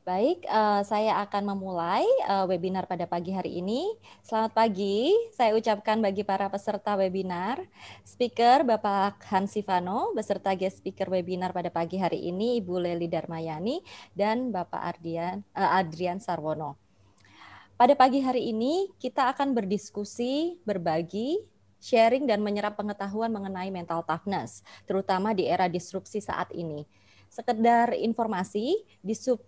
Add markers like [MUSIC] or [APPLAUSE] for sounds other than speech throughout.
Baik, uh, saya akan memulai uh, webinar pada pagi hari ini. Selamat pagi, saya ucapkan bagi para peserta webinar, speaker Bapak Hans Sivano, beserta guest speaker webinar pada pagi hari ini Ibu Leli Darmayani dan Bapak Ardian, uh, Adrian Sarwono. Pada pagi hari ini kita akan berdiskusi, berbagi, sharing dan menyerap pengetahuan mengenai mental toughness, terutama di era disrupsi saat ini. Sekedar informasi,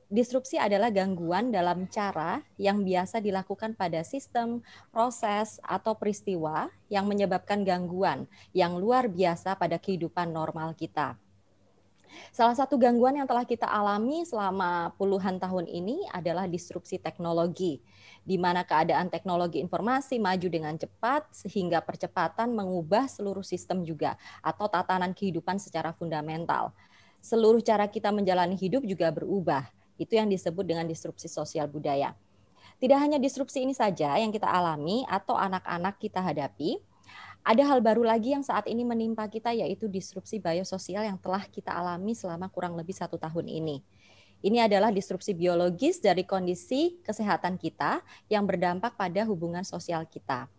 disrupsi adalah gangguan dalam cara yang biasa dilakukan pada sistem, proses, atau peristiwa yang menyebabkan gangguan yang luar biasa pada kehidupan normal kita. Salah satu gangguan yang telah kita alami selama puluhan tahun ini adalah disrupsi teknologi, di mana keadaan teknologi informasi maju dengan cepat sehingga percepatan mengubah seluruh sistem juga atau tatanan kehidupan secara fundamental seluruh cara kita menjalani hidup juga berubah. Itu yang disebut dengan disrupsi sosial budaya. Tidak hanya disrupsi ini saja yang kita alami atau anak-anak kita hadapi, ada hal baru lagi yang saat ini menimpa kita yaitu disrupsi biososial yang telah kita alami selama kurang lebih satu tahun ini. Ini adalah disrupsi biologis dari kondisi kesehatan kita yang berdampak pada hubungan sosial kita.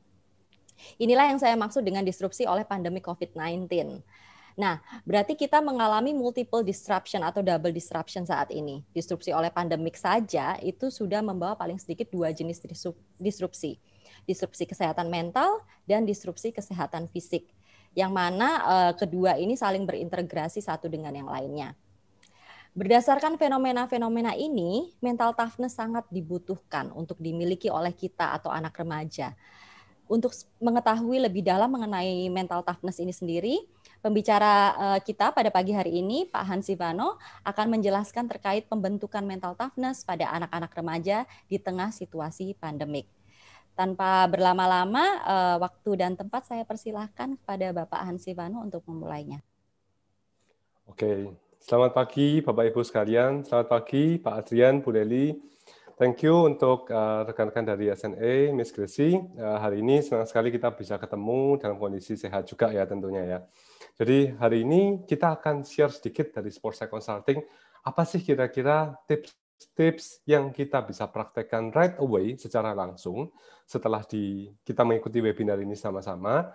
Inilah yang saya maksud dengan disrupsi oleh pandemi COVID-19. Nah, berarti kita mengalami multiple disruption atau double disruption saat ini. Disrupsi oleh pandemik saja itu sudah membawa paling sedikit dua jenis disrupsi. Disrupsi kesehatan mental dan disrupsi kesehatan fisik. Yang mana eh, kedua ini saling berintegrasi satu dengan yang lainnya. Berdasarkan fenomena-fenomena ini, mental toughness sangat dibutuhkan untuk dimiliki oleh kita atau anak remaja. Untuk mengetahui lebih dalam mengenai mental toughness ini sendiri, Pembicara uh, kita pada pagi hari ini, Pak Hans Ivano, akan menjelaskan terkait pembentukan mental toughness pada anak-anak remaja di tengah situasi pandemik. Tanpa berlama-lama, uh, waktu dan tempat saya persilahkan kepada Bapak Hans Ivano untuk memulainya. Oke, selamat pagi Bapak-Ibu sekalian. Selamat pagi Pak Adrian, Bu Leli. Thank you untuk eh, rekan-rekan uh, dari SNA, e, Miss Gracie. Uh, hari ini senang sekali kita bisa ketemu dalam kondisi sehat juga ya tentunya ya. Jadi hari ini kita akan share sedikit dari Sports Sportsec Consulting, apa sih kira-kira tips-tips yang kita bisa praktekkan right away secara langsung setelah di, kita mengikuti webinar ini sama-sama,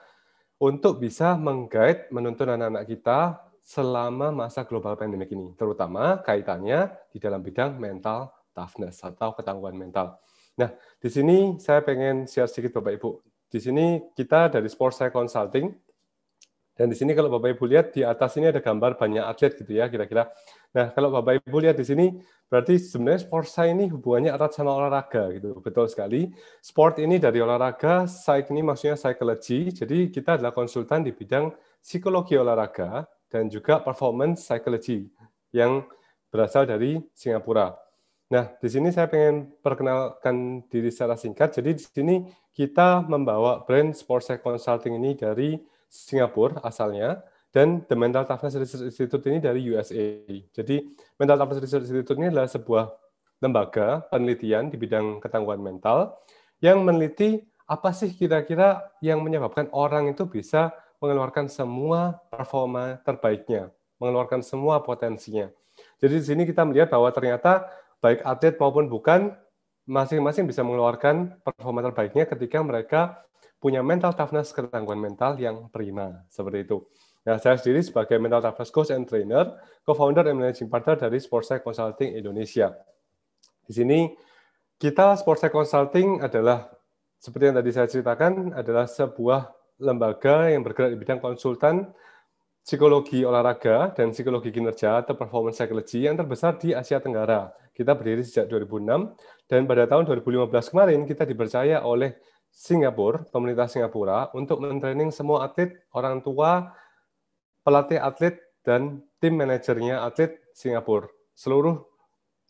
untuk bisa mengguide menuntun anak-anak kita selama masa global pandemic ini, terutama kaitannya di dalam bidang mental toughness atau ketangguhan mental. Nah, di sini saya pengen share sedikit Bapak Ibu. Di sini kita dari Sportsai Consulting dan di sini kalau Bapak Ibu lihat di atas ini ada gambar banyak atlet gitu ya kira-kira. Nah kalau Bapak Ibu lihat di sini berarti sebenarnya sport science ini hubungannya erat sama olahraga gitu betul sekali. Sport ini dari olahraga, psych ini maksudnya psychology. Jadi kita adalah konsultan di bidang psikologi olahraga dan juga performance psychology yang berasal dari Singapura. Nah di sini saya ingin perkenalkan diri secara singkat. Jadi di sini kita membawa brand Sportsa Consulting ini dari Singapura asalnya dan The Mental Toughness Research Institute ini dari USA. Jadi Mental Toughness Research Institute ini adalah sebuah lembaga penelitian di bidang ketangguhan mental yang meneliti apa sih kira-kira yang menyebabkan orang itu bisa mengeluarkan semua performa terbaiknya, mengeluarkan semua potensinya. Jadi di sini kita melihat bahwa ternyata baik atlet maupun bukan masing-masing bisa mengeluarkan performa terbaiknya ketika mereka punya mental toughness ketangguhan mental yang prima seperti itu. Nah, saya sendiri sebagai mental toughness coach and trainer, co-founder and managing partner dari Sportsec Consulting Indonesia. Di sini kita Sportsec Consulting adalah seperti yang tadi saya ceritakan adalah sebuah lembaga yang bergerak di bidang konsultan psikologi olahraga dan psikologi kinerja atau performance psychology yang terbesar di Asia Tenggara. Kita berdiri sejak 2006 dan pada tahun 2015 kemarin kita dipercaya oleh Singapura, pemerintah Singapura untuk mentraining semua atlet, orang tua, pelatih atlet dan tim manajernya atlet Singapura seluruh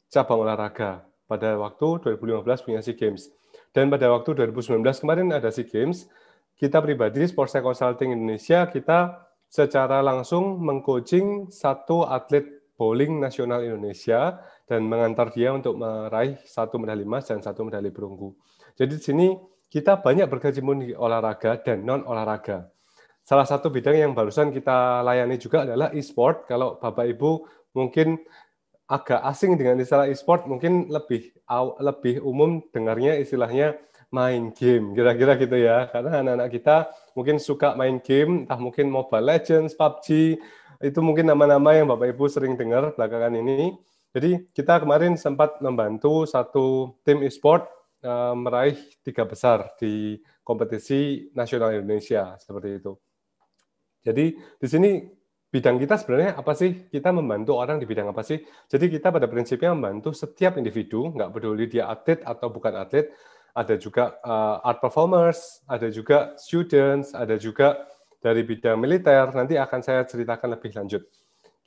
cabang olahraga pada waktu 2015 punya SEA Games. Dan pada waktu 2019 kemarin ada SEA Games, kita pribadi Sportsa Consulting Indonesia kita secara langsung mengcoaching satu atlet bowling nasional Indonesia dan mengantar dia untuk meraih satu medali emas dan satu medali perunggu. Jadi di sini kita banyak berkecimpung di olahraga dan non olahraga. Salah satu bidang yang barusan kita layani juga adalah e-sport. Kalau Bapak Ibu mungkin agak asing dengan istilah e-sport, mungkin lebih lebih umum dengarnya istilahnya main game, kira-kira gitu ya. Karena anak-anak kita mungkin suka main game, entah mungkin Mobile Legends, PUBG, itu mungkin nama-nama yang Bapak Ibu sering dengar belakangan ini. Jadi kita kemarin sempat membantu satu tim e-sport Eh, meraih tiga besar di kompetisi nasional Indonesia seperti itu. Jadi di sini bidang kita sebenarnya apa sih? Kita membantu orang di bidang apa sih? Jadi kita pada prinsipnya membantu setiap individu, nggak peduli dia atlet atau bukan atlet, ada juga uh, art performers, ada juga students, ada juga dari bidang militer. Nanti akan saya ceritakan lebih lanjut.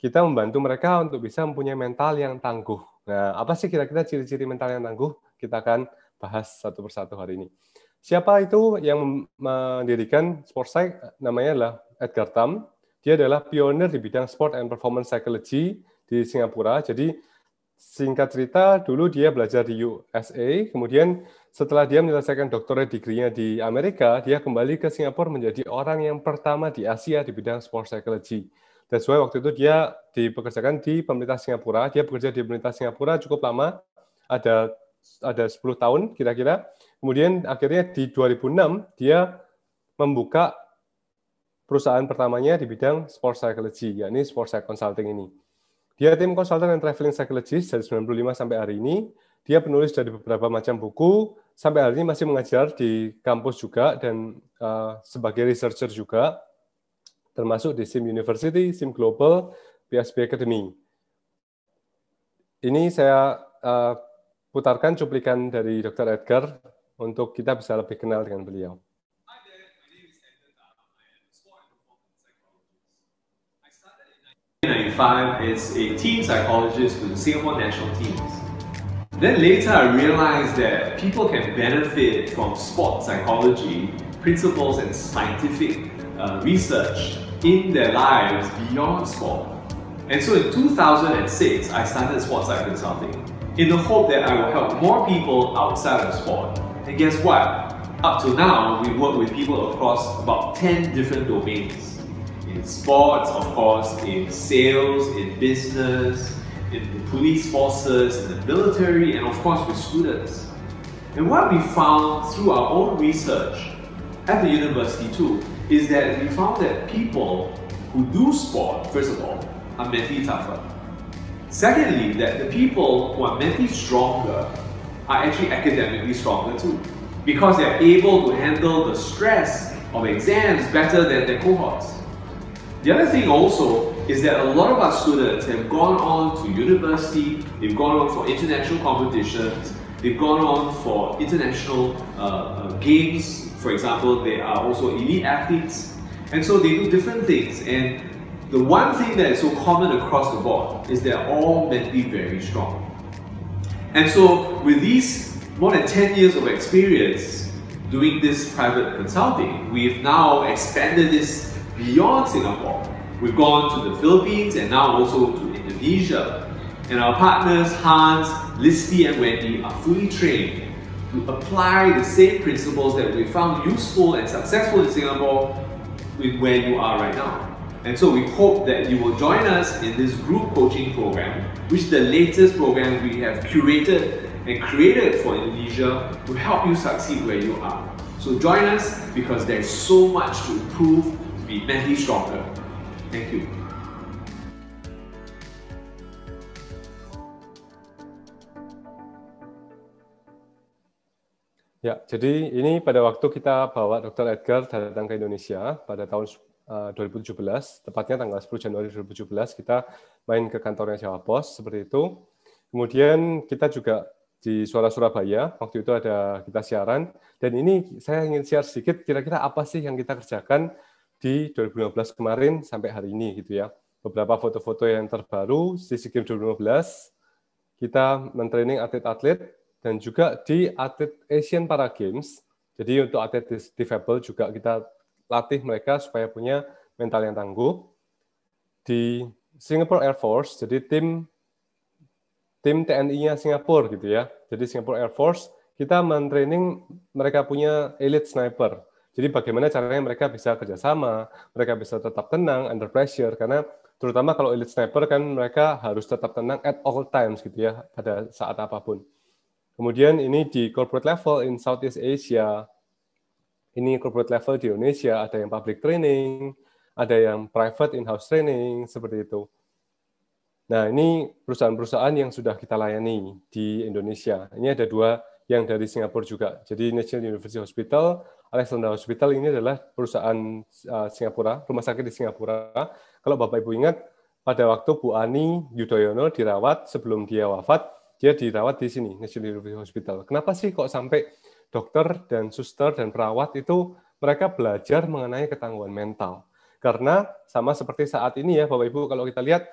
Kita membantu mereka untuk bisa mempunyai mental yang tangguh. Nah, apa sih kira-kira ciri-ciri mental yang tangguh? Kita akan bahas satu persatu hari ini. Siapa itu yang mendirikan Sportsec? Namanya adalah Edgar Tam. Dia adalah pioner di bidang sport and performance psychology di Singapura. Jadi singkat cerita, dulu dia belajar di USA, kemudian setelah dia menyelesaikan doktorat degree-nya di Amerika, dia kembali ke Singapura menjadi orang yang pertama di Asia di bidang sport psychology. That's why waktu itu dia dipekerjakan di pemerintah Singapura. Dia bekerja di pemerintah Singapura cukup lama, ada ada 10 tahun kira-kira. Kemudian akhirnya di 2006 dia membuka perusahaan pertamanya di bidang sport psychology, yakni sports psych consulting ini. Dia tim konsultan dan traveling psychologist dari 95 sampai hari ini. Dia penulis dari beberapa macam buku, sampai hari ini masih mengajar di kampus juga dan uh, sebagai researcher juga, termasuk di SIM University, SIM Global, PSB Academy. Ini saya uh, putarkan cuplikan dari Dr. Edgar untuk kita bisa lebih kenal dengan beliau. In 1995 as a team psychologist with the Singapore national teams. Then later I realized that people can benefit from sport psychology principles and scientific uh, research in their lives beyond sport. And so in 2006, I started Sports Psych Consulting in the hope that I will help more people outside of sport. And guess what? Up to now, we work with people across about 10 different domains. In sports, of course, in sales, in business, in the police forces, in the military, and of course with students. And what we found through our own research at the university too is that we found that people who do sport, first of all, are mentally tougher. Secondly, that the people who are mentally stronger are actually academically stronger too, because they're able to handle the stress of exams better than their cohorts. The other thing also is that a lot of our students have gone on to university, they've gone on for international competitions, they've gone on for international uh, uh games, for example, they are also elite athletes, and so they do different things. And the one thing that is so common across the board is they're all mentally very strong. And so with these more than 10 years of experience doing this private consulting, we've now expanded this beyond Singapore. We've gone to the Philippines and now also to Indonesia. And our partners, Hans, Listy and Wendy, are fully trained to apply the same principles that we found useful and successful in Singapore with where you are right now. And so we hope that you will join us in this group coaching program, which is the latest program we have curated and created for Indonesia to help you succeed where you are. So join us because there's so much to improve to be mentally stronger. Thank you. Ya, jadi ini pada waktu kita bawa Dr. Edgar datang ke Indonesia pada tahun 2017, eh, tepatnya tanggal 10 Januari 2017 kita main ke kantornya Jawa Pos seperti itu. Kemudian kita juga di Suara Surabaya waktu itu ada kita siaran dan ini saya ingin share sedikit kira-kira apa sih yang kita kerjakan di 2015 kemarin sampai hari ini gitu ya. Beberapa foto-foto yang terbaru di SEA Games 2015 kita mentraining atlet-atlet dan juga di atlet Asian Para Games. Jadi untuk atlet difabel juga kita latih mereka supaya punya mental yang tangguh. Di Singapore Air Force, jadi tim tim TNI-nya Singapura gitu ya. Jadi Singapore Air Force kita mentraining mereka punya elite sniper. Jadi bagaimana caranya mereka bisa kerjasama, mereka bisa tetap tenang under pressure karena terutama kalau elite sniper kan mereka harus tetap tenang at all times gitu ya pada saat apapun. Kemudian ini di corporate level in Southeast Asia, ini corporate level di Indonesia, ada yang public training, ada yang private in-house training, seperti itu. Nah, ini perusahaan-perusahaan yang sudah kita layani di Indonesia. Ini ada dua yang dari Singapura juga. Jadi National University Hospital, Alexander Hospital ini adalah perusahaan eh, Singapura, rumah sakit di Singapura. Kalau Bapak Ibu ingat, pada waktu Bu Ani Yudhoyono dirawat sebelum dia wafat, dia dirawat di sini, National University Hospital. Kenapa sih kok sampai dokter dan suster dan perawat itu mereka belajar mengenai ketangguhan mental. Karena sama seperti saat ini ya Bapak Ibu kalau kita lihat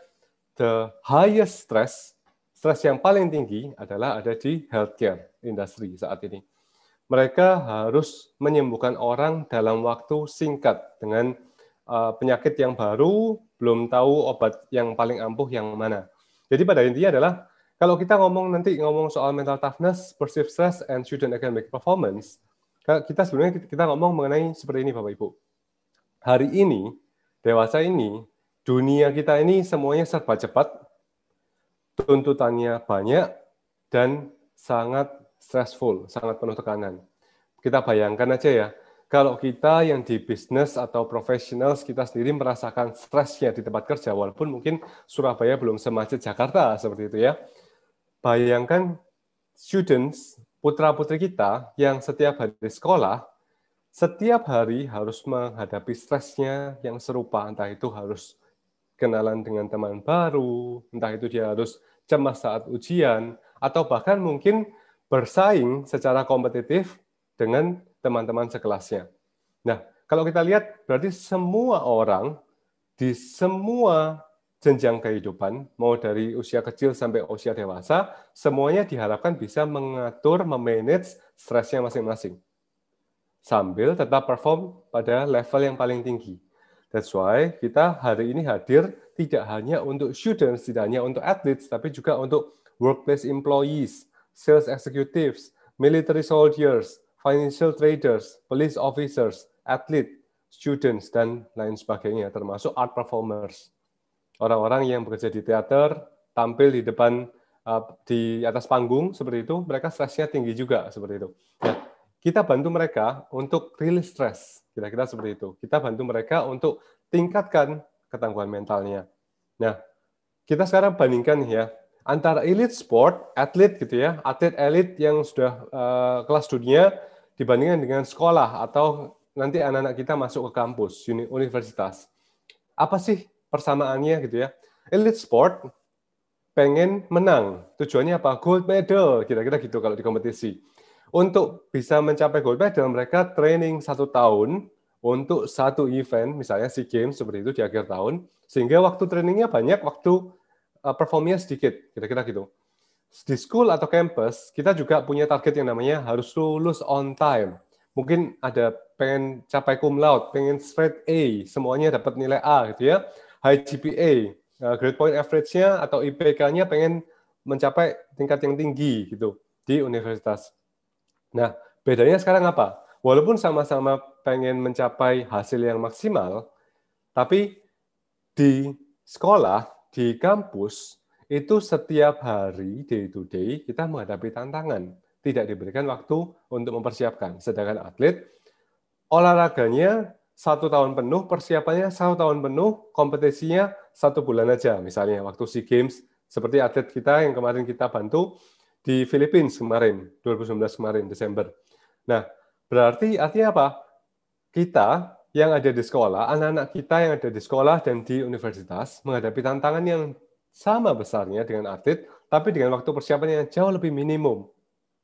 the highest stress, stress yang paling tinggi adalah ada di healthcare industry saat ini. Mereka harus menyembuhkan orang dalam waktu singkat dengan uh, penyakit yang baru, belum tahu obat yang paling ampuh yang mana. Jadi pada intinya adalah kalau kita ngomong nanti ngomong soal mental toughness, perceived stress, and student academic performance, kita sebenarnya kita ngomong mengenai seperti ini Bapak Ibu. Hari ini, dewasa ini, dunia kita ini semuanya serba cepat, tuntutannya banyak, dan sangat stressful, sangat penuh tekanan. Kita bayangkan aja ya, kalau kita yang di bisnis atau profesional kita sendiri merasakan stresnya di tempat kerja, walaupun mungkin Surabaya belum semacet Jakarta seperti itu ya. Bayangkan students, putra-putri kita yang setiap hari sekolah, setiap hari harus menghadapi stresnya yang serupa, entah itu harus kenalan dengan teman baru, entah itu dia harus cemas saat ujian, atau bahkan mungkin bersaing secara kompetitif dengan teman-teman sekelasnya. Nah, kalau kita lihat, berarti semua orang di semua jenjang kehidupan, mau dari usia kecil sampai usia dewasa, semuanya diharapkan bisa mengatur, memanage stresnya masing-masing. Sambil tetap perform pada level yang paling tinggi. That's why kita hari ini hadir tidak hanya untuk students, tidak hanya untuk athletes, tapi juga untuk workplace employees, sales executives, military soldiers, financial traders, police officers, athletes, students, dan lain sebagainya, termasuk art performers orang-orang yang bekerja di teater tampil di depan uh, di atas panggung seperti itu, mereka stresnya tinggi juga seperti itu. Nah, kita bantu mereka untuk rilis stres, kira-kira seperti itu. Kita bantu mereka untuk tingkatkan ketangguhan mentalnya. Nah, kita sekarang bandingkan ya antara elite sport, atlet gitu ya, atlet elite yang sudah uh, kelas dunia dibandingkan dengan sekolah atau nanti anak-anak kita masuk ke kampus, universitas. Apa sih persamaannya gitu ya. Elite sport pengen menang. Tujuannya apa? Gold medal, kira-kira gitu kalau di kompetisi. Untuk bisa mencapai gold medal, mereka training satu tahun untuk satu event, misalnya SEA Games seperti itu di akhir tahun, sehingga waktu trainingnya banyak, waktu eh, performnya sedikit, kira-kira gitu. Di school atau campus, kita juga punya target yang namanya harus lulus on time. Mungkin ada pengen capai cum laude, pengen straight A, semuanya dapat nilai A gitu ya high GPA, nah, grade point average-nya atau IPK-nya pengen mencapai tingkat yang tinggi gitu di universitas. Nah, bedanya sekarang apa? Walaupun sama-sama pengen mencapai hasil yang maksimal, tapi di sekolah, di kampus, itu setiap hari, day to day, kita menghadapi tantangan. Tidak diberikan waktu untuk mempersiapkan. Sedangkan atlet, olahraganya satu tahun penuh, persiapannya satu tahun penuh, kompetisinya satu bulan aja. Misalnya waktu SEA Games, seperti atlet kita yang kemarin kita bantu di Filipina kemarin, 2019 kemarin, Desember. Nah, berarti artinya apa? Kita yang ada di sekolah, anak-anak kita yang ada di sekolah dan di universitas menghadapi tantangan yang sama besarnya dengan atlet, tapi dengan waktu persiapan yang jauh lebih minimum.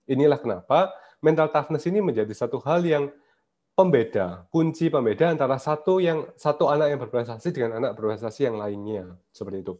Inilah kenapa mental toughness ini menjadi satu hal yang pembeda, kunci pembeda antara satu yang satu anak yang berprestasi dengan anak berprestasi yang lainnya seperti itu.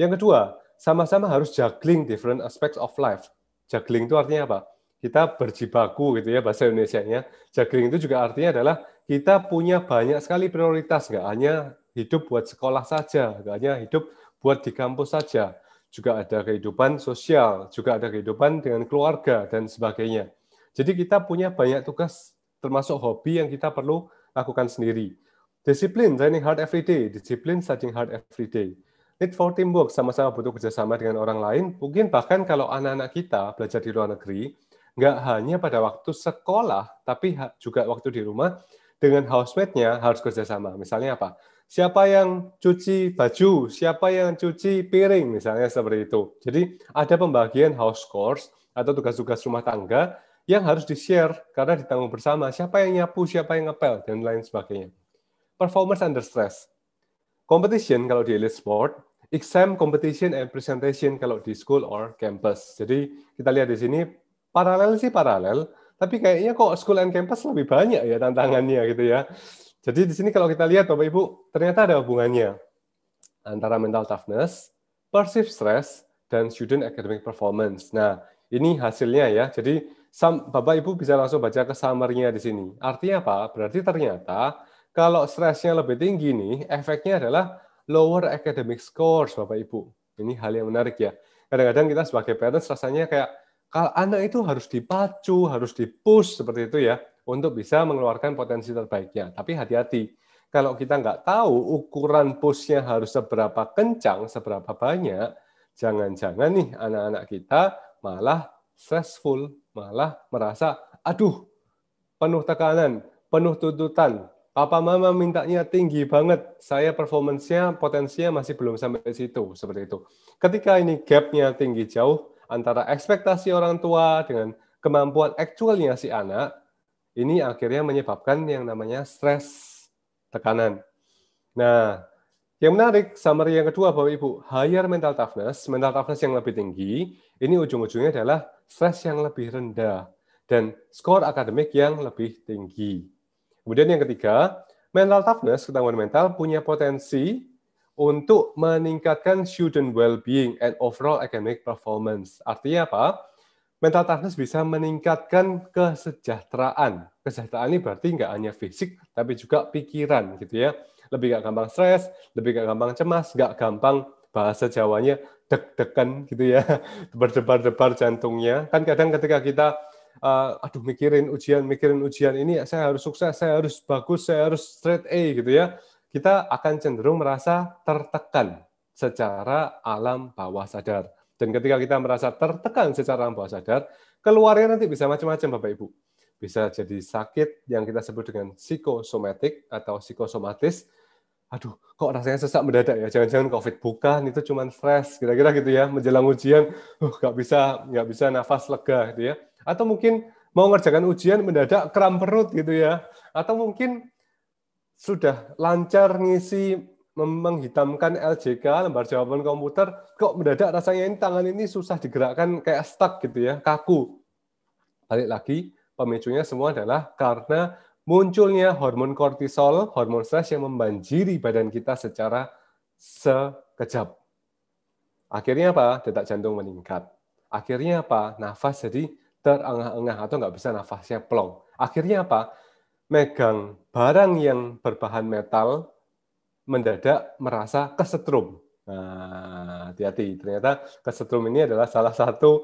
Yang kedua, sama-sama harus juggling different aspects of life. Juggling itu artinya apa? Kita berjibaku gitu ya bahasa Indonesia-nya. Juggling itu juga artinya adalah kita punya banyak sekali prioritas, nggak hanya hidup buat sekolah saja, nggak hanya hidup buat di kampus saja, juga ada kehidupan sosial, juga ada kehidupan dengan keluarga dan sebagainya. Jadi kita punya banyak tugas termasuk hobi yang kita perlu lakukan sendiri. Disiplin, training hard every day. Disiplin, studying hard every day. Need for teamwork, sama-sama butuh kerjasama dengan orang lain. Mungkin bahkan kalau anak-anak kita belajar di luar negeri, nggak hanya pada waktu sekolah, tapi juga waktu di rumah, dengan housemate-nya harus kerjasama. Misalnya apa? Siapa yang cuci baju, siapa yang cuci piring, misalnya seperti itu. Jadi ada pembagian house chores atau tugas-tugas rumah tangga yang harus di-share karena ditanggung bersama. Siapa yang nyapu, siapa yang ngepel, dan lain sebagainya. Performance under stress. Competition kalau di elite sport, exam, competition, and presentation kalau di school or campus. Jadi kita lihat di sini, paralel sih paralel, tapi kayaknya kok school and campus lebih banyak ya tantangannya gitu ya. Jadi di sini kalau kita lihat Bapak Ibu, ternyata ada hubungannya antara mental toughness, perceived stress, dan student academic performance. Nah, ini hasilnya ya. Jadi Bapak Ibu bisa langsung baca ke summary-nya di sini. Artinya apa? Berarti ternyata kalau stresnya lebih tinggi nih, efeknya adalah lower academic scores, Bapak Ibu. Ini hal yang menarik ya. Kadang-kadang kita sebagai parents rasanya kayak kalau anak itu harus dipacu, harus dipush seperti itu ya untuk bisa mengeluarkan potensi terbaiknya. Tapi hati-hati, kalau kita nggak tahu ukuran pushnya harus seberapa kencang, seberapa banyak, jangan-jangan nih anak-anak kita malah stressful, malah merasa, aduh, penuh tekanan, penuh tuntutan. Papa mama mintanya tinggi banget, saya performancenya, potensinya masih belum sampai situ, seperti itu. Ketika ini gapnya tinggi jauh antara ekspektasi orang tua dengan kemampuan actualnya si anak, ini akhirnya menyebabkan yang namanya stres tekanan. Nah, yang menarik, summary yang kedua Bapak Ibu, higher mental toughness, mental toughness yang lebih tinggi, ini ujung-ujungnya adalah stres yang lebih rendah, dan skor akademik yang lebih tinggi. Kemudian yang ketiga, mental toughness, ketangguhan mental punya potensi untuk meningkatkan student well-being and overall academic performance. Artinya apa? Mental toughness bisa meningkatkan kesejahteraan. Kesejahteraan ini berarti nggak hanya fisik, tapi juga pikiran gitu ya. Lebih nggak gampang stres, lebih nggak gampang cemas, nggak gampang bahasa Jawanya deg-degan gitu ya, [LAUGHS] berdebar-debar jantungnya. Kan kadang ketika kita uh, aduh mikirin ujian, mikirin ujian ini saya harus sukses, saya harus bagus, saya harus straight A gitu ya. Kita akan cenderung merasa tertekan secara alam bawah sadar. Dan ketika kita merasa tertekan secara alam bawah sadar, keluarnya nanti bisa macam-macam Bapak Ibu. Bisa jadi sakit yang kita sebut dengan psikosomatik atau psikosomatis, aduh kok rasanya sesak mendadak ya jangan-jangan covid bukan itu cuma stres kira-kira gitu ya menjelang ujian uh nggak bisa nggak bisa nafas lega gitu ya atau mungkin mau ngerjakan ujian mendadak kram perut gitu ya atau mungkin sudah lancar ngisi menghitamkan LJK lembar jawaban komputer kok mendadak rasanya ini tangan ini susah digerakkan kayak stuck gitu ya kaku balik lagi pemicunya semua adalah karena munculnya hormon kortisol, hormon stres yang membanjiri badan kita secara sekejap. Akhirnya apa? Detak jantung meningkat. Akhirnya apa? Nafas jadi terengah-engah atau nggak bisa nafasnya plong. Akhirnya apa? Megang barang yang berbahan metal mendadak merasa kesetrum. Nah, hati-hati. Ternyata kesetrum ini adalah salah satu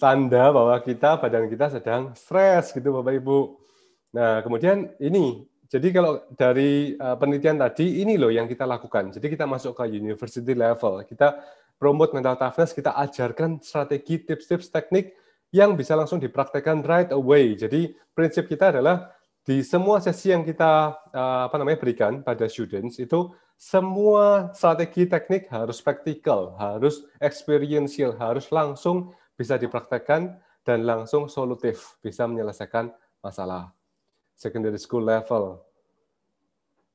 tanda bahwa kita badan kita sedang stres gitu Bapak Ibu. Nah, kemudian ini, jadi kalau dari eh, penelitian tadi, ini loh yang kita lakukan. Jadi kita masuk ke university level, kita promote mental toughness, kita ajarkan strategi, tips-tips, teknik yang bisa langsung dipraktekkan right away. Jadi prinsip kita adalah di semua sesi yang kita eh, apa namanya berikan pada students itu semua strategi teknik harus praktikal, harus experiential, harus langsung bisa dipraktekkan dan langsung solutif, bisa menyelesaikan masalah secondary school level.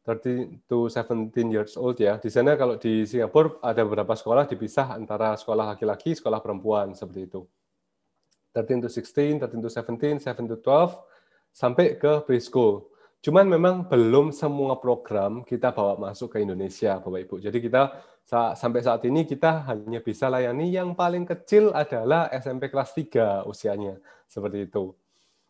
13 to 17 years old ya. Di sana kalau di Singapura ada beberapa sekolah dipisah antara sekolah laki-laki, sekolah perempuan seperti itu. 13 to 16, 13 to 17, 7 to 12 sampai ke preschool. Cuman memang belum semua program kita bawa masuk ke Indonesia, Bapak Ibu. Jadi kita sampai saat ini kita hanya bisa layani yang paling kecil adalah SMP kelas 3 usianya. Seperti itu.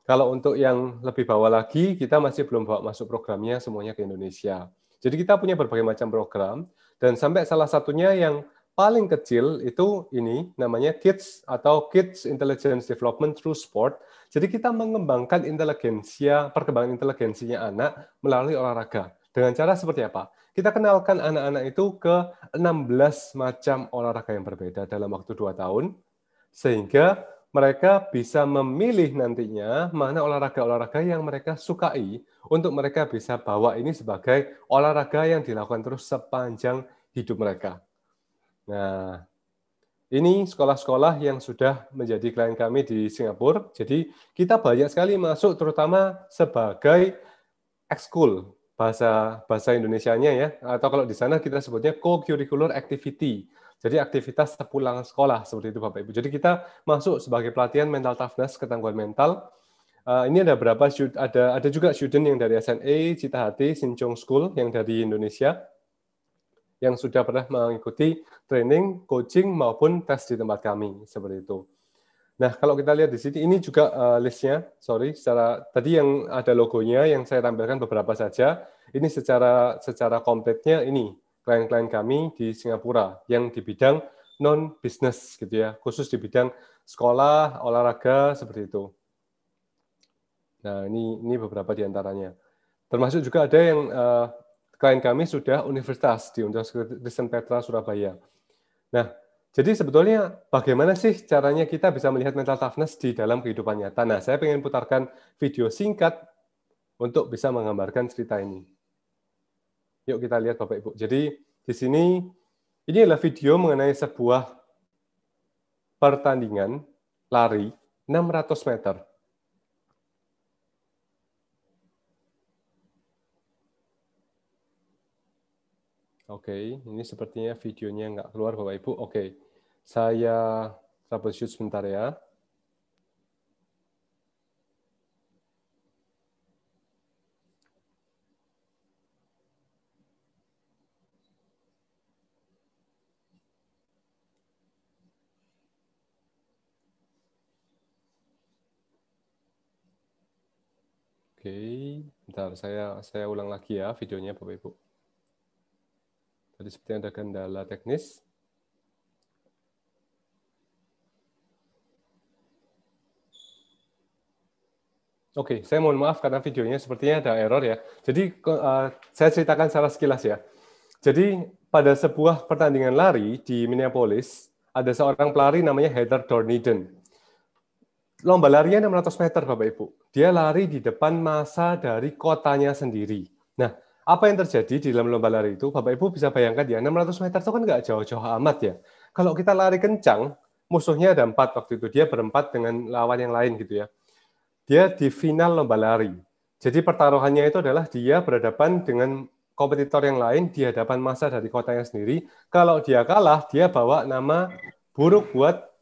Kalau untuk yang lebih bawah lagi, kita masih belum bawa masuk programnya semuanya ke Indonesia. Jadi kita punya berbagai macam program, dan sampai salah satunya yang paling kecil itu ini namanya Kids atau Kids Intelligence Development Through Sport. Jadi kita mengembangkan inteligensia, perkembangan inteligensinya anak melalui olahraga. Dengan cara seperti apa? Kita kenalkan anak-anak itu ke 16 macam olahraga yang berbeda dalam waktu 2 tahun, sehingga mereka bisa memilih nantinya mana olahraga-olahraga yang mereka sukai untuk mereka bisa bawa ini sebagai olahraga yang dilakukan terus sepanjang hidup mereka. Nah, ini sekolah-sekolah yang sudah menjadi klien kami di Singapura. Jadi kita banyak sekali masuk terutama sebagai ekskul bahasa bahasa Indonesianya ya atau kalau di sana kita sebutnya co-curricular activity jadi aktivitas sepulang sekolah seperti itu Bapak Ibu. Jadi kita masuk sebagai pelatihan mental toughness ketangguhan mental. Uh, ini ada berapa ada ada juga student yang dari SNA e, Cita Hati Sinchong School yang dari Indonesia yang sudah pernah mengikuti training, coaching maupun tes di tempat kami seperti itu. Nah, kalau kita lihat di sini ini juga uh, listnya, sorry, secara tadi yang ada logonya yang saya tampilkan beberapa saja. Ini secara secara komplitnya ini klien-klien kami di Singapura yang di bidang non bisnis gitu ya, khusus di bidang sekolah, olahraga seperti itu. Nah, ini ini beberapa diantaranya. Termasuk juga ada yang uh, klien kami sudah universitas di Universitas Kristen Petra Surabaya. Nah, jadi sebetulnya bagaimana sih caranya kita bisa melihat mental toughness di dalam kehidupan nyata? Nah, saya ingin putarkan video singkat untuk bisa menggambarkan cerita ini. Yuk kita lihat Bapak Ibu. Jadi di sini ini adalah video mengenai sebuah pertandingan lari 600 meter. Oke, ini sepertinya videonya nggak keluar Bapak Ibu. Oke, saya troubleshoot sebentar ya. Bentar, saya saya ulang lagi ya videonya Bapak Ibu. Tadi sepertinya ada kendala teknis. Oke, saya mohon maaf karena videonya sepertinya ada error ya. Jadi uh, saya ceritakan secara sekilas ya. Jadi pada sebuah pertandingan lari di Minneapolis, ada seorang pelari namanya Heather Dorniden lomba larian 600 meter Bapak Ibu. Dia lari di depan masa dari kotanya sendiri. Nah, apa yang terjadi di dalam lomba lari itu, Bapak Ibu bisa bayangkan ya, 600 meter itu kan nggak jauh-jauh amat ya. Kalau kita lari kencang, musuhnya ada empat waktu itu, dia berempat dengan lawan yang lain gitu ya. Dia di final lomba lari. Jadi pertaruhannya itu adalah dia berhadapan dengan kompetitor yang lain di hadapan masa dari kotanya sendiri. Kalau dia kalah, dia bawa nama buruk buat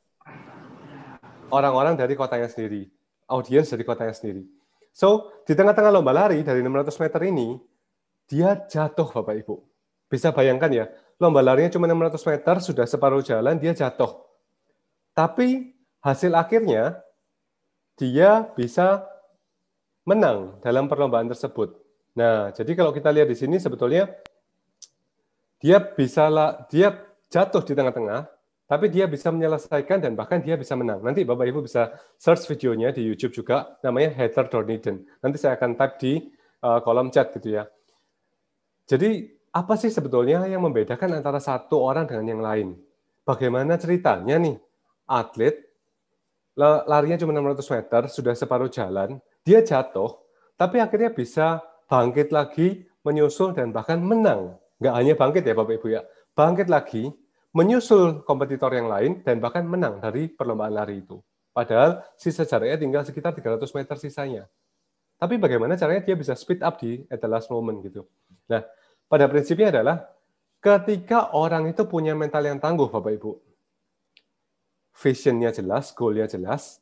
orang-orang dari kotanya sendiri, audiens dari kotanya sendiri. So, di tengah-tengah lomba lari dari 600 meter ini, dia jatuh Bapak Ibu. Bisa bayangkan ya, lomba larinya cuma 600 meter, sudah separuh jalan, dia jatuh. Tapi hasil akhirnya, dia bisa menang dalam perlombaan tersebut. Nah, jadi kalau kita lihat di sini sebetulnya dia bisa dia jatuh di tengah-tengah, tapi dia bisa menyelesaikan dan bahkan dia bisa menang. Nanti Bapak Ibu bisa search videonya di YouTube juga, namanya Heather Dorniden. Nanti saya akan type di eh, kolom chat gitu ya. Jadi apa sih sebetulnya yang membedakan antara satu orang dengan yang lain? Bagaimana ceritanya nih atlet larinya cuma 600 meter, sudah separuh jalan, dia jatuh, tapi akhirnya bisa bangkit lagi, menyusul dan bahkan menang. Nggak hanya bangkit ya Bapak Ibu ya, bangkit lagi, menyusul kompetitor yang lain dan bahkan menang dari perlombaan lari itu. Padahal sisa jaraknya tinggal sekitar 300 meter sisanya. Tapi bagaimana caranya dia bisa speed up di at the last moment gitu. Nah, pada prinsipnya adalah ketika orang itu punya mental yang tangguh, Bapak Ibu. Visionnya jelas, goalnya jelas,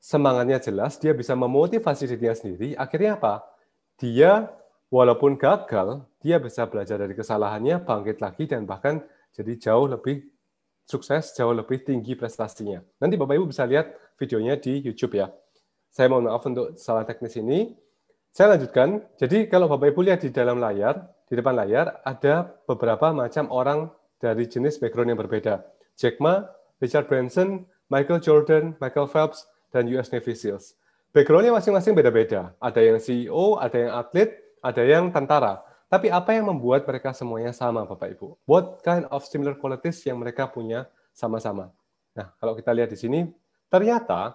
semangatnya jelas, dia bisa memotivasi dirinya sendiri. Akhirnya apa? Dia walaupun gagal, dia bisa belajar dari kesalahannya, bangkit lagi, dan bahkan jadi jauh lebih sukses, jauh lebih tinggi prestasinya. Nanti Bapak Ibu bisa lihat videonya di YouTube ya. Saya mohon maaf untuk salah teknis ini. Saya lanjutkan. Jadi kalau Bapak Ibu lihat di dalam layar, di depan layar ada beberapa macam orang dari jenis background yang berbeda. Jack Ma, Richard Branson, Michael Jordan, Michael Phelps, dan US Navy SEALs. Backgroundnya masing-masing beda-beda. Ada yang CEO, ada yang atlet, ada yang tentara. Tapi apa yang membuat mereka semuanya sama, Bapak Ibu? What kind of similar qualities yang mereka punya sama-sama? Nah, kalau kita lihat di sini, ternyata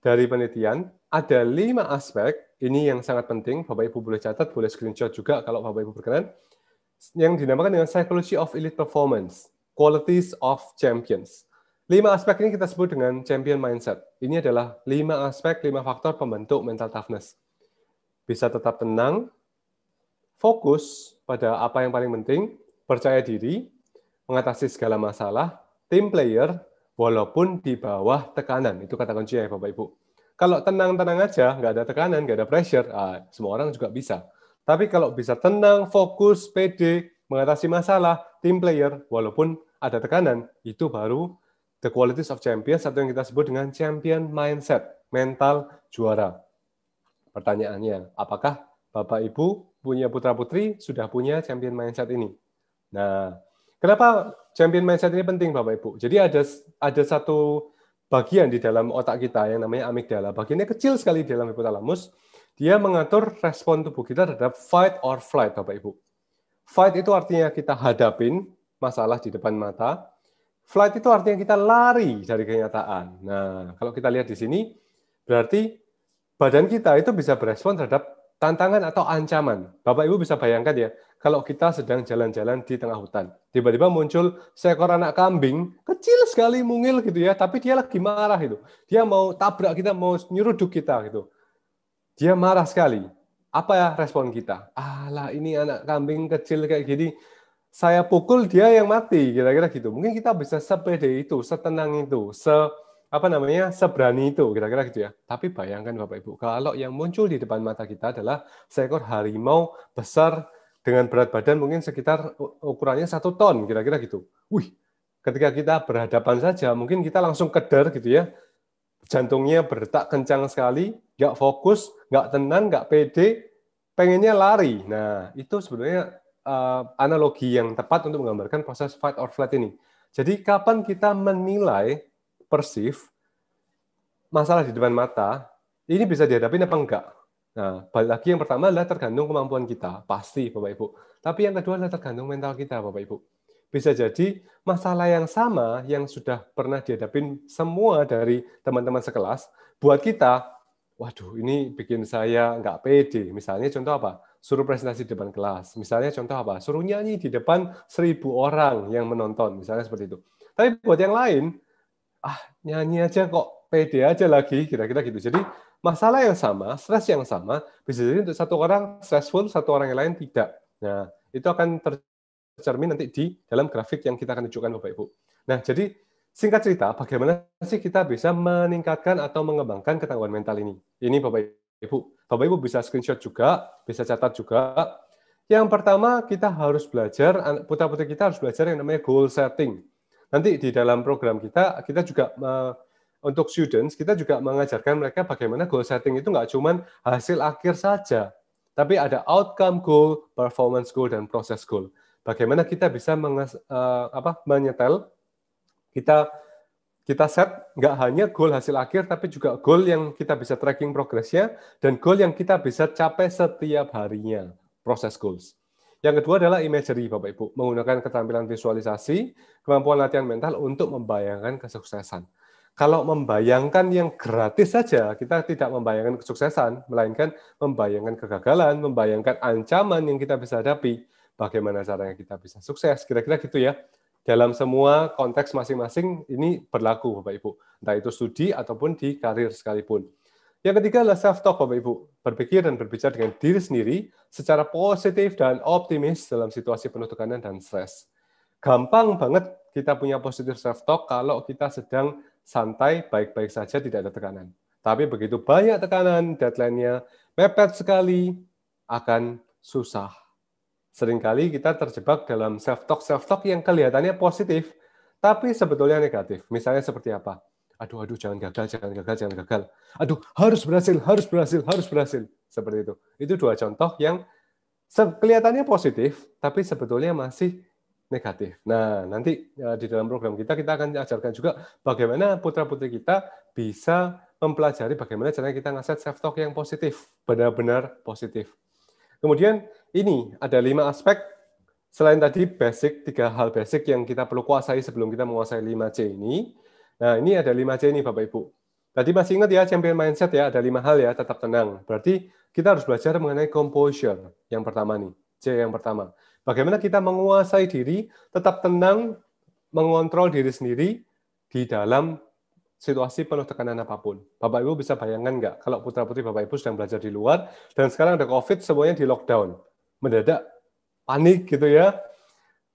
dari penelitian ada lima aspek ini yang sangat penting. Bapak Ibu boleh catat, boleh screenshot juga kalau Bapak Ibu berkenan. Yang dinamakan dengan psychology of elite performance, qualities of champions. Lima aspek ini kita sebut dengan champion mindset. Ini adalah lima aspek, lima faktor pembentuk mental toughness. Bisa tetap tenang, fokus pada apa yang paling penting, percaya diri, mengatasi segala masalah, team player, walaupun di bawah tekanan. Itu kata kuncinya, ya Bapak Ibu. Kalau tenang-tenang aja, nggak ada tekanan, nggak ada pressure, ah, semua orang juga bisa. Tapi kalau bisa tenang, fokus, pede, mengatasi masalah, team player, walaupun ada tekanan, itu baru the qualities of champion, satu yang kita sebut dengan champion mindset, mental juara. Pertanyaannya, apakah Bapak Ibu punya putra-putri sudah punya champion mindset ini. Nah, kenapa champion mindset ini penting Bapak Ibu? Jadi ada ada satu bagian di dalam otak kita yang namanya amigdala. Bagiannya kecil sekali di dalam hipotalamus. Dia mengatur respon tubuh kita terhadap fight or flight, Bapak Ibu. Fight itu artinya kita hadapin masalah di depan mata. Flight itu artinya kita lari dari kenyataan. Nah, kalau kita lihat di sini, berarti badan kita itu bisa berespon terhadap tantangan atau ancaman. Bapak Ibu bisa bayangkan ya, kalau kita sedang jalan-jalan di tengah hutan, tiba-tiba muncul seekor anak kambing kecil sekali mungil gitu ya, tapi dia lagi marah itu. Dia mau tabrak kita, mau nyeruduk kita gitu. Dia marah sekali. Apa ya respon kita? Alah ini anak kambing kecil kayak gini, saya pukul dia yang mati kira-kira gitu. Mungkin kita bisa sepede itu, setenang itu, se apa namanya seberani itu kira-kira gitu ya. Tapi bayangkan Bapak Ibu, kalau yang muncul di depan mata kita adalah seekor harimau besar dengan berat badan mungkin sekitar ukurannya satu ton kira-kira gitu. Wih, ketika kita berhadapan saja mungkin kita langsung keder gitu ya. Jantungnya berdetak kencang sekali, nggak fokus, nggak tenang, nggak pede, pengennya lari. Nah, itu sebenarnya eh, analogi yang tepat untuk menggambarkan proses fight or flight ini. Jadi kapan kita menilai Persif, masalah di depan mata, ini bisa dihadapi apa enggak? Nah, balik lagi yang pertama adalah tergantung kemampuan kita, pasti Bapak Ibu. Tapi yang kedua adalah tergantung mental kita, Bapak Ibu. Bisa jadi masalah yang sama yang sudah pernah dihadapi semua dari teman-teman sekelas, buat kita, waduh ini bikin saya nggak pede. Misalnya contoh apa? Suruh presentasi di depan kelas. Misalnya contoh apa? Suruh nyanyi di depan seribu orang yang menonton. Misalnya seperti itu. Tapi buat yang lain, ah nyanyi aja kok pede aja lagi kira-kira gitu jadi masalah yang sama stres yang sama bisa jadi untuk satu orang stressful satu orang yang lain tidak nah itu akan tercermin nanti di dalam grafik yang kita akan tunjukkan bapak ibu nah jadi singkat cerita bagaimana sih kita bisa meningkatkan atau mengembangkan ketangguhan mental ini ini bapak ibu bapak ibu bisa screenshot juga bisa catat juga yang pertama kita harus belajar putra putri kita harus belajar yang namanya goal setting Nanti di dalam program kita, kita juga uh, untuk students, kita juga mengajarkan mereka bagaimana goal setting itu nggak cuma hasil akhir saja, tapi ada outcome goal, performance goal, dan process goal. Bagaimana kita bisa menges, uh, apa, menyetel, kita kita set nggak hanya goal hasil akhir, tapi juga goal yang kita bisa tracking progresnya, dan goal yang kita bisa capai setiap harinya, process goals. Yang kedua adalah imagery, Bapak Ibu, menggunakan keterampilan visualisasi, kemampuan latihan mental untuk membayangkan kesuksesan. Kalau membayangkan yang gratis saja, kita tidak membayangkan kesuksesan, melainkan membayangkan kegagalan, membayangkan ancaman yang kita bisa hadapi, bagaimana caranya kita bisa sukses, kira-kira gitu ya. Dalam semua konteks masing-masing ini berlaku, Bapak Ibu, entah itu studi ataupun di karir sekalipun. Yang ketiga adalah self-talk, Bapak Ibu. Berpikir dan berbicara dengan diri sendiri secara positif dan optimis dalam situasi penuh tekanan dan stres. Gampang banget kita punya positif self-talk kalau kita sedang santai, baik-baik saja, tidak ada tekanan. Tapi begitu banyak tekanan, deadline-nya mepet sekali, akan susah. Seringkali kita terjebak dalam self-talk-self-talk yang kelihatannya positif, tapi sebetulnya negatif. Misalnya seperti apa? aduh aduh jangan gagal jangan gagal jangan gagal aduh harus berhasil harus berhasil harus berhasil seperti itu itu dua contoh yang kelihatannya positif tapi sebetulnya masih negatif nah nanti eh, di dalam program kita kita akan ajarkan juga bagaimana putra putri kita bisa mempelajari bagaimana cara kita ngasih self talk yang positif benar-benar positif kemudian ini ada lima aspek selain tadi basic tiga hal basic yang kita perlu kuasai sebelum kita menguasai 5 C ini Nah, ini ada lima c ini Bapak Ibu. Tadi masih ingat ya champion mindset ya, ada lima hal ya, tetap tenang. Berarti kita harus belajar mengenai composure yang pertama nih, C yang pertama. Bagaimana kita menguasai diri, tetap tenang, mengontrol diri sendiri di dalam situasi penuh tekanan apapun. Bapak Ibu bisa bayangkan nggak kalau putra-putri Bapak Ibu sedang belajar di luar dan sekarang ada COVID semuanya di lockdown. Mendadak panik gitu ya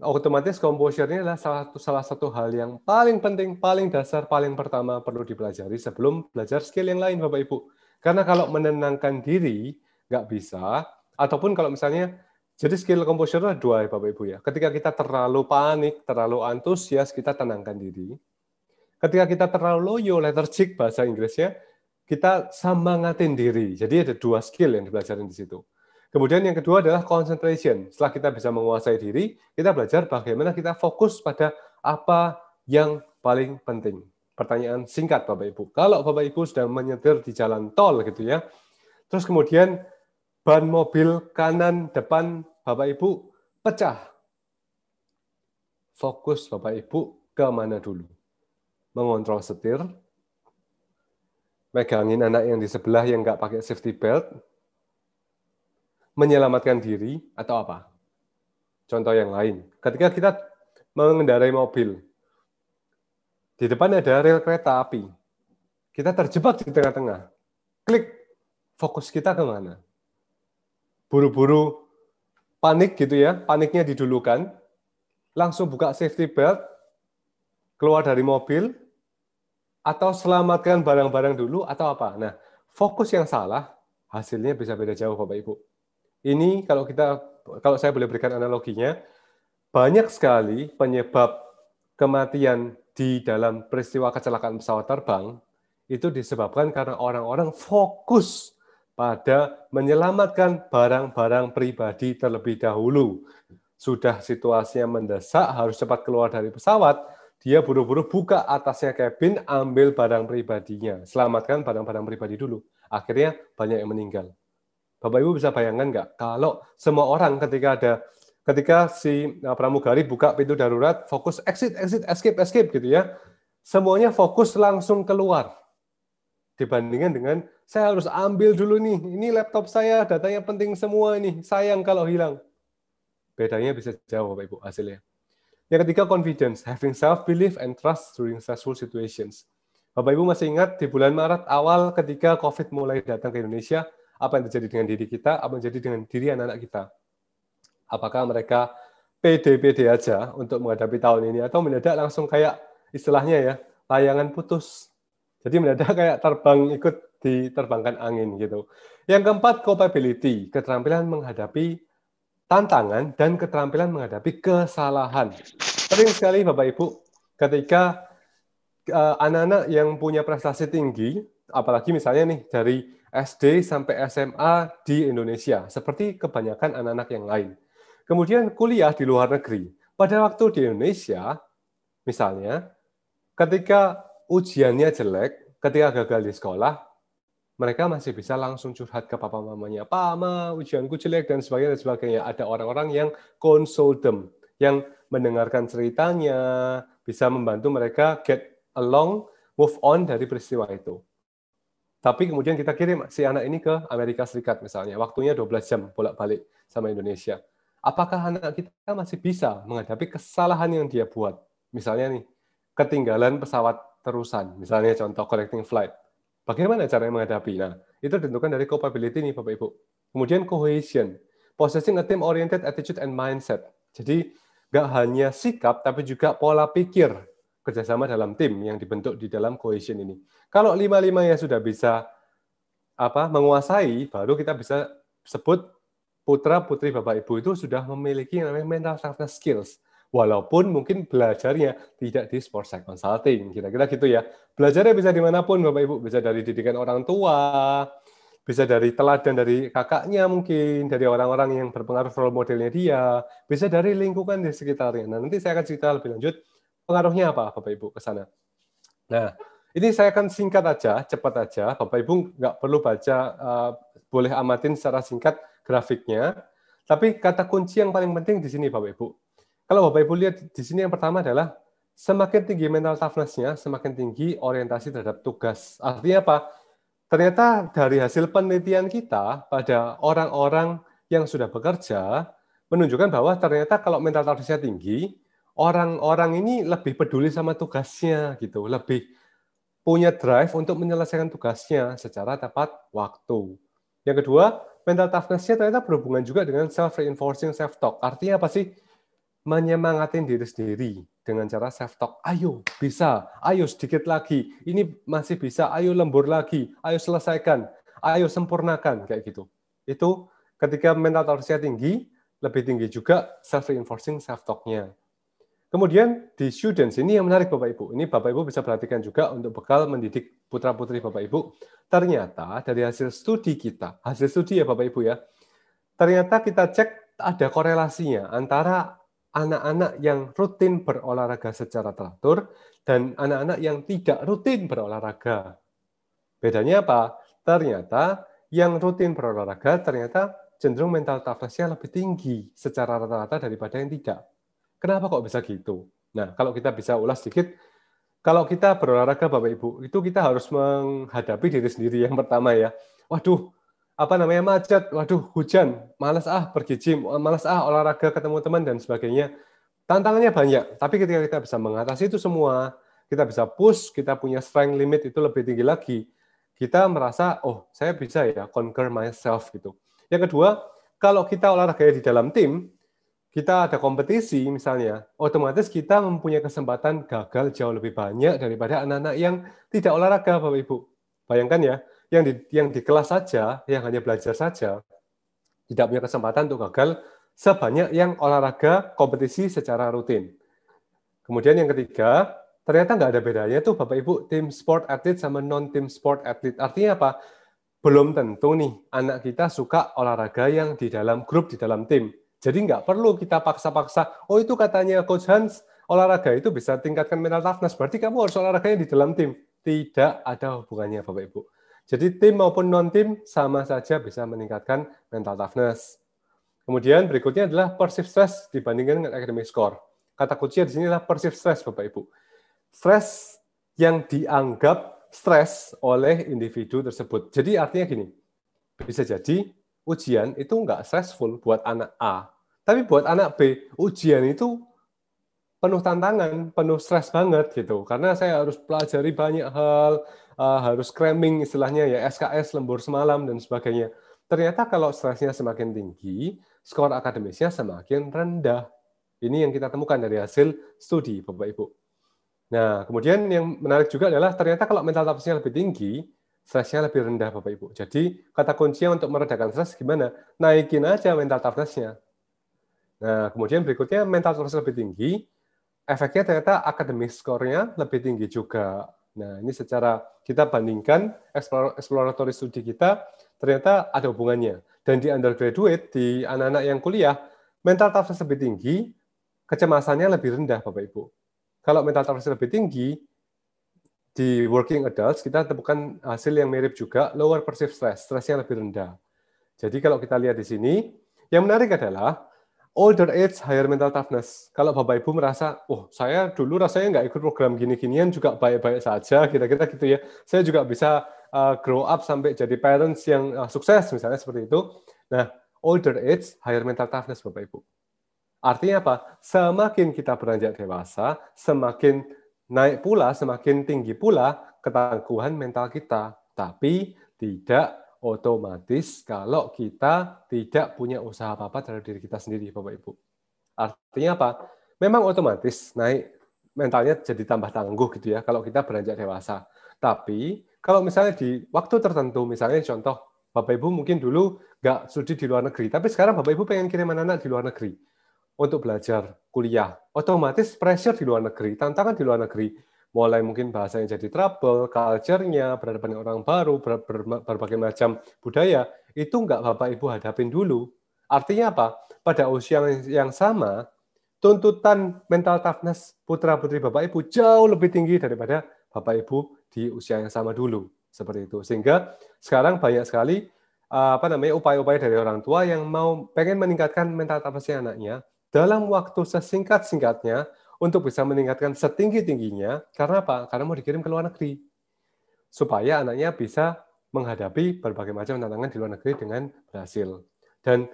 otomatis komposisinya adalah salah satu, salah satu hal yang paling penting, paling dasar, paling pertama perlu dipelajari sebelum belajar skill yang lain, Bapak Ibu. Karena kalau menenangkan diri nggak bisa, ataupun kalau misalnya jadi skill komposisi adalah dua Bapak Ibu ya. Ketika kita terlalu panik, terlalu antusias, kita tenangkan diri. Ketika kita terlalu loyo, lethargic bahasa Inggrisnya, kita sambangatin diri. Jadi ada dua skill yang dipelajarin di situ. Kemudian yang kedua adalah concentration. Setelah kita bisa menguasai diri, kita belajar bagaimana kita fokus pada apa yang paling penting. Pertanyaan singkat Bapak Ibu. Kalau Bapak Ibu sedang menyetir di jalan tol gitu ya, terus kemudian ban mobil kanan depan Bapak Ibu pecah. Fokus Bapak Ibu ke mana dulu? Mengontrol setir, megangin anak yang di sebelah yang nggak pakai safety belt, menyelamatkan diri atau apa? Contoh yang lain, ketika kita mengendarai mobil, di depan ada rel kereta api, kita terjebak di tengah-tengah, klik, fokus kita kemana? Buru-buru panik gitu ya, paniknya didulukan, langsung buka safety belt, keluar dari mobil, atau selamatkan barang-barang dulu, atau apa? Nah, fokus yang salah, hasilnya bisa beda jauh Bapak Ibu. Ini kalau kita kalau saya boleh berikan analoginya, banyak sekali penyebab kematian di dalam peristiwa kecelakaan pesawat terbang itu disebabkan karena orang-orang fokus pada menyelamatkan barang-barang pribadi terlebih dahulu. Sudah situasinya mendesak, harus cepat keluar dari pesawat, dia buru-buru buka atasnya kabin, ambil barang pribadinya, selamatkan barang-barang pribadi dulu. Akhirnya banyak yang meninggal. Bapak Ibu bisa bayangkan nggak kalau semua orang ketika ada ketika si eh, pramugari buka pintu darurat fokus exit exit escape escape gitu ya semuanya fokus langsung keluar dibandingkan dengan saya harus ambil dulu nih ini laptop saya datanya penting semua ini sayang kalau hilang bedanya bisa jauh Bapak Ibu hasilnya yang ketiga confidence having self belief and trust during stressful situations Bapak Ibu masih ingat di bulan Maret awal ketika COVID mulai datang ke Indonesia apa yang terjadi dengan diri kita, apa yang terjadi dengan diri anak-anak kita. Apakah mereka PD-PD aja untuk menghadapi tahun ini atau mendadak langsung kayak istilahnya ya layangan putus. Jadi mendadak kayak terbang ikut diterbangkan angin gitu. Yang keempat capability, keterampilan menghadapi tantangan dan keterampilan menghadapi kesalahan. Sering sekali Bapak Ibu ketika eh, anak-anak uh, anak -anak yang punya prestasi tinggi apalagi misalnya nih dari SD sampai SMA di Indonesia, seperti kebanyakan anak-anak yang lain. Kemudian kuliah di luar negeri. Pada waktu di Indonesia, misalnya, ketika ujiannya jelek, ketika gagal di sekolah, mereka masih bisa langsung curhat ke papa mamanya, Pama, ujianku jelek, dan sebagainya. Dan sebagainya. Ada orang-orang yang console them, yang mendengarkan ceritanya, bisa membantu mereka get along, move on dari peristiwa itu. Tapi kemudian kita kirim si anak ini ke Amerika Serikat misalnya, waktunya 12 jam bolak-balik sama Indonesia. Apakah anak kita masih bisa menghadapi kesalahan yang dia buat? Misalnya nih, ketinggalan pesawat terusan, misalnya contoh connecting flight. Bagaimana cara menghadapi? Nah, itu ditentukan dari capability nih Bapak Ibu. Kemudian cohesion, possessing a team oriented attitude and mindset. Jadi nggak hanya sikap tapi juga pola pikir kerjasama dalam tim yang dibentuk di dalam cohesion ini. Kalau lima lima yang sudah bisa apa menguasai, baru kita bisa sebut putra putri bapak ibu itu sudah memiliki yang namanya mental toughness skills. Walaupun mungkin belajarnya tidak di sport psych consulting, kira-kira gitu ya. Belajarnya bisa dimanapun bapak ibu, bisa dari didikan orang tua, bisa dari teladan dari kakaknya mungkin, dari orang-orang yang berpengaruh role modelnya dia, bisa dari lingkungan di sekitarnya. Nah nanti saya akan cerita lebih lanjut pengaruhnya apa Bapak Ibu ke sana. Nah, ini saya akan singkat aja, cepat aja. Bapak Ibu nggak perlu baca, uh, boleh amatin secara singkat grafiknya. Tapi kata kunci yang paling penting di sini Bapak Ibu. Kalau Bapak Ibu lihat di sini yang pertama adalah semakin tinggi mental toughness-nya, semakin tinggi orientasi terhadap tugas. Artinya apa? Ternyata dari hasil penelitian kita pada orang-orang yang sudah bekerja menunjukkan bahwa ternyata kalau mental toughness-nya tinggi, orang-orang ini lebih peduli sama tugasnya gitu, lebih punya drive untuk menyelesaikan tugasnya secara tepat waktu. Yang kedua, mental toughness-nya ternyata berhubungan juga dengan self-reinforcing self-talk. Artinya apa sih? Menyemangatin diri sendiri dengan cara self-talk. Ayo, bisa. Ayo, sedikit lagi. Ini masih bisa. Ayo, lembur lagi. Ayo, selesaikan. Ayo, sempurnakan. Kayak gitu. Itu ketika mental toughness-nya tinggi, lebih tinggi juga self-reinforcing self-talk-nya. Kemudian di students ini yang menarik Bapak Ibu. Ini Bapak Ibu bisa perhatikan juga untuk bekal mendidik putra-putri Bapak Ibu. Ternyata dari hasil studi kita, hasil studi ya Bapak Ibu ya, ternyata kita cek ada korelasinya antara anak-anak yang rutin berolahraga secara teratur dan anak-anak yang tidak rutin berolahraga. Bedanya apa? Ternyata yang rutin berolahraga ternyata cenderung mental toughness-nya lebih tinggi secara rata-rata daripada yang tidak. Kenapa kok bisa gitu? Nah, kalau kita bisa ulas sedikit, kalau kita berolahraga Bapak Ibu, itu kita harus menghadapi diri sendiri yang pertama ya. Waduh, apa namanya macet, waduh hujan, malas ah pergi gym, malas ah olahraga ketemu teman dan sebagainya. Tantangannya banyak, tapi ketika kita bisa mengatasi itu semua, kita bisa push, kita punya strength limit itu lebih tinggi lagi, kita merasa oh saya bisa ya conquer myself gitu. Yang kedua, kalau kita olahraga di dalam tim, kita ada kompetisi misalnya, otomatis kita mempunyai kesempatan gagal jauh lebih banyak daripada anak-anak yang tidak olahraga, Bapak Ibu. Bayangkan ya, yang di yang di kelas saja, yang hanya belajar saja, tidak punya kesempatan untuk gagal sebanyak yang olahraga kompetisi secara rutin. Kemudian yang ketiga, ternyata nggak ada bedanya tuh Bapak Ibu tim sport atlet sama non tim sport atlet. Artinya apa? Belum tentu nih anak kita suka olahraga yang di dalam grup, di dalam tim. Jadi nggak perlu kita paksa-paksa, oh itu katanya Coach Hans, olahraga itu bisa tingkatkan mental toughness, berarti kamu harus olahraganya di dalam tim. Tidak ada hubungannya Bapak-Ibu. Jadi tim maupun non-tim sama saja bisa meningkatkan mental toughness. Kemudian berikutnya adalah perceived stress dibandingkan dengan academic score. Kata kunci di sini adalah perceived stress, Bapak-Ibu. Stress yang dianggap stress oleh individu tersebut. Jadi artinya gini, bisa jadi ujian itu enggak stressful buat anak A. Tapi buat anak B, ujian itu penuh tantangan, penuh stres banget gitu. Karena saya harus pelajari banyak hal, uh, harus cramming istilahnya ya, SKS lembur semalam dan sebagainya. Ternyata kalau stresnya semakin tinggi, skor akademisnya semakin rendah. Ini yang kita temukan dari hasil studi Bapak Ibu. Nah, kemudian yang menarik juga adalah ternyata kalau mental toughness-nya lebih tinggi, stresnya lebih rendah Bapak Ibu. Jadi kata kuncinya untuk meredakan stres gimana? Naikin aja mental toughness-nya. Nah, kemudian berikutnya mental toughness lebih tinggi, efeknya ternyata akademik skornya lebih tinggi juga. Nah, ini secara kita bandingkan exploratory studi kita ternyata ada hubungannya. Dan di undergraduate, di anak-anak yang kuliah, mental toughness lebih tinggi, kecemasannya lebih rendah Bapak Ibu. Kalau mental toughness lebih tinggi, di working adults kita temukan hasil yang mirip juga lower perceived stress, stresnya lebih rendah. Jadi kalau kita lihat di sini, yang menarik adalah older age higher mental toughness. Kalau Bapak Ibu merasa, oh saya dulu rasanya nggak ikut program gini-ginian juga baik-baik saja, kira-kira gitu ya. Saya juga bisa eh, grow up sampai jadi parents yang eh, sukses misalnya seperti itu. Nah, older age higher mental toughness Bapak Ibu. Artinya apa? Semakin kita beranjak dewasa, semakin naik pula, semakin tinggi pula ketangguhan mental kita. Tapi tidak otomatis kalau kita tidak punya usaha apa-apa terhadap diri kita sendiri, Bapak Ibu. Artinya apa? Memang otomatis naik mentalnya jadi tambah tangguh gitu ya kalau kita beranjak dewasa. Tapi kalau misalnya di waktu tertentu, misalnya contoh Bapak Ibu mungkin dulu nggak studi di luar negeri, tapi sekarang Bapak Ibu pengen kirim anak-anak di luar negeri untuk belajar kuliah. Otomatis pressure di luar negeri, tantangan di luar negeri, mulai mungkin bahasanya jadi trouble, culture-nya, berhadapan dengan orang baru, ber ber berbagai macam budaya, itu nggak Bapak Ibu hadapin dulu. Artinya apa? Pada usia yang, yang sama, tuntutan mental toughness putra-putri Bapak Ibu jauh lebih tinggi daripada Bapak Ibu di usia yang sama dulu. Seperti itu. Sehingga sekarang banyak sekali eh, apa namanya upaya-upaya dari orang tua yang mau pengen meningkatkan mental toughness anaknya dalam waktu sesingkat-singkatnya untuk bisa meningkatkan setinggi-tingginya. Karena apa? Karena mau dikirim ke luar negeri. Supaya anaknya bisa menghadapi berbagai macam tantangan di luar negeri dengan berhasil. Dan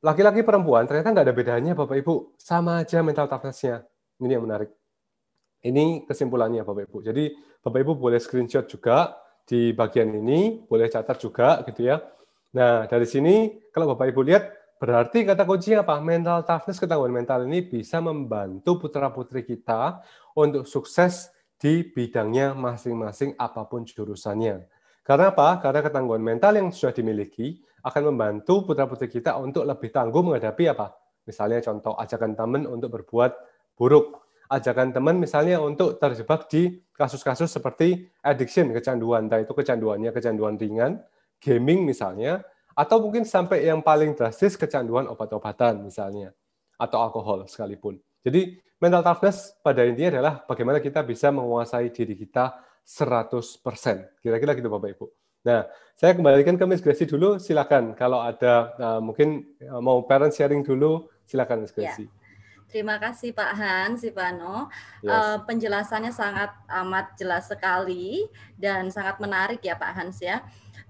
laki-laki perempuan ternyata nggak ada bedanya Bapak Ibu. Sama aja mental toughness-nya. Ini yang menarik. Ini kesimpulannya Bapak Ibu. Jadi Bapak Ibu boleh screenshot juga di bagian ini, boleh catat juga gitu ya. Nah, dari sini kalau Bapak Ibu lihat Berarti kata kuncinya apa? Mental toughness, ketahuan mental ini bisa membantu putra-putri kita untuk sukses di bidangnya masing-masing apapun jurusannya. Karena apa? Karena ketangguhan mental yang sudah dimiliki akan membantu putra-putri kita untuk lebih tangguh menghadapi apa? Misalnya contoh ajakan teman untuk berbuat buruk, ajakan teman misalnya untuk terjebak di kasus-kasus seperti addiction, kecanduan, entah itu kecanduannya kecanduan ringan, gaming misalnya, atau mungkin sampai yang paling drastis kecanduan obat-obatan misalnya atau alkohol sekalipun. Jadi mental toughness pada intinya adalah bagaimana kita bisa menguasai diri kita 100%. Kira-kira gitu Bapak Ibu. Nah, saya kembalikan ke Miss Gracie dulu. Silakan kalau ada uh, mungkin eh, mau parent sharing dulu, silakan Miss ya. Gracie. Yeah. Terima kasih Pak Hans, ipano Yes. Uh, penjelasannya sangat amat jelas sekali dan sangat menarik ya Pak Hans ya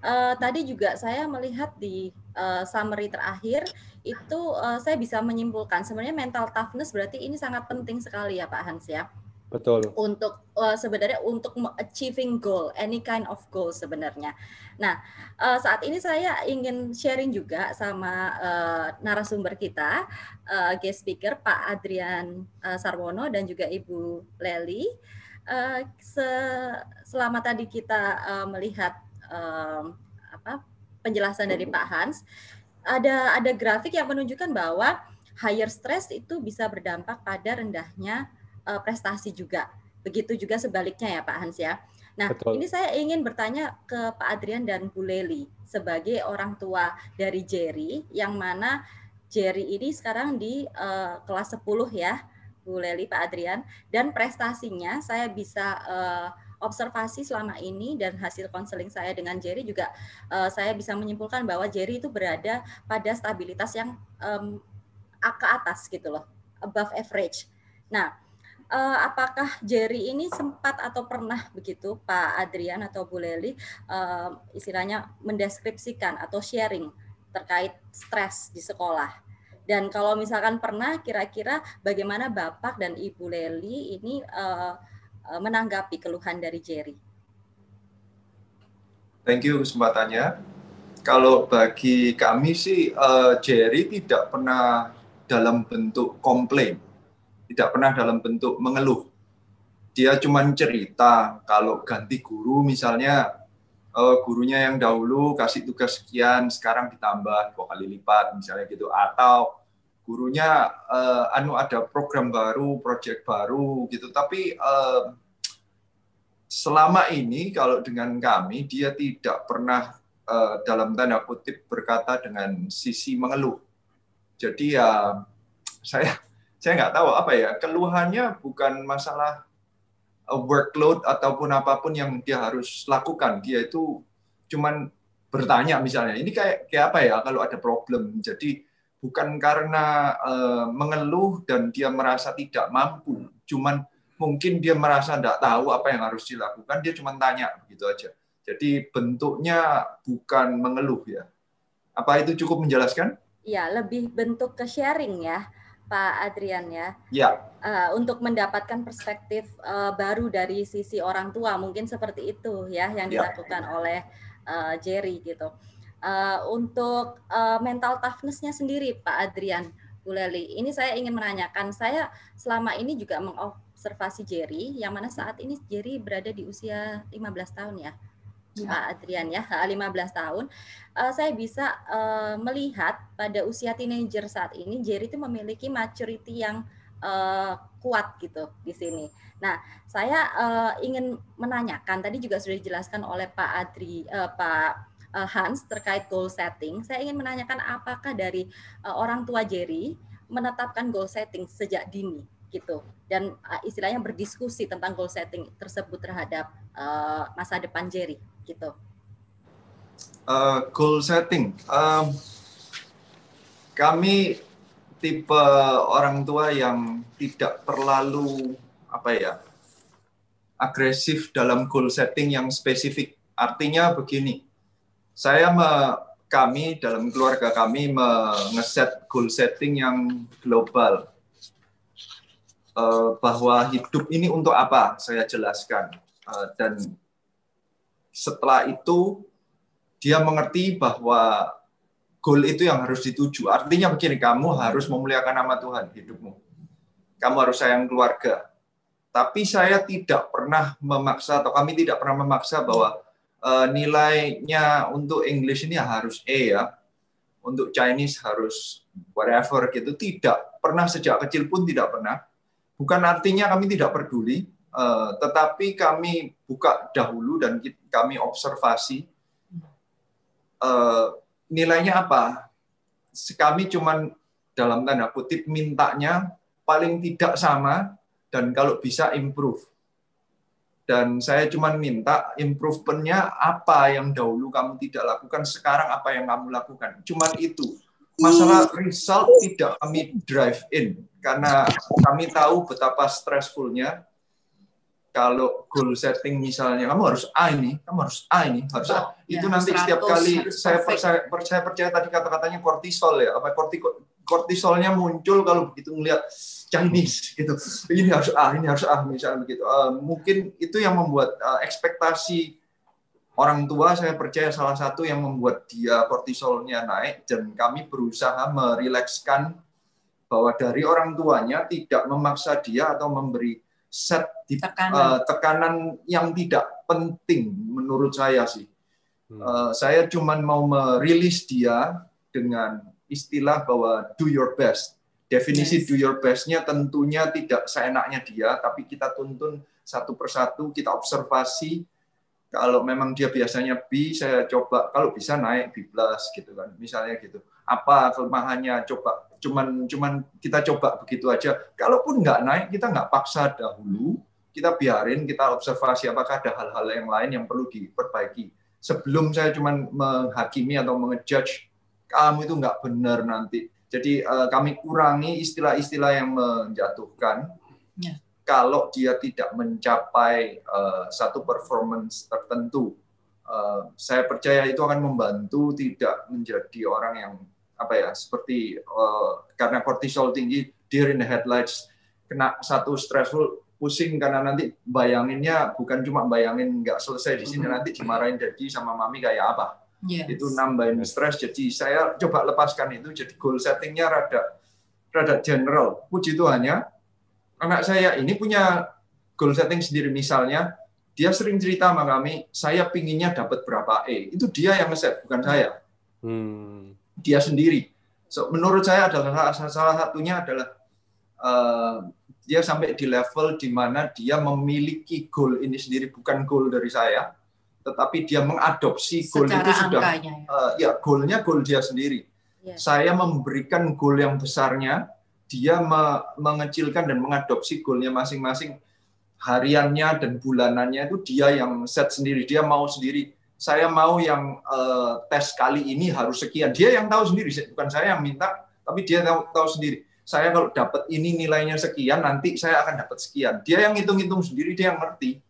uh, tadi juga saya melihat di uh, summary terakhir itu uh, saya bisa menyimpulkan sebenarnya mental toughness berarti ini sangat penting sekali ya Pak Hans ya. Betul. Untuk uh, sebenarnya untuk achieving goal, any kind of goal sebenarnya. Nah, uh, saat ini saya ingin sharing juga sama uh, narasumber kita, uh, guest speaker Pak Adrian uh, Sarwono dan juga Ibu Leli. Uh, selama tadi kita uh, melihat um, apa, penjelasan dari Pak Hans, ada ada grafik yang menunjukkan bahwa higher stress itu bisa berdampak pada rendahnya uh, prestasi juga. Begitu juga sebaliknya ya Pak Hans ya. Nah, Betul. ini saya ingin bertanya ke Pak Adrian dan Bu Leli sebagai orang tua dari Jerry yang mana Jerry ini sekarang di uh, kelas 10 ya, Bu Leli, Pak Adrian dan prestasinya saya bisa uh, observasi selama ini dan hasil konseling saya dengan Jerry juga uh, saya bisa menyimpulkan bahwa Jerry itu berada pada stabilitas yang um, ke atas gitu loh, above average. Nah, uh, apakah Jerry ini sempat atau pernah begitu Pak Adrian atau Bu Leli uh, eh, istilahnya mendeskripsikan atau sharing terkait stres di sekolah? Dan kalau misalkan pernah, kira-kira bagaimana Bapak dan Ibu Leli ini uh, Eh, menanggapi keluhan dari Jerry. Thank you kesempatannya. Kalau bagi kami sih uh, Jerry tidak pernah dalam bentuk komplain, tidak pernah dalam bentuk mengeluh. Dia cuma cerita kalau ganti guru misalnya uh, gurunya yang dahulu kasih tugas sekian sekarang ditambah dua kali lipat misalnya gitu atau gurunya uh, anu ada program baru, project baru gitu. Tapi uh, selama ini kalau dengan kami dia tidak pernah uh, dalam tanda kutip berkata dengan sisi mengeluh. Jadi ya saya saya nggak tahu apa ya keluhannya bukan masalah workload ataupun apapun yang dia harus lakukan. Dia itu cuman bertanya misalnya ini kayak kayak apa ya kalau ada problem. Jadi bukan karena uh, mengeluh dan dia merasa tidak mampu, cuman mungkin dia merasa tidak tahu apa yang harus dilakukan, dia cuma tanya begitu aja. Jadi bentuknya bukan mengeluh ya. Apa itu cukup menjelaskan? Ya, lebih bentuk ke sharing ya, Pak Adrian ya. Ya. Uh, untuk mendapatkan perspektif uh, baru dari sisi orang tua, mungkin seperti itu ya yang iya. dilakukan ya. oleh uh, Jerry gitu. Uh, untuk uh, mental toughness-nya sendiri, Pak Adrian Guleli. ini saya ingin menanyakan, saya selama ini juga mengobservasi Jerry, yang mana saat ini Jerry berada di usia 15 tahun ya, ya. Pak Adrian ya, 15 eh, tahun. Uh, saya bisa uh, melihat pada usia teenager saat ini, Jerry itu memiliki maturity yang uh, kuat gitu di sini. Nah, saya uh, ingin menanyakan tadi juga sudah dijelaskan oleh Pak Adri, uh, Pak Eh, Hans terkait goal setting, saya ingin menanyakan apakah dari eh, orang tua Jerry menetapkan goal setting sejak dini gitu dan eh, istilahnya berdiskusi tentang goal setting tersebut terhadap masa depan Jerry gitu. Uh, goal setting. kami tipe orang tua yang tidak terlalu apa ya agresif dalam goal setting yang spesifik. Artinya begini, saya me, kami dalam keluarga kami mengeset goal setting yang global uh, bahwa hidup ini untuk apa saya jelaskan uh, dan setelah itu dia mengerti bahwa goal itu yang harus dituju artinya begini kamu harus memuliakan nama Tuhan hidupmu kamu harus sayang keluarga tapi saya tidak pernah memaksa atau kami tidak pernah memaksa bahwa uh, nilainya untuk English ini ya harus A ya, untuk Chinese harus whatever gitu, tidak pernah sejak kecil pun tidak pernah. Bukan artinya kami tidak peduli, uh, tetapi kami buka dahulu dan kami observasi uh, nilainya apa. Kami cuman dalam tanda kutip mintanya paling tidak sama dan kalau bisa improve dan saya cuma minta improvementnya apa yang dahulu kamu tidak lakukan sekarang apa yang kamu lakukan cuma itu masalah hmm. result tidak kami drive in karena kami tahu betapa stressfulnya kalau goal setting misalnya kamu harus A ini, kamu harus A ini, harus A. Itu ya, nanti 100, setiap kali saya percaya, percaya percaya tadi kata-katanya kortisol ya, apa kortisolnya muncul kalau begitu melihat Chinese [LAUGHS] gitu ini harus ah ini harus ah misalnya begitu uh, mungkin itu yang membuat uh, ekspektasi orang tua saya percaya salah satu yang membuat dia kortisolnya naik dan kami berusaha merilekskan bahwa dari orang tuanya tidak memaksa dia atau memberi set di, tekanan. Uh, tekanan yang tidak penting menurut saya sih. Uh, saya cuma mau merilis dia dengan istilah bahwa do your best. Definisi yes. do your best-nya tentunya tidak seenaknya dia, tapi kita tuntun satu persatu, kita observasi. Kalau memang dia biasanya B, saya coba kalau bisa naik B plus gitu kan, misalnya gitu. Apa kelemahannya? Coba cuman cuman kita coba begitu aja. Kalaupun nggak naik, kita nggak paksa dahulu, kita biarin, kita observasi apakah ada hal-hal yang lain yang perlu diperbaiki. Sebelum saya cuman menghakimi atau mengejudge kamu itu nggak benar nanti jadi uh, kami kurangi istilah-istilah yang menjatuhkan. Ya. Kalau dia tidak mencapai uh, satu performance tertentu, uh, saya percaya itu akan membantu tidak menjadi orang yang apa ya seperti uh, karena kortisol tinggi deer in the headlights kena satu stressful pusing karena nanti bayanginnya bukan cuma bayangin nggak selesai di sini mm-hmm. nanti dimarahin jadi sama mami kayak apa yes. itu nambahin stres jadi saya coba lepaskan itu jadi goal settingnya rada rada general puji tuhan ya anak saya ini punya goal setting sendiri misalnya dia sering cerita sama kami saya pinginnya dapat berapa e itu dia yang ngeset bukan saya hmm. dia sendiri so, menurut saya adalah salah satunya adalah uh, dia sampai di level di mana dia memiliki goal ini sendiri bukan goal dari saya tetapi dia mengadopsi gol itu sudah uh, ya, eh, ya golnya gol dia sendiri. Ya. Saya memberikan gol yang besarnya, dia me mengecilkan dan mengadopsi golnya masing-masing hariannya dan bulanannya itu dia yang set sendiri, dia mau sendiri. Saya mau yang uh, tes kali ini harus sekian. Dia yang tahu sendiri, bukan saya yang minta, tapi dia tahu, tahu sendiri. Saya kalau dapat ini nilainya sekian, nanti saya akan dapat sekian. Dia yang hitung-hitung sendiri, dia yang ngerti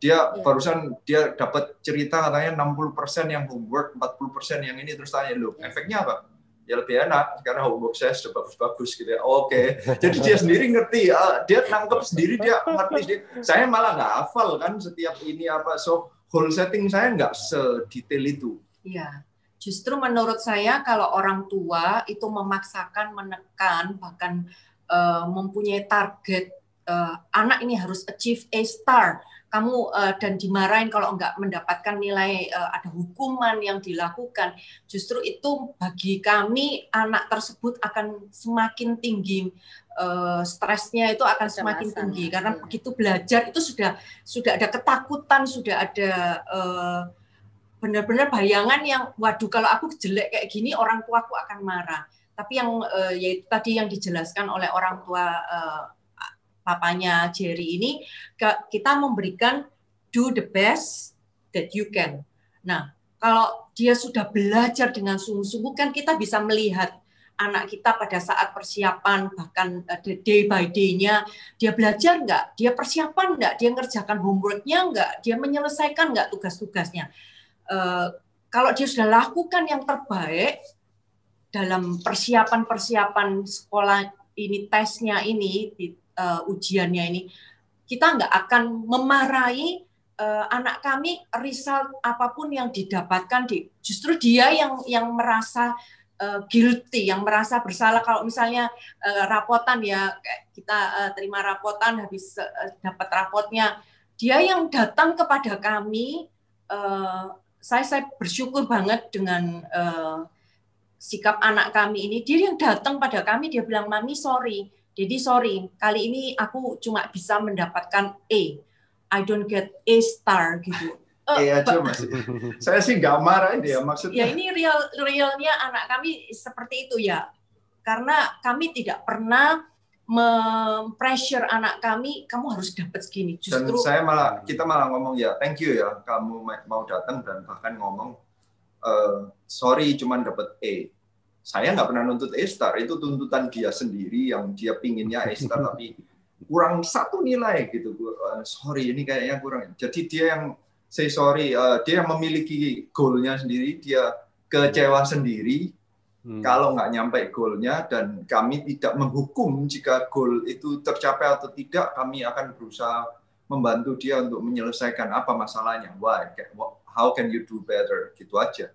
dia yeah. barusan dia dapat cerita katanya 60% yang homework, 40% yang ini terus tanya lu, efeknya apa? Ya lebih enak karena homework saya sudah bagus-bagus gitu ya. Oh, oke. Okay. [LAUGHS] Jadi dia sendiri ngerti, uh, dia nangkep sendiri dia ngerti. Dia, saya malah nggak hafal kan setiap ini apa so whole setting saya nggak sedetail itu. Iya. Justru menurut saya kalau orang tua itu memaksakan menekan bahkan uh, mempunyai target uh, anak ini harus achieve A star kamu uh, dan dimarahin kalau nggak mendapatkan nilai uh, ada hukuman yang dilakukan justru itu bagi kami anak tersebut akan semakin tinggi uh, stresnya itu akan semakin tinggi iya. karena iya. begitu belajar itu sudah sudah ada ketakutan sudah ada benar benar-benar bayangan yang waduh kalau aku jelek kayak gini orang tua aku akan marah tapi yang uh, yaitu tadi yang dijelaskan oleh orang tua uh, papanya Jerry ini kita memberikan do the best that you can. Nah, kalau dia sudah belajar dengan sungguh-sungguh kan kita bisa melihat anak kita pada saat persiapan bahkan eh, day by day-nya dia belajar nggak, dia persiapan nggak, dia ngerjakan homework-nya nggak, dia menyelesaikan nggak tugas-tugasnya. Uh, kalau dia sudah lakukan yang terbaik dalam persiapan-persiapan sekolah ini tesnya ini di uh, ujiannya ini. Kita nggak akan memarahi uh, anak kami result apapun yang didapatkan di justru dia yang yang merasa uh, guilty, yang merasa bersalah kalau misalnya uh, rapotan ya kita uh, terima rapotan habis uh, dapat rapotnya dia yang datang kepada kami uh, saya saya bersyukur banget dengan uh, sikap anak kami ini dia yang datang pada kami dia bilang mami sorry jadi sorry, kali ini aku cuma bisa mendapatkan A. I don't get A star gitu. [LAUGHS] Iya eh, cuma sih. Saya sih nggak marah dia ya, maksudnya. Ya ini real realnya anak kami seperti itu ya. Karena kami tidak pernah mempressure anak kami, kamu harus dapat segini. Justru dan saya malah kita malah ngomong ya, thank you ya, kamu mau datang dan bahkan ngomong, uh, sorry cuman dapat E saya nggak pernah nuntut Esther itu tuntutan dia sendiri yang dia pinginnya Esther [LAUGHS] tapi kurang satu nilai gitu. Bu, eh, sorry, ini kayaknya kurang. Jadi dia yang say sorry, uh, dia yang memiliki goalnya sendiri, dia kecewa hmm. sendiri hmm. kalau nggak nyampe goalnya dan kami tidak menghukum jika goal itu tercapai atau tidak, kami akan berusaha membantu dia untuk menyelesaikan apa masalahnya. Why? How can you do better? Gitu aja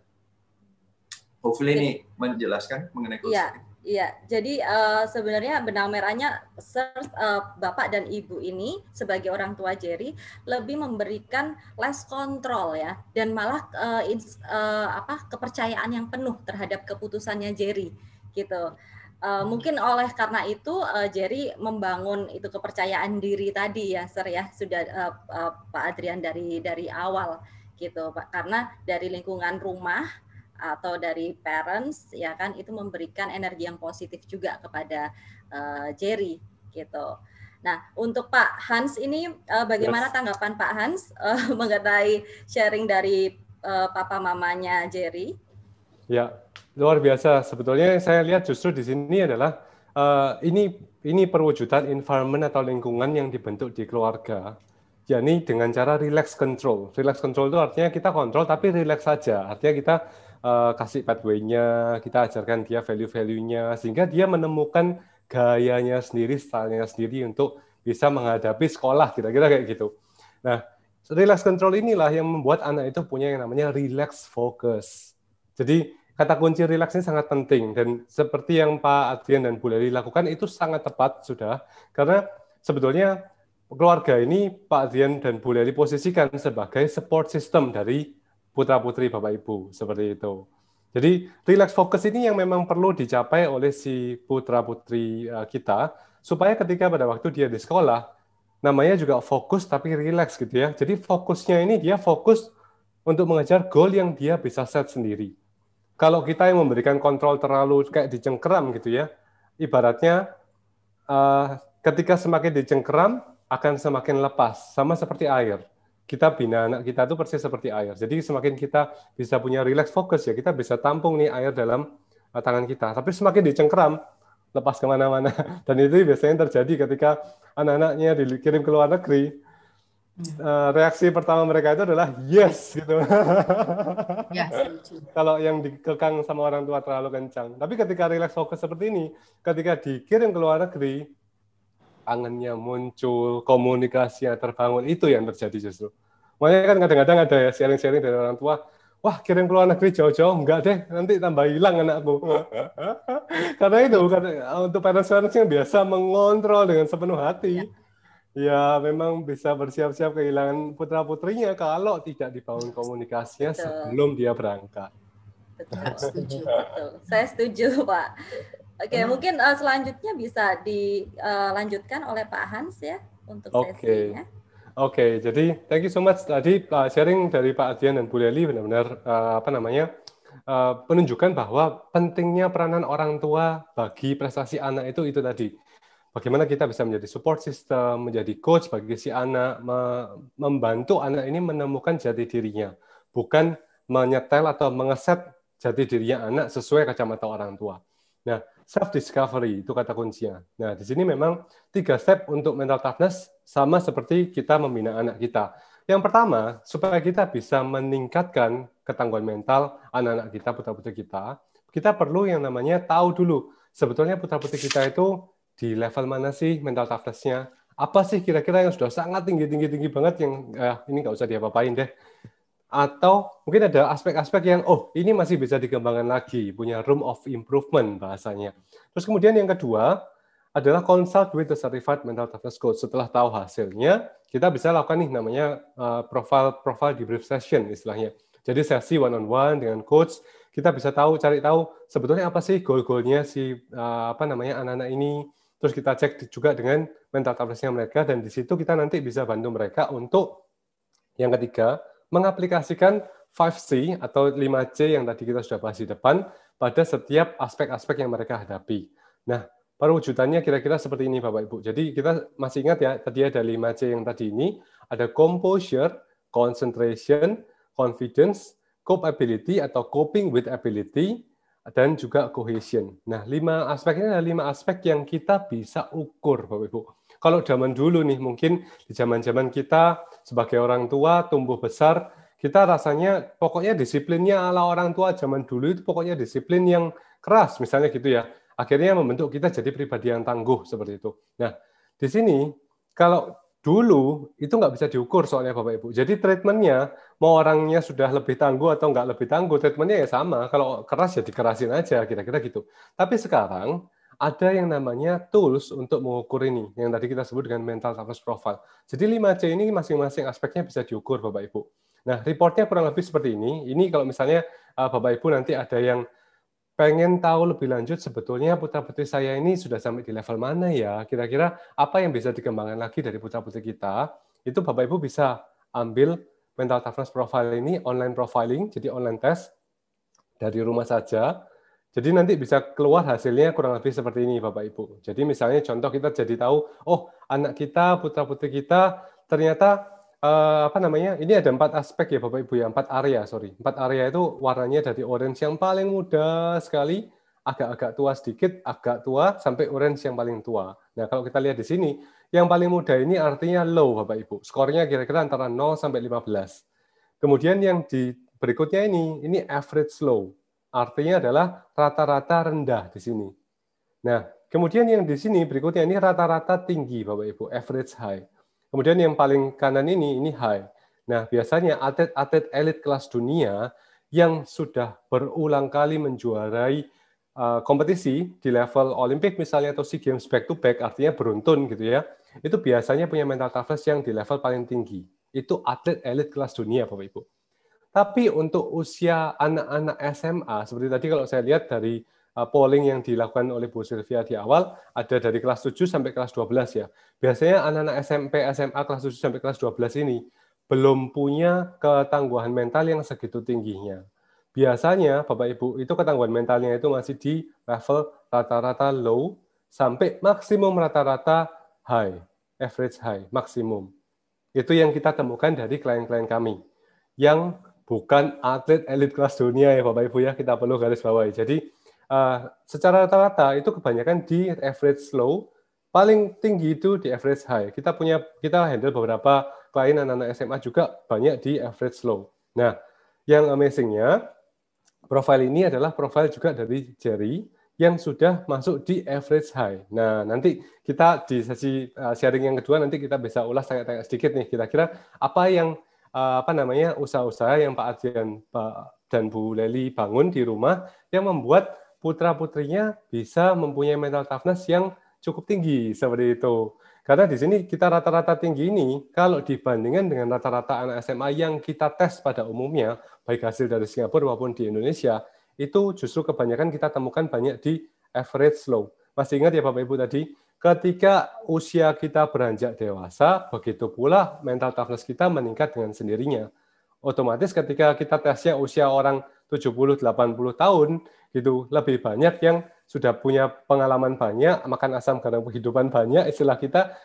hopefully ini menjelaskan mengenai kursi. Iya, iya. Jadi uh, sebenarnya benang merahnya uh, bapak dan ibu ini sebagai orang tua Jerry lebih memberikan less control ya dan malah uh, ins, uh, apa kepercayaan yang penuh terhadap keputusannya Jerry gitu. Uh, mungkin oleh karena itu uh, Jerry membangun itu kepercayaan diri tadi ya Sir ya sudah uh, uh, Pak Adrian dari dari awal gitu Pak karena dari lingkungan rumah atau dari parents ya kan itu memberikan energi yang positif juga kepada uh, Jerry gitu. Nah, untuk Pak Hans ini uh, bagaimana yes. tanggapan Pak Hans uh, [LAUGHS] mengenai sharing dari uh, papa mamanya Jerry? Ya, luar biasa. Sebetulnya saya lihat justru di sini adalah uh, ini ini perwujudan environment atau lingkungan yang dibentuk di keluarga. Jadi dengan cara relax control. Relax control itu artinya kita kontrol tapi relax saja. Artinya kita Eh, kasih pathway-nya, kita ajarkan dia value-value-nya, sehingga dia menemukan gayanya sendiri, stylenya sendiri untuk bisa menghadapi sekolah, kira-kira kayak gitu. Nah, relax control inilah yang membuat anak itu punya yang namanya relax focus. Jadi kata kunci relax ini sangat penting dan seperti yang Pak Adrian dan Bu Leli lakukan itu sangat tepat sudah karena sebetulnya keluarga ini Pak Adrian dan Bu Leli posisikan sebagai support system dari putra-putri Bapak Ibu, seperti itu. Jadi relax focus ini yang memang perlu dicapai oleh si putra-putri eh, kita supaya ketika pada waktu dia di sekolah namanya juga fokus tapi relax gitu ya. Jadi fokusnya ini dia fokus untuk mengejar goal yang dia bisa set sendiri. Kalau kita yang memberikan kontrol terlalu kayak dicengkeram gitu ya, ibaratnya uh, ketika semakin dicengkeram akan semakin lepas, sama seperti air kita bina anak kita itu persis seperti air. Jadi semakin kita bisa punya relax fokus ya, kita bisa tampung nih air dalam uh, tangan kita. Tapi semakin dicengkram, lepas kemana-mana. [LAUGHS] Dan itu biasanya terjadi ketika anak-anaknya dikirim ke luar negeri. Uh, reaksi pertama mereka itu adalah yes gitu. Yes. Ya, [LAUGHS] Kalau yang dikekang sama orang tua terlalu kencang. Tapi ketika relax fokus seperti ini, ketika dikirim ke luar negeri, angannya muncul, komunikasi yang terbangun itu yang terjadi justru. Makanya kan kadang-kadang ada ya sharing-sharing dari orang tua, wah kirim ke luar negeri jauh-jauh enggak deh nanti tambah hilang anakku [LAUGHS] karena itu karena untuk parents parents yang biasa mengontrol dengan sepenuh hati ya, ya memang bisa bersiap-siap kehilangan putra putrinya kalau tidak dibangun komunikasinya betul. sebelum dia berangkat betul setuju betul saya setuju pak Oke, okay, mungkin uh, selanjutnya bisa dilanjutkan eh, oleh Pak Hans ya untuk sesi sesinya. Oke, okay, jadi thank you so much tadi uh, sharing dari Pak Adian dan Bu Leli benar-benar uh, apa namanya uh, penunjukan bahwa pentingnya peranan orang tua bagi prestasi anak itu itu tadi. Bagaimana kita bisa menjadi support system, menjadi coach bagi si anak, membantu anak ini menemukan jati dirinya, bukan menyetel atau mengeset jati dirinya anak sesuai kacamata orang tua. Nah, self discovery itu kata kuncinya. Nah, di sini memang tiga step untuk mental toughness sama seperti kita membina anak kita. Yang pertama, supaya kita bisa meningkatkan ketangguhan mental anak-anak kita, putra-putri kita, kita perlu yang namanya tahu dulu sebetulnya putra-putri kita itu di level mana sih mental toughness-nya? Apa sih kira-kira yang sudah sangat tinggi-tinggi tinggi banget yang eh, ini nggak usah diapa-apain deh atau mungkin ada aspek-aspek yang oh ini masih bisa dikembangkan lagi punya room of improvement bahasanya terus kemudian yang kedua adalah consult with the certified mental toughness coach setelah tahu hasilnya kita bisa lakukan nih namanya uh, profile profile debrief session istilahnya jadi sesi one on one dengan coach kita bisa tahu cari tahu sebetulnya apa sih goal-goalnya si eh, apa namanya anak-anak ini terus kita cek juga dengan mental toughness-nya mereka dan di situ kita nanti bisa bantu mereka untuk yang ketiga mengaplikasikan 5C atau 5C yang tadi kita sudah bahas di depan pada setiap aspek-aspek yang mereka hadapi. Nah, perwujudannya kira-kira seperti ini Bapak Ibu. Jadi kita masih ingat ya, tadi ada 5C yang tadi ini, ada composure, concentration, confidence, copability, atau coping with ability, dan juga cohesion. Nah, lima aspek ini adalah lima aspek yang kita bisa ukur Bapak Ibu. Kalau zaman dulu nih mungkin di zaman-zaman kita sebagai orang tua tumbuh besar, kita rasanya pokoknya disiplinnya ala orang tua zaman dulu itu pokoknya disiplin yang keras misalnya gitu ya. Akhirnya membentuk kita jadi pribadi yang tangguh seperti itu. Nah, di sini kalau dulu itu nggak bisa diukur soalnya Bapak Ibu. Jadi treatmentnya mau orangnya sudah lebih tangguh atau nggak lebih tangguh, treatmentnya ya sama. Kalau keras ya dikerasin aja, kira-kira gitu. Tapi sekarang ada yang namanya tools untuk mengukur ini, yang tadi kita sebut dengan mental toughness profile. Jadi 5C ini masing-masing aspeknya bisa diukur, Bapak Ibu. Nah, reportnya kurang lebih seperti ini. Ini kalau misalnya uh, Bapak Ibu nanti ada yang pengen tahu lebih lanjut sebetulnya putra-putri saya ini sudah sampai di level mana ya, kira-kira apa yang bisa dikembangkan lagi dari putra-putri kita, itu Bapak Ibu bisa ambil mental toughness profile ini, online profiling, jadi online test, dari rumah saja, jadi nanti bisa keluar hasilnya kurang lebih seperti ini Bapak Ibu. Jadi misalnya contoh kita jadi tahu, oh anak kita, putra-putri kita ternyata eh, apa namanya? Ini ada empat aspek ya Bapak Ibu ya, empat area, sorry. Empat area itu warnanya dari orange yang paling muda sekali, agak-agak tua sedikit, agak tua sampai orange yang paling tua. Nah, kalau kita lihat di sini, yang paling muda ini artinya low Bapak Ibu. Skornya kira-kira antara 0 sampai 15. Kemudian yang di berikutnya ini, ini average low Artinya adalah rata-rata rendah di sini. Nah, kemudian yang di sini berikutnya ini rata-rata tinggi Bapak Ibu, average high. Kemudian yang paling kanan ini ini high. Nah, biasanya atlet-atlet elit kelas dunia yang sudah berulang kali menjuarai eh, kompetisi di level Olimpik misalnya atau SEA Games back to back artinya beruntun gitu ya. Itu biasanya punya mental toughness yang di level paling tinggi. Itu atlet elit kelas dunia Bapak Ibu. Tapi untuk usia anak-anak SMA, seperti tadi kalau saya lihat dari uh, polling yang dilakukan oleh Bu Sylvia di awal, ada dari kelas 7 sampai kelas 12 ya. Biasanya anak-anak SMP, SMA kelas 7 sampai kelas 12 ini belum punya ketangguhan mental yang segitu tingginya. Biasanya Bapak Ibu itu ketangguhan mentalnya itu masih di level rata-rata low sampai maksimum rata-rata high, average high, maksimum. Itu yang kita temukan dari klien-klien kami. Yang bukan atlet elit kelas dunia ya Bapak Ibu ya kita perlu garis bawahi. Jadi uh, secara rata-rata itu kebanyakan di average low, paling tinggi itu di average high. Kita punya kita handle beberapa klien anak-anak SMA juga banyak di average low. Nah, yang amazingnya profil ini adalah profil juga dari Jerry yang sudah masuk di average high. Nah, nanti kita di sesi eh, sharing yang kedua nanti kita bisa ulas tanya-tanya sedikit nih kira-kira apa yang Eh, apa namanya usaha-usaha yang Pak Adrian Pak dan Bu Leli bangun di rumah yang membuat putra putrinya bisa mempunyai mental toughness yang cukup tinggi seperti itu. Karena di sini kita rata-rata tinggi ini kalau dibandingkan dengan rata-rata anak SMA yang kita tes pada umumnya baik hasil dari Singapura maupun di Indonesia itu justru kebanyakan kita temukan banyak di average low. Masih ingat ya Bapak Ibu tadi Ketika usia kita beranjak dewasa, begitu pula mental toughness kita meningkat dengan sendirinya. Otomatis ketika kita tesnya usia orang 70-80 tahun, gitu lebih banyak yang sudah punya pengalaman banyak, makan asam karena kehidupan banyak, istilah kita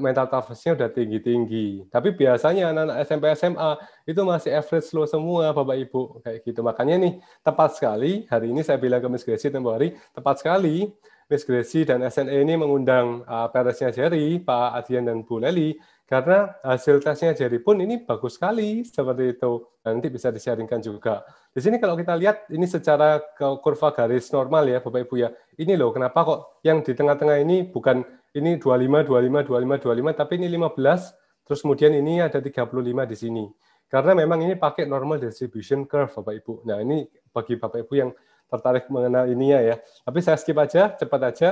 mental toughness-nya sudah tinggi-tinggi. Tapi biasanya anak-anak SMP SMA itu masih average slow semua Bapak Ibu kayak gitu. Makanya nih tepat sekali hari ini saya bilang ke Miss Gracie tempoh hari tepat sekali Miss Gracie dan SNE ini mengundang uh, peresnya Jerry, Pak Adrian dan Bu Leli, karena hasil tesnya Jerry pun ini bagus sekali, seperti itu. Nanti bisa disaringkan juga. Di sini kalau kita lihat, ini secara kurva garis normal ya, Bapak-Ibu ya. Ini loh, kenapa kok yang di tengah-tengah ini bukan ini 25, 25, 25, 25, tapi ini 15, terus kemudian ini ada 35 di sini. Karena memang ini pakai normal distribution curve, Bapak-Ibu. Nah, ini bagi Bapak-Ibu yang tertarik mengenal ininya ya. Tapi saya skip aja, cepat aja.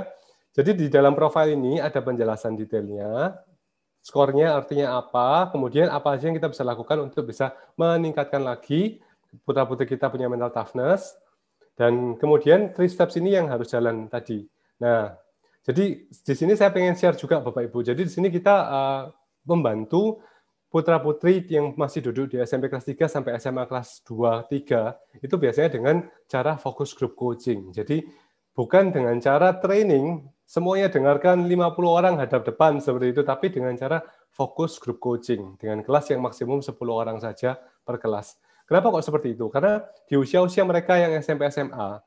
Jadi di dalam profil ini ada penjelasan detailnya, skornya artinya apa, kemudian apa aja yang kita bisa lakukan untuk bisa meningkatkan lagi putra-putri kita punya mental toughness, dan kemudian three steps ini yang harus jalan tadi. Nah, jadi di sini saya pengen share juga Bapak Ibu. Jadi di sini kita uh, membantu putra-putri yang masih duduk di SMP kelas 3 sampai SMA kelas 2, 3, itu biasanya dengan cara fokus grup coaching. Jadi bukan dengan cara training, semuanya dengarkan 50 orang hadap depan seperti itu, tapi dengan cara fokus grup coaching, dengan kelas yang maksimum 10 orang saja per kelas. Kenapa kok seperti itu? Karena di usia-usia mereka yang SMP SMA,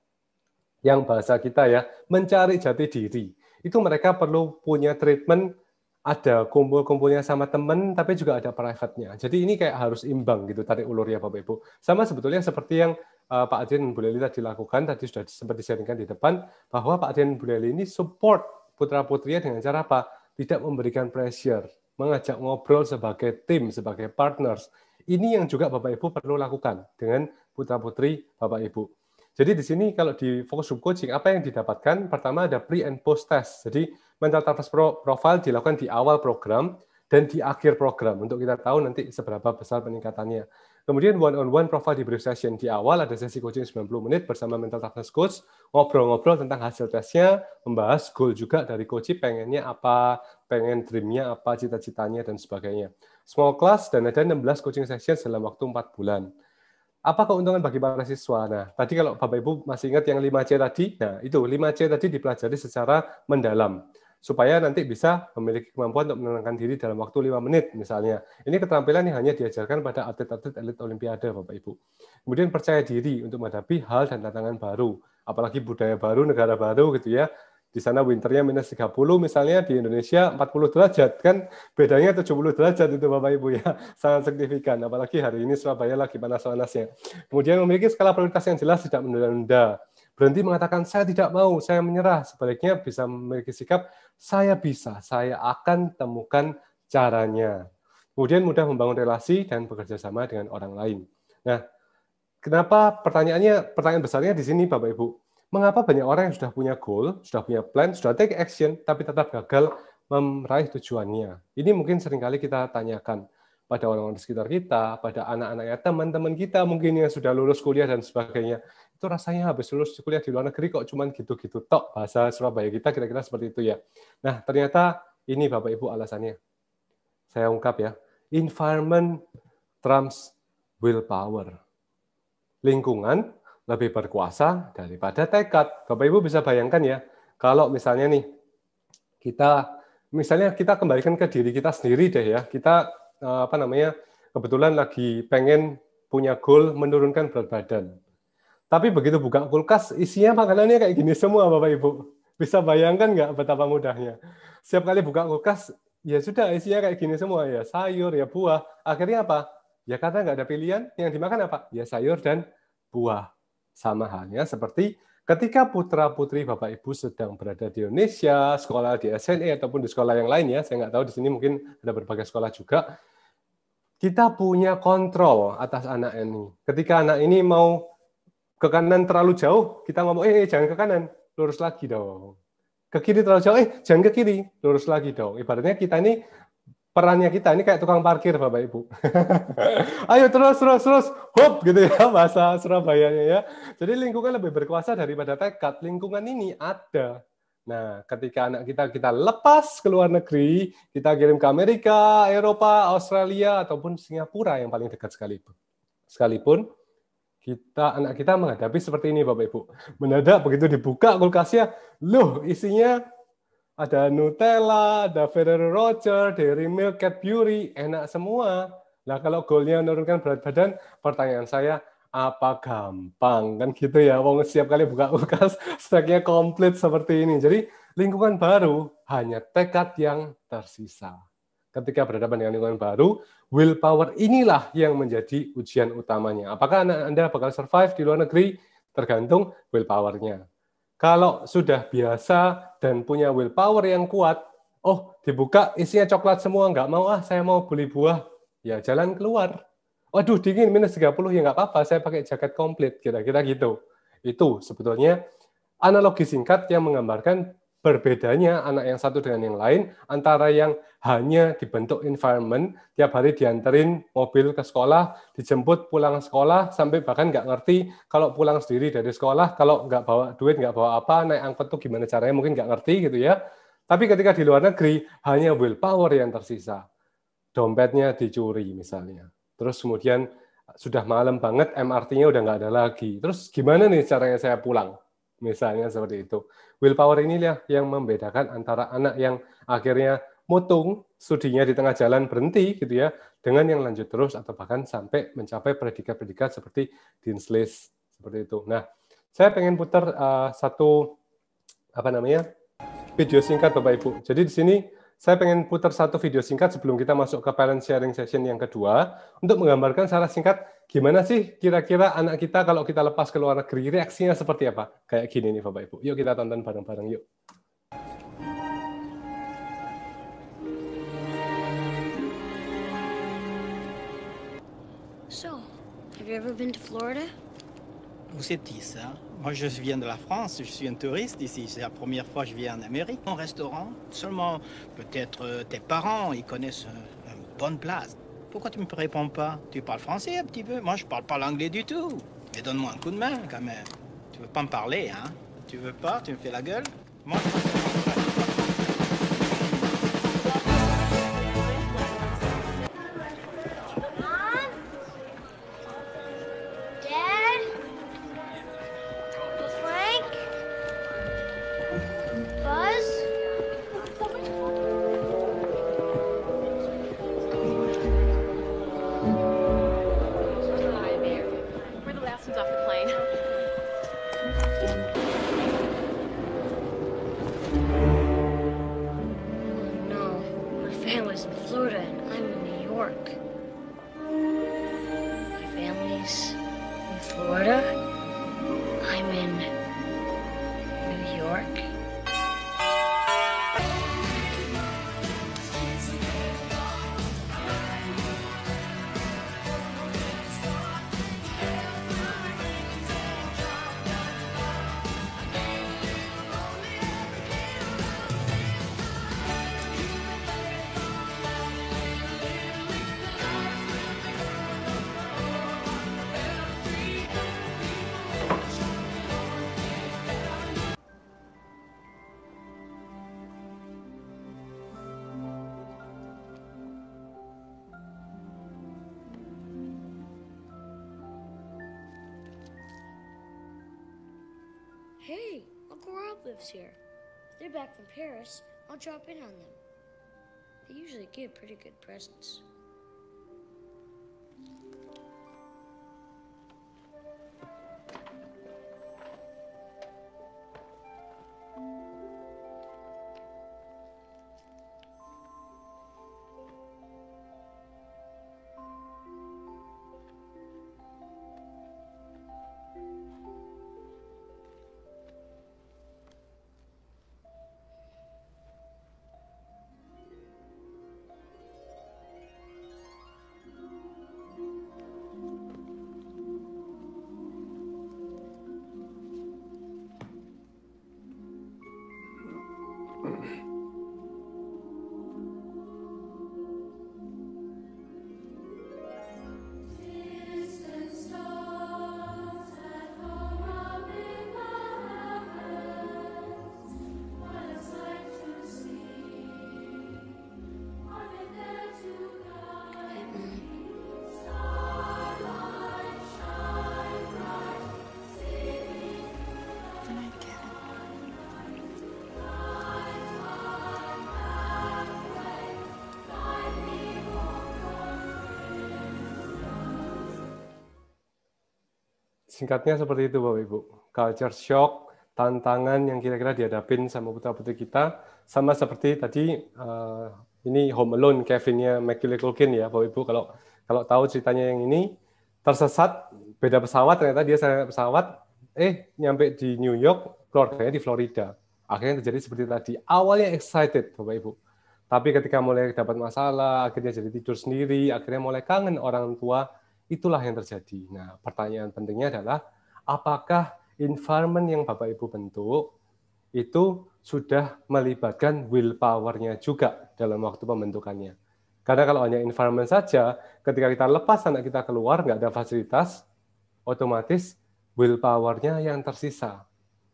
yang bahasa kita ya, mencari jati diri, itu mereka perlu punya treatment ada kumpul-kumpulnya sama temen, tapi juga ada private-nya. Jadi ini kayak harus imbang gitu tarik ulur ya Bapak Ibu. Sama sebetulnya seperti yang uh, Pak Adrian Buleli tadi lakukan, tadi sudah sempat disaringkan di depan, bahwa Pak Adrian Buleli ini support putra-putrinya dengan cara apa? Tidak memberikan pressure, mengajak ngobrol sebagai tim, sebagai partners. Ini yang juga Bapak Ibu perlu lakukan dengan putra-putri Bapak Ibu. Jadi di sini kalau di fokus group coaching, apa yang didapatkan? Pertama ada pre and post test. Jadi mental pro profile dilakukan di awal program dan di akhir program untuk kita tahu nanti seberapa besar peningkatannya. Kemudian one on one profile di brief session di awal ada sesi coaching 90 menit bersama mental toughness coach ngobrol-ngobrol tentang hasil tesnya, membahas goal juga dari coach pengennya apa, pengen dreamnya apa, cita-citanya dan sebagainya. Small class dan ada 16 coaching session dalam waktu 4 bulan. Apa keuntungan bagi para siswa? Nah, tadi kalau Bapak Ibu masih ingat yang 5C tadi, nah itu 5C tadi dipelajari secara mendalam supaya nanti bisa memiliki kemampuan untuk menenangkan diri dalam waktu lima menit misalnya. Ini keterampilan yang hanya diajarkan pada atlet-atlet elit olimpiade Bapak Ibu. Kemudian percaya diri untuk menghadapi hal dan tantangan baru, apalagi budaya baru, negara baru gitu ya. Di sana winternya minus 30 misalnya, di Indonesia 40 derajat kan bedanya 70 derajat itu Bapak Ibu ya. [LAUGHS] Sangat signifikan apalagi hari ini Surabaya lagi panas-panasnya. Kemudian memiliki skala prioritas yang jelas tidak menunda-nunda berhenti mengatakan saya tidak mau, saya menyerah. Sebaliknya bisa memiliki sikap saya bisa, saya akan temukan caranya. Kemudian mudah membangun relasi dan bekerja sama dengan orang lain. Nah, kenapa pertanyaannya pertanyaan besarnya di sini Bapak Ibu? Mengapa banyak orang yang sudah punya goal, sudah punya plan, sudah take action tapi tetap gagal meraih tujuannya? Ini mungkin seringkali kita tanyakan pada orang-orang di sekitar kita, pada anak-anaknya, teman-teman kita mungkin yang sudah lulus kuliah dan sebagainya itu rasanya habis lulus kuliah di luar negeri kok cuman gitu-gitu tok bahasa Surabaya kita kira-kira seperti itu ya. Nah, ternyata ini Bapak Ibu alasannya. Saya ungkap ya. Environment trumps willpower. Lingkungan lebih berkuasa daripada tekad. Bapak Ibu bisa bayangkan ya, kalau misalnya nih kita misalnya kita kembalikan ke diri kita sendiri deh ya. Kita eh, apa namanya? kebetulan lagi pengen punya goal menurunkan berat badan tapi begitu buka kulkas, isinya makanannya kayak gini semua, Bapak Ibu. Bisa bayangkan nggak betapa mudahnya? Setiap kali buka kulkas, ya sudah isinya kayak gini semua ya sayur ya buah. Akhirnya apa? Ya karena nggak ada pilihan, yang dimakan apa? Ya sayur dan buah. Sama halnya seperti ketika putra putri Bapak Ibu sedang berada di Indonesia, sekolah di SNE ataupun di sekolah yang lain ya, saya nggak tahu di sini mungkin ada berbagai sekolah juga. Kita punya kontrol atas anak ini. Ketika anak ini mau ke kanan terlalu jauh, kita ngomong, eh, eh jangan ke kanan, lurus lagi dong. Ke kiri terlalu jauh, eh jangan ke kiri, lurus lagi dong. Ibaratnya kita ini, perannya kita ini kayak tukang parkir Bapak Ibu. [LAUGHS] Ayo terus, terus, terus, hop gitu ya bahasa Surabayanya ya. Jadi lingkungan lebih berkuasa daripada tekad, lingkungan ini ada. Nah, ketika anak kita kita lepas ke luar negeri, kita kirim ke Amerika, Eropa, Australia ataupun Singapura yang paling dekat sekalipun. Sekalipun kita anak kita menghadapi seperti ini Bapak Ibu. Mendadak begitu dibuka kulkasnya, loh isinya ada Nutella, ada Ferrero Rocher, Dairy Milk, Cadbury, enak semua. Nah kalau goalnya menurunkan berat badan, pertanyaan saya apa gampang kan gitu ya? Wong siap kali buka kulkas steknya [LAUGHS] komplit seperti ini. Jadi lingkungan baru hanya tekad yang tersisa ketika berhadapan dengan lingkungan baru, willpower inilah yang menjadi ujian utamanya. Apakah anak Anda bakal survive di luar negeri? Tergantung willpower-nya. Kalau sudah biasa dan punya willpower yang kuat, oh dibuka isinya coklat semua, nggak mau ah saya mau beli buah, ya jalan keluar. Waduh dingin minus 30 ya nggak apa-apa, saya pakai jaket komplit, kira-kira gitu. Itu sebetulnya analogi singkat yang menggambarkan berbedanya anak yang satu dengan yang lain antara yang hanya dibentuk environment tiap hari dianterin mobil ke sekolah dijemput pulang sekolah sampai bahkan nggak ngerti kalau pulang sendiri dari sekolah kalau nggak bawa duit nggak bawa apa naik angkot tuh gimana caranya mungkin nggak ngerti gitu ya tapi ketika di luar negeri hanya willpower yang tersisa dompetnya dicuri misalnya terus kemudian sudah malam banget MRT-nya udah nggak ada lagi terus gimana nih caranya saya pulang misalnya seperti itu. Willpower inilah yang membedakan antara anak yang akhirnya mutung, studinya di tengah jalan berhenti gitu ya, dengan yang lanjut terus atau bahkan sampai mencapai predikat-predikat seperti Dean's List seperti itu. Nah, saya pengen putar uh, satu apa namanya video singkat Bapak Ibu. Jadi di sini saya pengen putar satu video singkat sebelum kita masuk ke parent sharing session yang kedua untuk menggambarkan secara singkat gimana sih kira-kira anak kita kalau kita lepas ke luar negeri reaksinya seperti apa. Kayak gini nih Bapak Ibu. Yuk kita tonton bareng-bareng yuk. So, have you ever been to Florida? Você disse, ah? Moi, je viens de la France, je suis un touriste ici. C'est la première fois que je viens en Amérique. Mon restaurant, seulement peut-être euh, tes parents, ils connaissent euh, une bonne place. Pourquoi tu ne me réponds pas Tu parles français un petit peu Moi, je parle pas l'anglais du tout. Mais donne-moi un coup de main quand même. Tu veux pas me parler, hein Tu veux pas Tu me fais la gueule Moi, lives here. If they're back from Paris, I'll drop in on them. They usually give pretty good presents. Singkatnya seperti itu Bapak Ibu. Culture shock, tantangan yang kira-kira dihadapin sama putra-putri kita, sama seperti tadi uh, ini Home Alone Kevinnya Macaulay Culkin ya Bapak Ibu kalau kalau tahu ceritanya yang ini tersesat beda pesawat ternyata dia naik pesawat eh nyampe di New York keluarganya di Florida akhirnya terjadi seperti tadi awalnya excited Bapak Ibu tapi ketika mulai dapat masalah akhirnya jadi tidur sendiri akhirnya mulai kangen orang tua itulah yang terjadi. Nah, pertanyaan pentingnya adalah apakah environment yang Bapak Ibu bentuk itu sudah melibatkan willpowernya juga dalam waktu pembentukannya. Karena kalau hanya environment saja, ketika kita lepas anak kita keluar, nggak ada fasilitas, otomatis willpowernya yang tersisa.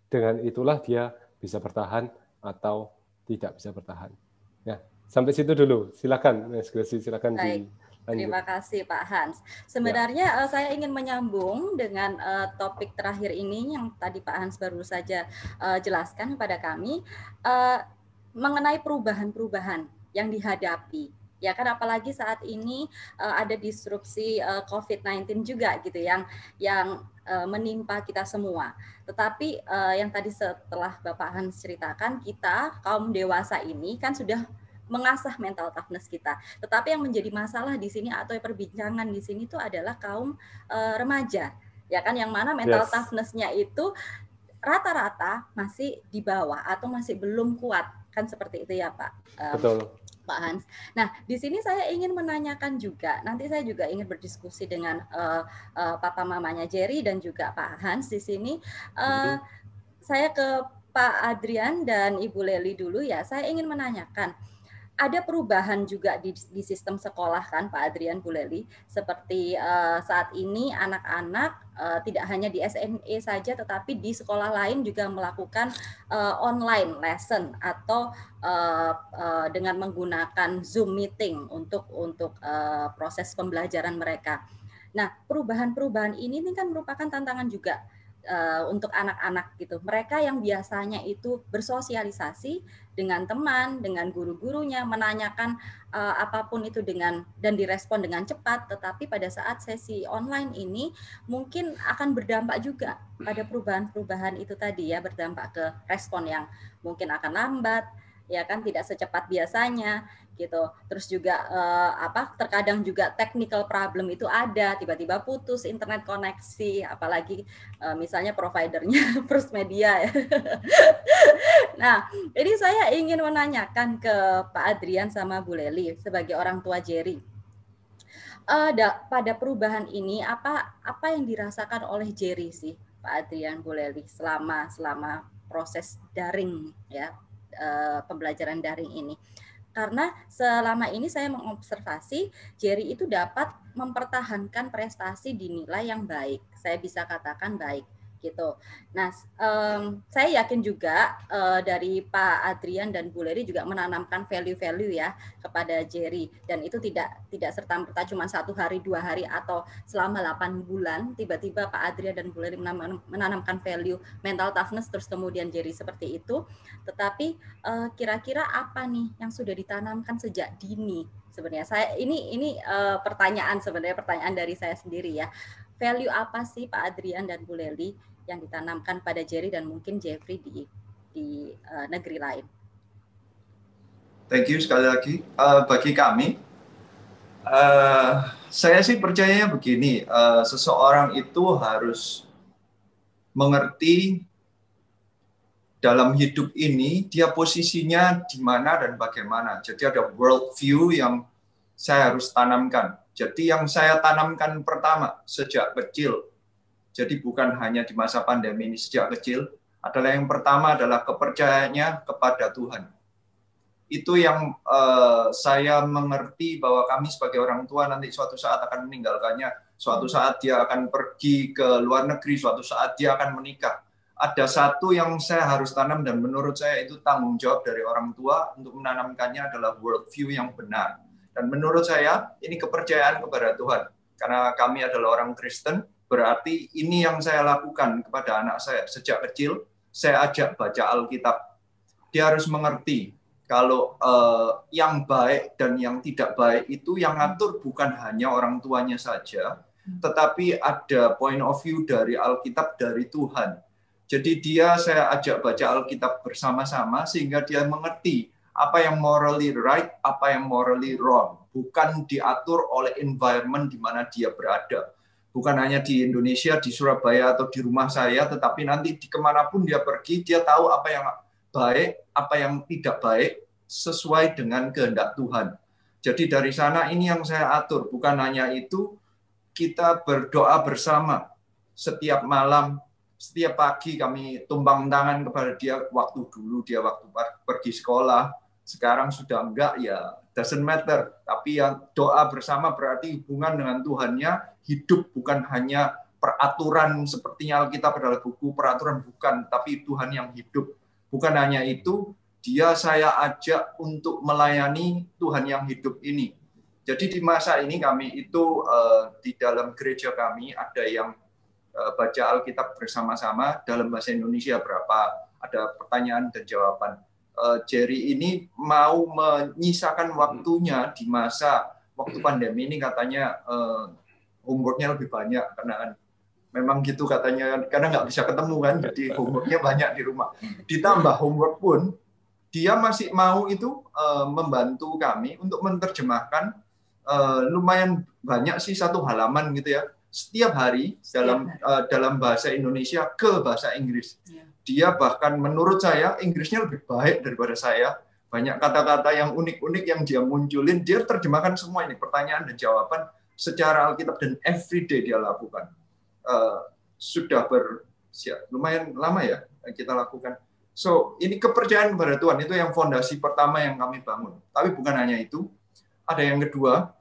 Dengan itulah dia bisa bertahan atau tidak bisa bertahan. Ya, sampai situ dulu. Silakan, Mas Gresi, silakan Baik. di Terima kasih Pak Hans. Sebenarnya ya. uh, saya ingin menyambung dengan uh, topik terakhir ini yang tadi Pak Hans baru saja uh, jelaskan kepada kami uh, mengenai perubahan-perubahan yang dihadapi. Ya kan apalagi saat ini uh, ada disrupsi uh, COVID-19 juga gitu yang yang uh, menimpa kita semua. Tetapi uh, yang tadi setelah Bapak Hans ceritakan kita kaum dewasa ini kan sudah mengasah mental toughness kita. Tetapi yang menjadi masalah di sini atau perbincangan di sini itu adalah kaum uh, remaja, ya kan yang mana mental yes. toughness-nya itu rata-rata masih di bawah atau masih belum kuat kan seperti itu ya Pak. Um, Betul. Pak Hans. Nah, di sini saya ingin menanyakan juga, nanti saya juga ingin berdiskusi dengan uh, uh, papa mamanya Jerry dan juga Pak Hans di sini. Uh, Saya ke Pak Adrian dan Ibu Leli dulu ya. Saya ingin menanyakan, ada perubahan juga di, di sistem sekolah kan Pak Adrian Buleli seperti uh, saat ini anak-anak uh, tidak hanya di SME saja tetapi di sekolah lain juga melakukan uh, online lesson atau uh, uh, dengan menggunakan Zoom meeting untuk untuk uh, proses pembelajaran mereka. Nah, perubahan-perubahan ini, ini kan merupakan tantangan juga uh, untuk anak-anak gitu. Mereka yang biasanya itu bersosialisasi dengan teman, dengan guru-gurunya, menanyakan uh, apapun itu dengan dan direspon dengan cepat, tetapi pada saat sesi online ini mungkin akan berdampak juga pada perubahan-perubahan itu tadi ya, berdampak ke respon yang mungkin akan lambat, ya kan tidak secepat biasanya gitu. Terus juga uh, apa terkadang juga technical problem itu ada, tiba-tiba putus internet koneksi, apalagi uh, misalnya providernya [LAUGHS] First Media ya. [LAUGHS] nah, ini saya ingin menanyakan ke Pak Adrian sama Bu Leli sebagai orang tua Jerry. Uh, pada perubahan ini apa apa yang dirasakan oleh Jerry sih Pak Adrian Bu Leli selama selama proses daring ya uh, pembelajaran daring ini karena selama ini saya mengobservasi Jerry itu dapat mempertahankan prestasi dinilai yang baik. Saya bisa katakan baik gitu. Nah, um, saya yakin juga uh, dari Pak Adrian dan Bu Leri juga menanamkan value-value ya kepada Jerry dan itu tidak tidak serta merta cuma satu hari dua hari atau selama delapan bulan tiba-tiba Pak Adrian dan Bu Leri menanam, menanamkan value mental toughness terus kemudian Jerry seperti itu. Tetapi kira eh, kira-kira apa nih yang sudah ditanamkan sejak dini sebenarnya saya ini ini uh, pertanyaan sebenarnya pertanyaan dari saya sendiri ya value apa sih Pak Adrian dan Bu Leli yang ditanamkan pada Jerry dan mungkin Jeffrey di di uh, negeri lain? Thank you sekali lagi uh, bagi kami. Uh, saya sih percayanya begini, uh, seseorang itu harus mengerti dalam hidup ini dia posisinya di mana dan bagaimana. Jadi ada world view yang saya harus tanamkan. Jadi yang saya tanamkan pertama sejak kecil, jadi bukan hanya di masa pandemi ini sejak kecil, adalah yang pertama adalah kepercayaannya kepada Tuhan. Itu yang eh, saya mengerti bahwa kami sebagai orang tua nanti suatu saat akan meninggalkannya, suatu hmm. saat dia akan pergi ke luar negeri, suatu saat dia akan menikah. Ada satu yang saya harus tanam dan menurut saya itu tanggung jawab dari orang tua untuk menanamkannya adalah worldview yang benar dan menurut saya ini kepercayaan kepada Tuhan. Karena kami adalah orang Kristen, berarti ini yang saya lakukan kepada anak saya sejak kecil. Saya ajak baca Alkitab. Dia harus mengerti kalau eh, yang baik dan yang tidak baik itu yang ngatur bukan hanya orang tuanya saja, hmm. tetapi ada point of view dari Alkitab dari Tuhan. Jadi dia saya ajak baca Alkitab bersama-sama sehingga dia mengerti apa yang morally right, apa yang morally wrong, bukan diatur oleh environment di mana dia berada. Bukan hanya di Indonesia, di Surabaya atau di rumah saya, tetapi nanti di kemanapun dia pergi, dia tahu apa yang baik, apa yang tidak baik, sesuai dengan kehendak Tuhan. Jadi dari sana ini yang saya atur, bukan hanya itu, kita berdoa bersama setiap malam, setiap pagi kami tumbang tangan kepada dia waktu dulu dia waktu pergi sekolah, sekarang sudah enggak ya doesn't matter. Tapi yang doa bersama berarti hubungan dengan Tuhannya hidup bukan hanya peraturan sepertinya Alkitab adalah buku peraturan bukan, tapi Tuhan yang hidup. Bukan hanya itu, dia saya ajak untuk melayani Tuhan yang hidup ini. Jadi di masa ini kami itu uh, di dalam gereja kami ada yang uh, baca Alkitab bersama-sama dalam bahasa Indonesia berapa ada pertanyaan dan jawaban. Eh, Jerry ini mau menyisakan waktunya di masa waktu pandemi ini katanya uh, homeworknya lebih banyak karena kan memang gitu katanya karena nggak bisa ketemu kan jadi homeworknya banyak di rumah ditambah homework pun dia masih mau itu uh, membantu kami untuk menerjemahkan uh, lumayan banyak sih satu halaman gitu ya setiap hari dalam uh, dalam bahasa Indonesia ke bahasa Inggris. Iya dia bahkan menurut saya Inggrisnya lebih baik daripada saya. Banyak kata-kata yang unik-unik yang dia munculin, dia terjemahkan semua ini pertanyaan dan jawaban secara Alkitab dan everyday dia lakukan. Uh, sudah ber lumayan lama ya kita lakukan. So ini kepercayaan kepada Tuhan itu yang fondasi pertama yang kami bangun. Tapi bukan hanya itu, ada yang kedua.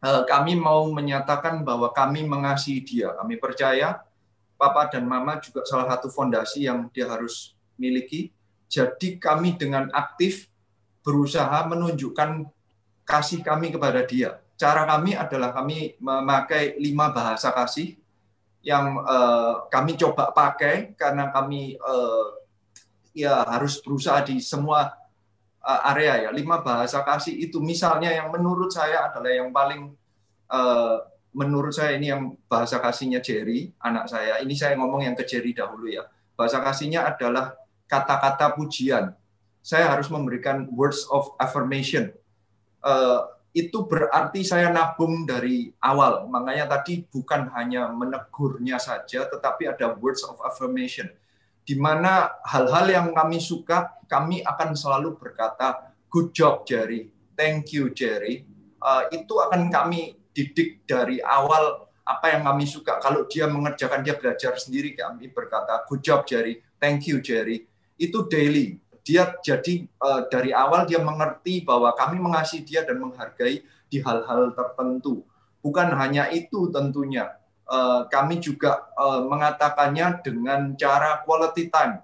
Eh, kami mau menyatakan bahwa kami mengasihi Dia. Kami percaya papa dan mama juga salah satu fondasi yang dia harus miliki. Jadi kami dengan aktif berusaha menunjukkan kasih kami kepada dia. Cara kami adalah kami memakai lima bahasa kasih yang eh, kami coba pakai karena kami eh, ya harus berusaha di semua eh, area ya. Lima bahasa kasih itu misalnya yang menurut saya adalah yang paling eh, menurut saya ini yang bahasa kasihnya Jerry, anak saya. Ini saya ngomong yang ke Jerry dahulu ya. Bahasa kasihnya adalah kata-kata pujian. Saya harus memberikan words of affirmation. Uh, itu berarti saya nabung dari awal. Makanya tadi bukan hanya menegurnya saja, tetapi ada words of affirmation. Di mana hal-hal yang kami suka, kami akan selalu berkata, good job Jerry, thank you Jerry. Uh, itu akan kami didik dari awal apa yang kami suka. Kalau dia mengerjakan, dia belajar sendiri. Kami berkata, good job Jerry, thank you Jerry. Itu daily. Dia jadi uh, dari awal dia mengerti bahwa kami mengasihi dia dan menghargai di hal-hal tertentu. Bukan hanya itu tentunya. Uh, kami juga uh, mengatakannya dengan cara quality time.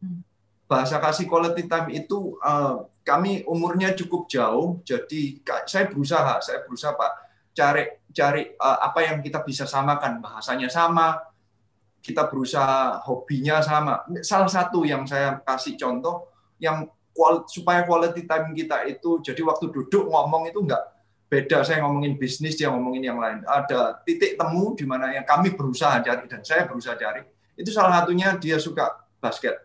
Hmm. Bahasa kasih quality time itu uh, kami umurnya cukup jauh, jadi saya berusaha, saya berusaha Pak cari cari uh, apa yang kita bisa samakan bahasanya sama kita berusaha hobinya sama salah satu yang saya kasih contoh yang quali- supaya quality time kita itu jadi waktu duduk ngomong itu enggak beda saya ngomongin bisnis dia ngomongin yang lain ada titik temu di mana yang kami berusaha cari dan saya berusaha cari itu salah satunya dia suka basket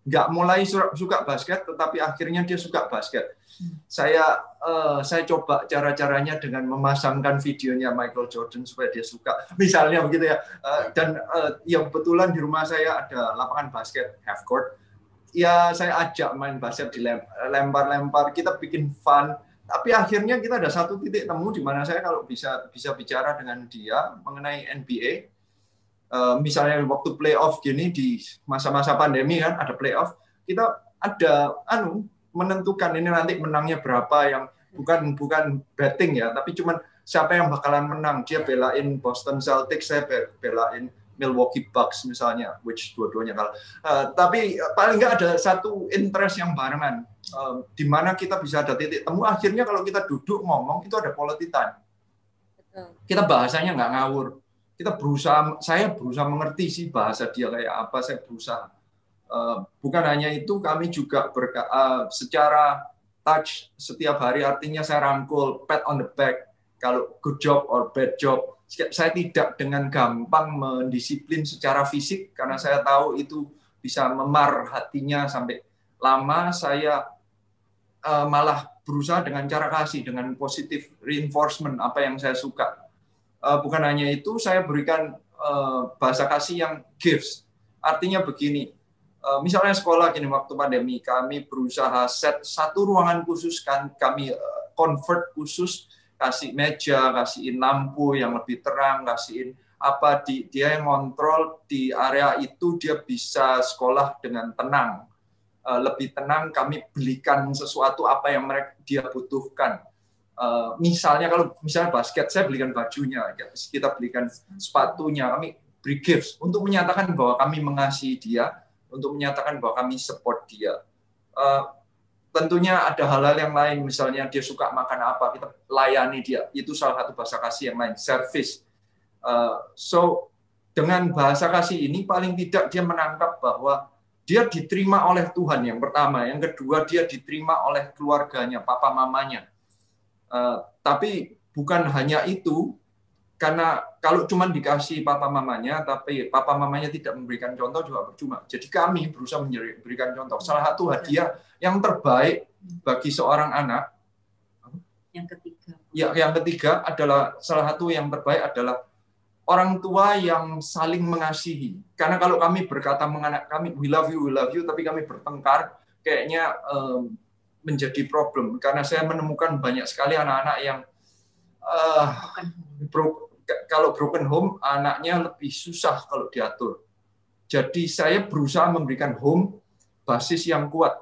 nggak mulai suka basket, tetapi akhirnya dia suka basket. Hmm. Saya uh, saya coba cara-caranya dengan memasangkan videonya Michael Jordan supaya dia suka. [LAUGHS] Misalnya begitu ya. Uh, dan uh, eh, yang kebetulan di rumah saya ada lapangan basket half court. Ya saya ajak main basket dilempar-lempar, kita bikin fun. Tapi akhirnya kita ada satu titik temu di mana saya kalau bisa bisa bicara dengan dia mengenai NBA, Eh, misalnya waktu playoff gini di masa-masa pandemi kan ada playoff kita ada anu menentukan ini nanti menangnya berapa yang bukan bukan betting ya tapi cuman siapa yang bakalan menang dia ya. belain Boston Celtics saya belain Milwaukee Bucks misalnya which dua-duanya kalah uh, tapi paling nggak ada satu interest yang barengan uh, di mana kita bisa ada titik temu akhirnya kalau kita duduk ngomong itu ada quality time kita bahasanya nggak ngawur kita berusaha saya berusaha mengerti sih bahasa dia kayak apa saya berusaha eh, bukan hanya itu kami juga berka, eh, secara touch setiap hari artinya saya rangkul pat on the back kalau good job or bad job saya tidak dengan gampang mendisiplin secara fisik karena saya tahu itu bisa memar hatinya sampai lama saya eh, malah berusaha dengan cara kasih dengan positif reinforcement apa yang saya suka uh, bukan hanya itu, saya berikan uh, bahasa kasih yang gifts. Artinya begini, eh, misalnya sekolah kini waktu pandemi, kami berusaha set satu ruangan khusus kan, kami uh, convert khusus, kasih meja, kasihin lampu yang lebih terang, kasihin apa di, dia yang kontrol di area itu dia bisa sekolah dengan tenang lebih tenang kami belikan sesuatu apa yang mereka dia butuhkan Eh, misalnya kalau misalnya basket saya belikan bajunya, ya, kita belikan sepatunya, kami beri gifts untuk menyatakan bahwa kami mengasihi dia, untuk menyatakan bahwa kami support dia. Uh, tentunya ada hal-hal yang lain, misalnya dia suka makan apa, kita layani dia. Itu salah satu bahasa kasih yang lain, service. Uh, so dengan bahasa kasih ini paling tidak dia menangkap bahwa dia diterima oleh Tuhan yang pertama, yang kedua dia diterima oleh keluarganya, papa mamanya. Eh, tapi bukan hanya itu, karena kalau cuma dikasih papa mamanya, tapi papa mamanya tidak memberikan contoh juga percuma. Jadi kami berusaha memberikan contoh. Hmm. Salah satu hadiah yang terbaik hmm. bagi seorang anak. Yang ketiga. Ya, yang ketiga adalah salah satu yang terbaik adalah orang tua yang saling mengasihi. Karena kalau kami berkata mengenai kami we love you, we love you, tapi kami bertengkar, kayaknya um, menjadi problem karena saya menemukan banyak sekali anak-anak yang uh, bro, kalau broken home anaknya lebih susah kalau diatur. Jadi saya berusaha memberikan home basis yang kuat.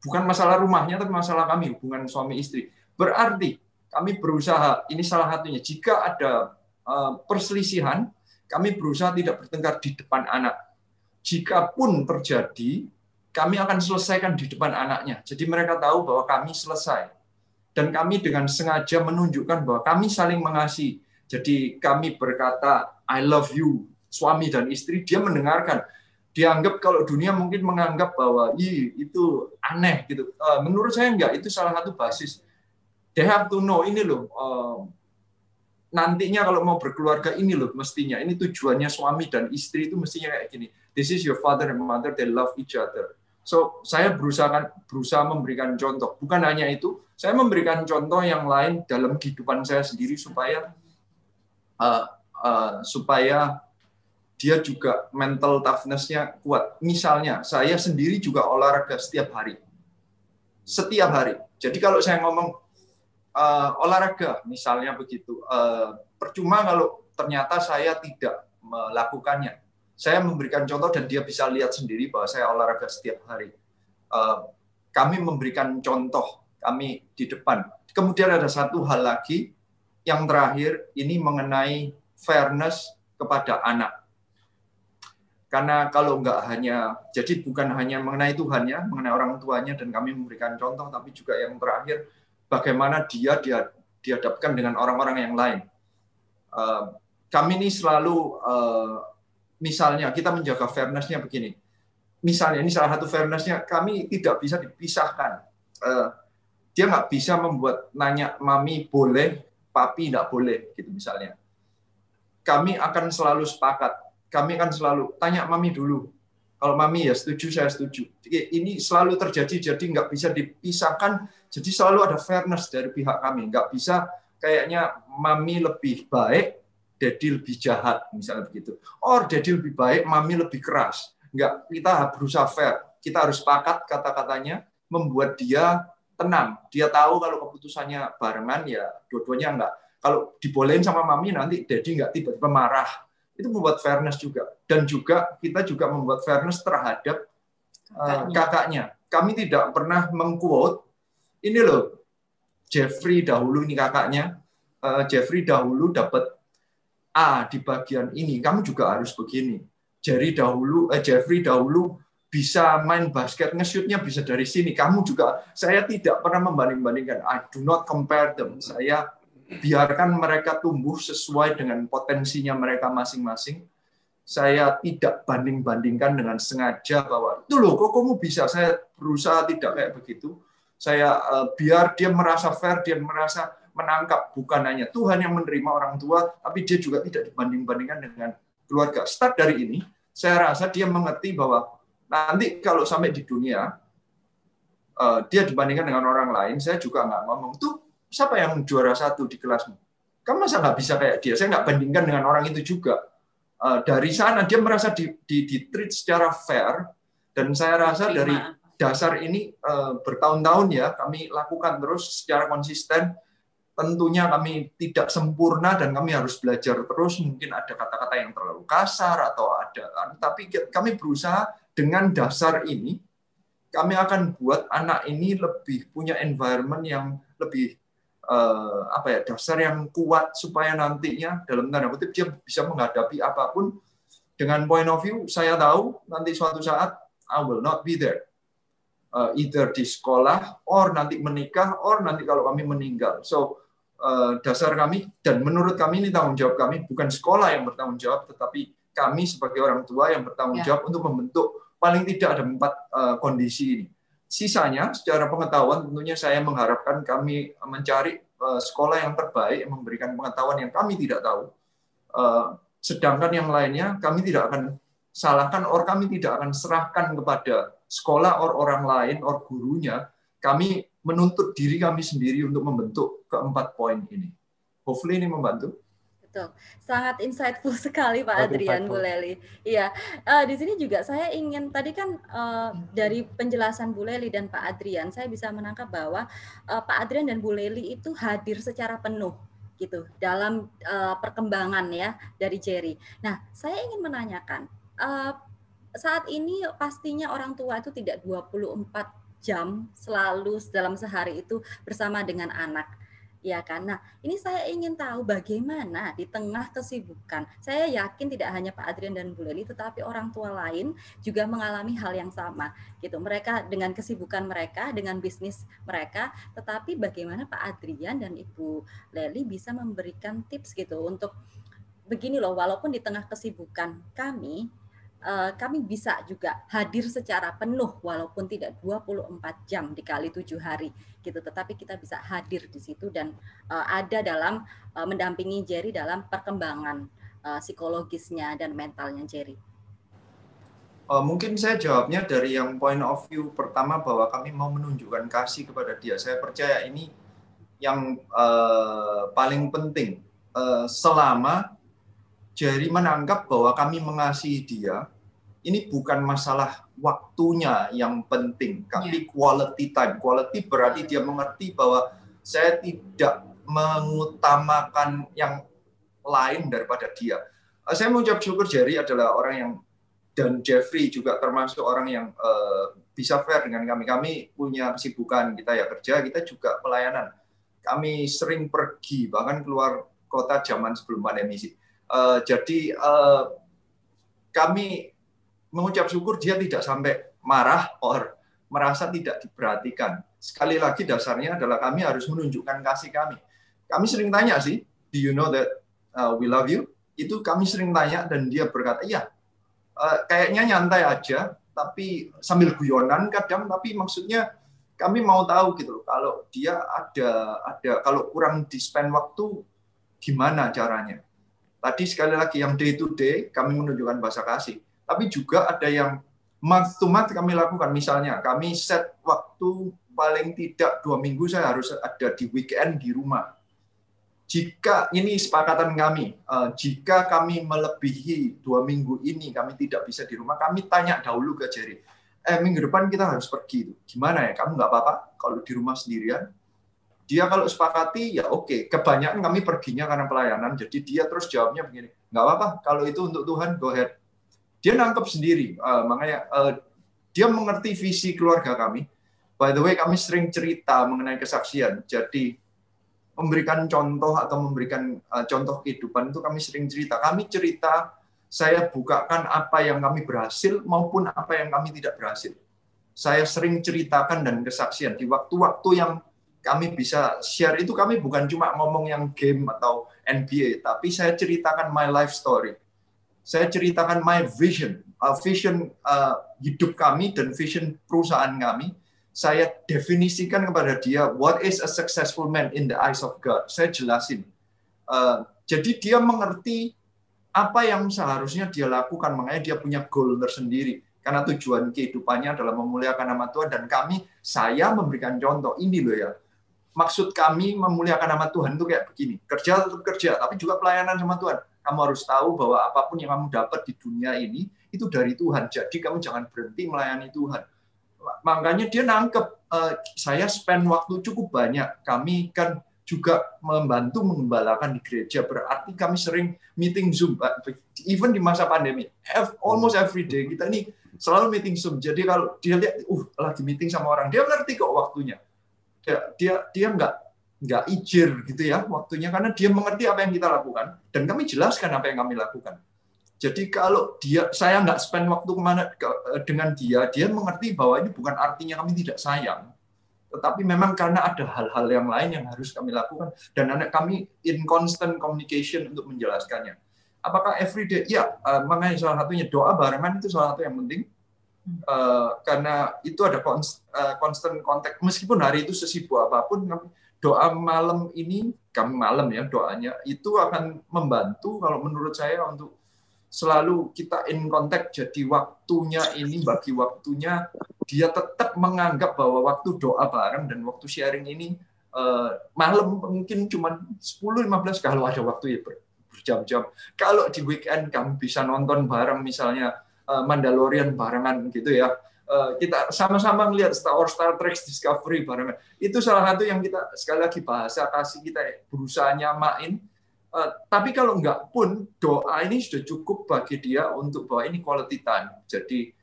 Bukan masalah rumahnya tapi masalah kami hubungan suami istri. Berarti kami berusaha ini salah satunya jika ada uh, perselisihan kami berusaha tidak bertengkar di depan anak. Jikapun terjadi kami akan selesaikan di depan anaknya. Jadi mereka tahu bahwa kami selesai. Dan kami dengan sengaja menunjukkan bahwa kami saling mengasihi. Jadi kami berkata, I love you. Suami dan istri, dia mendengarkan. Dianggap kalau dunia mungkin menganggap bahwa Ih, itu aneh gitu. Eh, menurut saya enggak, itu salah satu basis. They have to know, ini loh, eh, nantinya kalau mau berkeluarga ini loh mestinya ini tujuannya suami dan istri itu mestinya kayak gini this is your father and mother they love each other So saya berusaha kan, berusaha memberikan contoh. Bukan hanya itu, saya memberikan contoh yang lain dalam kehidupan saya sendiri supaya uh, uh, supaya dia juga mental toughness-nya kuat. Misalnya, saya sendiri juga olahraga setiap hari. Setiap hari. Jadi kalau saya ngomong uh, olahraga, misalnya begitu, uh, percuma kalau ternyata saya tidak melakukannya saya memberikan contoh dan dia bisa lihat sendiri bahwa saya olahraga setiap hari. Eh, kami memberikan contoh kami di depan. Kemudian ada satu hal lagi yang terakhir ini mengenai fairness kepada anak. Karena kalau nggak hanya, jadi bukan hanya mengenai Tuhannya, mengenai orang tuanya, dan kami memberikan contoh, tapi juga yang terakhir, bagaimana dia, dia dihadapkan dengan orang-orang yang lain. Eh, kami ini selalu eh, misalnya kita menjaga fairnessnya begini. Misalnya ini salah satu fairnessnya kami tidak bisa dipisahkan. Eh, dia nggak bisa membuat nanya mami boleh, papi nggak boleh gitu misalnya. Kami akan selalu sepakat. Kami akan selalu tanya mami dulu. Kalau mami ya setuju, saya setuju. Ini selalu terjadi, jadi nggak bisa dipisahkan. Jadi selalu ada fairness dari pihak kami. Nggak bisa kayaknya mami lebih baik, daddy lebih jahat misalnya begitu or daddy lebih baik mami lebih keras enggak kita berusaha fair kita harus pakat kata-katanya membuat dia tenang dia tahu kalau keputusannya barengan ya dua-duanya enggak kalau dibolehin sama mami nanti daddy enggak tiba-tiba marah itu membuat fairness juga dan juga kita juga membuat fairness terhadap uh, kakaknya kami tidak pernah mengquote ini loh Jeffrey dahulu ini kakaknya uh, Jeffrey dahulu dapat A di bagian ini, kamu juga harus begini. Jerry dahulu, eh, Jeffrey dahulu bisa main basket, ngesutnya bisa dari sini. Kamu juga, saya tidak pernah membanding-bandingkan. I do not compare them. Saya biarkan mereka tumbuh sesuai dengan potensinya mereka masing-masing. Saya tidak banding-bandingkan dengan sengaja bahwa itu loh kok kamu bisa. Saya berusaha tidak kayak begitu. Saya uh, biar dia merasa fair, dia merasa menangkap bukan hanya Tuhan yang menerima orang tua, tapi dia juga tidak dibanding-bandingkan dengan keluarga. Start dari ini, saya rasa dia mengerti bahwa nanti kalau sampai di dunia eh, dia dibandingkan dengan orang lain, saya juga nggak ngomong tuh siapa yang juara satu di kelasmu. Kamu masa nggak bisa kayak dia? Saya nggak bandingkan dengan orang itu juga. Eh, dari sana dia merasa di, di, di treat secara fair dan saya rasa dari dasar ini eh, bertahun-tahun ya kami lakukan terus secara konsisten tentunya kami tidak sempurna dan kami harus belajar terus mungkin ada kata-kata yang terlalu kasar atau ada anu, tapi kami berusaha dengan dasar ini kami akan buat anak ini lebih punya environment yang lebih eh, apa ya dasar yang kuat supaya nantinya dalam tanda kutip dia bisa menghadapi apapun dengan point of view saya tahu nanti suatu saat I will not be there uh, either di sekolah or nanti menikah or nanti kalau kami meninggal so Eh, dasar kami dan menurut kami ini tanggung jawab kami bukan sekolah yang bertanggung jawab tetapi kami sebagai orang tua yang bertanggung ya. jawab ya. untuk membentuk paling tidak ada empat eh, kondisi ini. Sisanya secara pengetahuan tentunya saya mengharapkan kami mencari eh, sekolah yang terbaik yang memberikan pengetahuan yang kami tidak tahu. sedangkan yang lainnya kami tidak akan salahkan or kami tidak akan serahkan kepada sekolah or orang lain or gurunya. Kami menuntut diri kami sendiri untuk membentuk keempat poin ini. Hopefully ini membantu. Betul, sangat insightful [LAUGHS] sekali Pak Adrian Bu Leli. Iya, uh, di sini juga saya ingin tadi kan uh, dari penjelasan Bu Leli dan Pak Adrian, saya bisa menangkap bahwa uh, Pak Adrian dan Bu Leli itu hadir secara penuh gitu dalam uh, perkembangan ya dari Jerry. Nah, saya ingin menanyakan uh, saat ini pastinya orang tua itu tidak 24 jam selalu dalam sehari itu bersama dengan anak ya kan. Nah, ini saya ingin tahu bagaimana di tengah kesibukan. Saya yakin tidak hanya Pak Adrian dan Bu Leli, tetapi orang tua lain juga mengalami hal yang sama gitu. Mereka dengan kesibukan mereka, dengan bisnis mereka, tetapi bagaimana Pak Adrian dan Ibu Leli bisa memberikan tips gitu untuk begini loh, walaupun di tengah kesibukan kami Eh, kami bisa juga hadir secara penuh walaupun tidak 24 jam dikali tujuh hari gitu tetapi kita bisa hadir di situ dan uh, ada dalam uh, mendampingi Jerry dalam perkembangan uh, psikologisnya dan mentalnya Jerry. Uh, mungkin saya jawabnya dari yang point of view pertama bahwa kami mau menunjukkan kasih kepada dia. Saya percaya ini yang uh, paling penting uh, selama Jerry menangkap bahwa kami mengasihi dia, ini bukan masalah waktunya yang penting, tapi yeah. quality time. Quality berarti dia mengerti bahwa saya tidak mengutamakan yang lain daripada dia. Eh, saya mengucap syukur Jerry adalah orang yang dan Jeffrey juga termasuk orang yang uh, bisa fair dengan kami. Kami punya kesibukan kita ya kerja, kita juga pelayanan. Kami sering pergi bahkan keluar kota zaman sebelum pandemi sih Eh, jadi uh, kami mengucap syukur dia tidak sampai marah or merasa tidak diperhatikan. Sekali lagi dasarnya adalah kami harus menunjukkan kasih kami. Kami sering tanya sih, do you know that uh, we love you? Itu kami sering tanya dan dia berkata, iya. Uh, kayaknya nyantai aja, tapi sambil guyonan kadang, tapi maksudnya kami mau tahu gitu loh, kalau dia ada ada kalau kurang di spend waktu gimana caranya Tadi sekali lagi yang day to day kami menunjukkan bahasa kasih, tapi juga ada yang month to month kami lakukan. Misalnya kami set waktu paling tidak dua minggu saya harus ada di weekend di rumah. Jika ini sepakatan kami, eh, jika kami melebihi dua minggu ini kami tidak bisa di rumah, kami tanya dahulu ke Jerry. Eh minggu depan kita harus pergi, gimana ya? Kamu nggak apa-apa kalau di rumah sendirian? Dia kalau sepakati ya oke. Okay. Kebanyakan kami perginya karena pelayanan. Jadi dia terus jawabnya begini, nggak apa-apa kalau itu untuk Tuhan go ahead. Dia nangkep sendiri. Uh, makanya uh, dia mengerti visi keluarga kami. By the way, kami sering cerita mengenai kesaksian. Jadi memberikan contoh atau memberikan uh, contoh kehidupan itu kami sering cerita. Kami cerita saya bukakan apa yang kami berhasil maupun apa yang kami tidak berhasil. Saya sering ceritakan dan kesaksian di waktu-waktu yang kami bisa share itu kami bukan cuma ngomong yang game atau NBA, tapi saya ceritakan my life story. Saya ceritakan my vision, uh, vision uh, hidup kami dan vision perusahaan kami. Saya definisikan kepada dia what is a successful man in the eyes of God. Saya jelasin. Uh, jadi dia mengerti apa yang seharusnya dia lakukan, makanya dia punya goal tersendiri karena tujuan kehidupannya adalah memuliakan nama Tuhan dan kami saya memberikan contoh ini loh ya maksud kami memuliakan nama Tuhan itu kayak begini. Kerja tetap kerja, tapi juga pelayanan sama Tuhan. Kamu harus tahu bahwa apapun yang kamu dapat di dunia ini, itu dari Tuhan. Jadi kamu jangan berhenti melayani Tuhan. Makanya dia nangkep, uh, saya spend waktu cukup banyak. Kami kan juga membantu mengembalakan di gereja. Berarti kami sering meeting Zoom, even di masa pandemi. Almost every day kita ini selalu meeting Zoom. Jadi kalau dia lihat, uh lagi meeting sama orang, dia ngerti kok waktunya dia dia nggak nggak ijir gitu ya waktunya karena dia mengerti apa yang kita lakukan dan kami jelaskan apa yang kami lakukan. Jadi kalau dia saya nggak spend waktu kemana ke, eh, dengan dia, dia mengerti bahwa ini bukan artinya kami tidak sayang, tetapi memang karena ada hal-hal yang lain yang harus kami lakukan dan anak kami in constant communication untuk menjelaskannya. Apakah everyday? Ya, eh, makanya salah satunya doa barengan itu salah satu yang penting Uh, karena itu ada konstan uh, eh, constant meskipun hari itu sesibuk apapun doa malam ini kami malam ya doanya itu akan membantu kalau menurut saya untuk selalu kita in contact jadi waktunya ini bagi waktunya dia tetap menganggap bahwa waktu doa bareng dan waktu sharing ini uh, malam mungkin cuma 10-15 kalau ada waktu ya berjam-jam kalau di weekend kami bisa nonton bareng misalnya Eh, Mandalorian barengan gitu ya. Eh, kita sama-sama ngelihat Star Wars, Star Trek, Discovery barengan. Itu salah satu yang kita sekali lagi bahasa kasih kita berusaha nyamain. Eh, tapi kalau enggak pun doa ini sudah cukup bagi dia untuk bahwa ini quality time. Jadi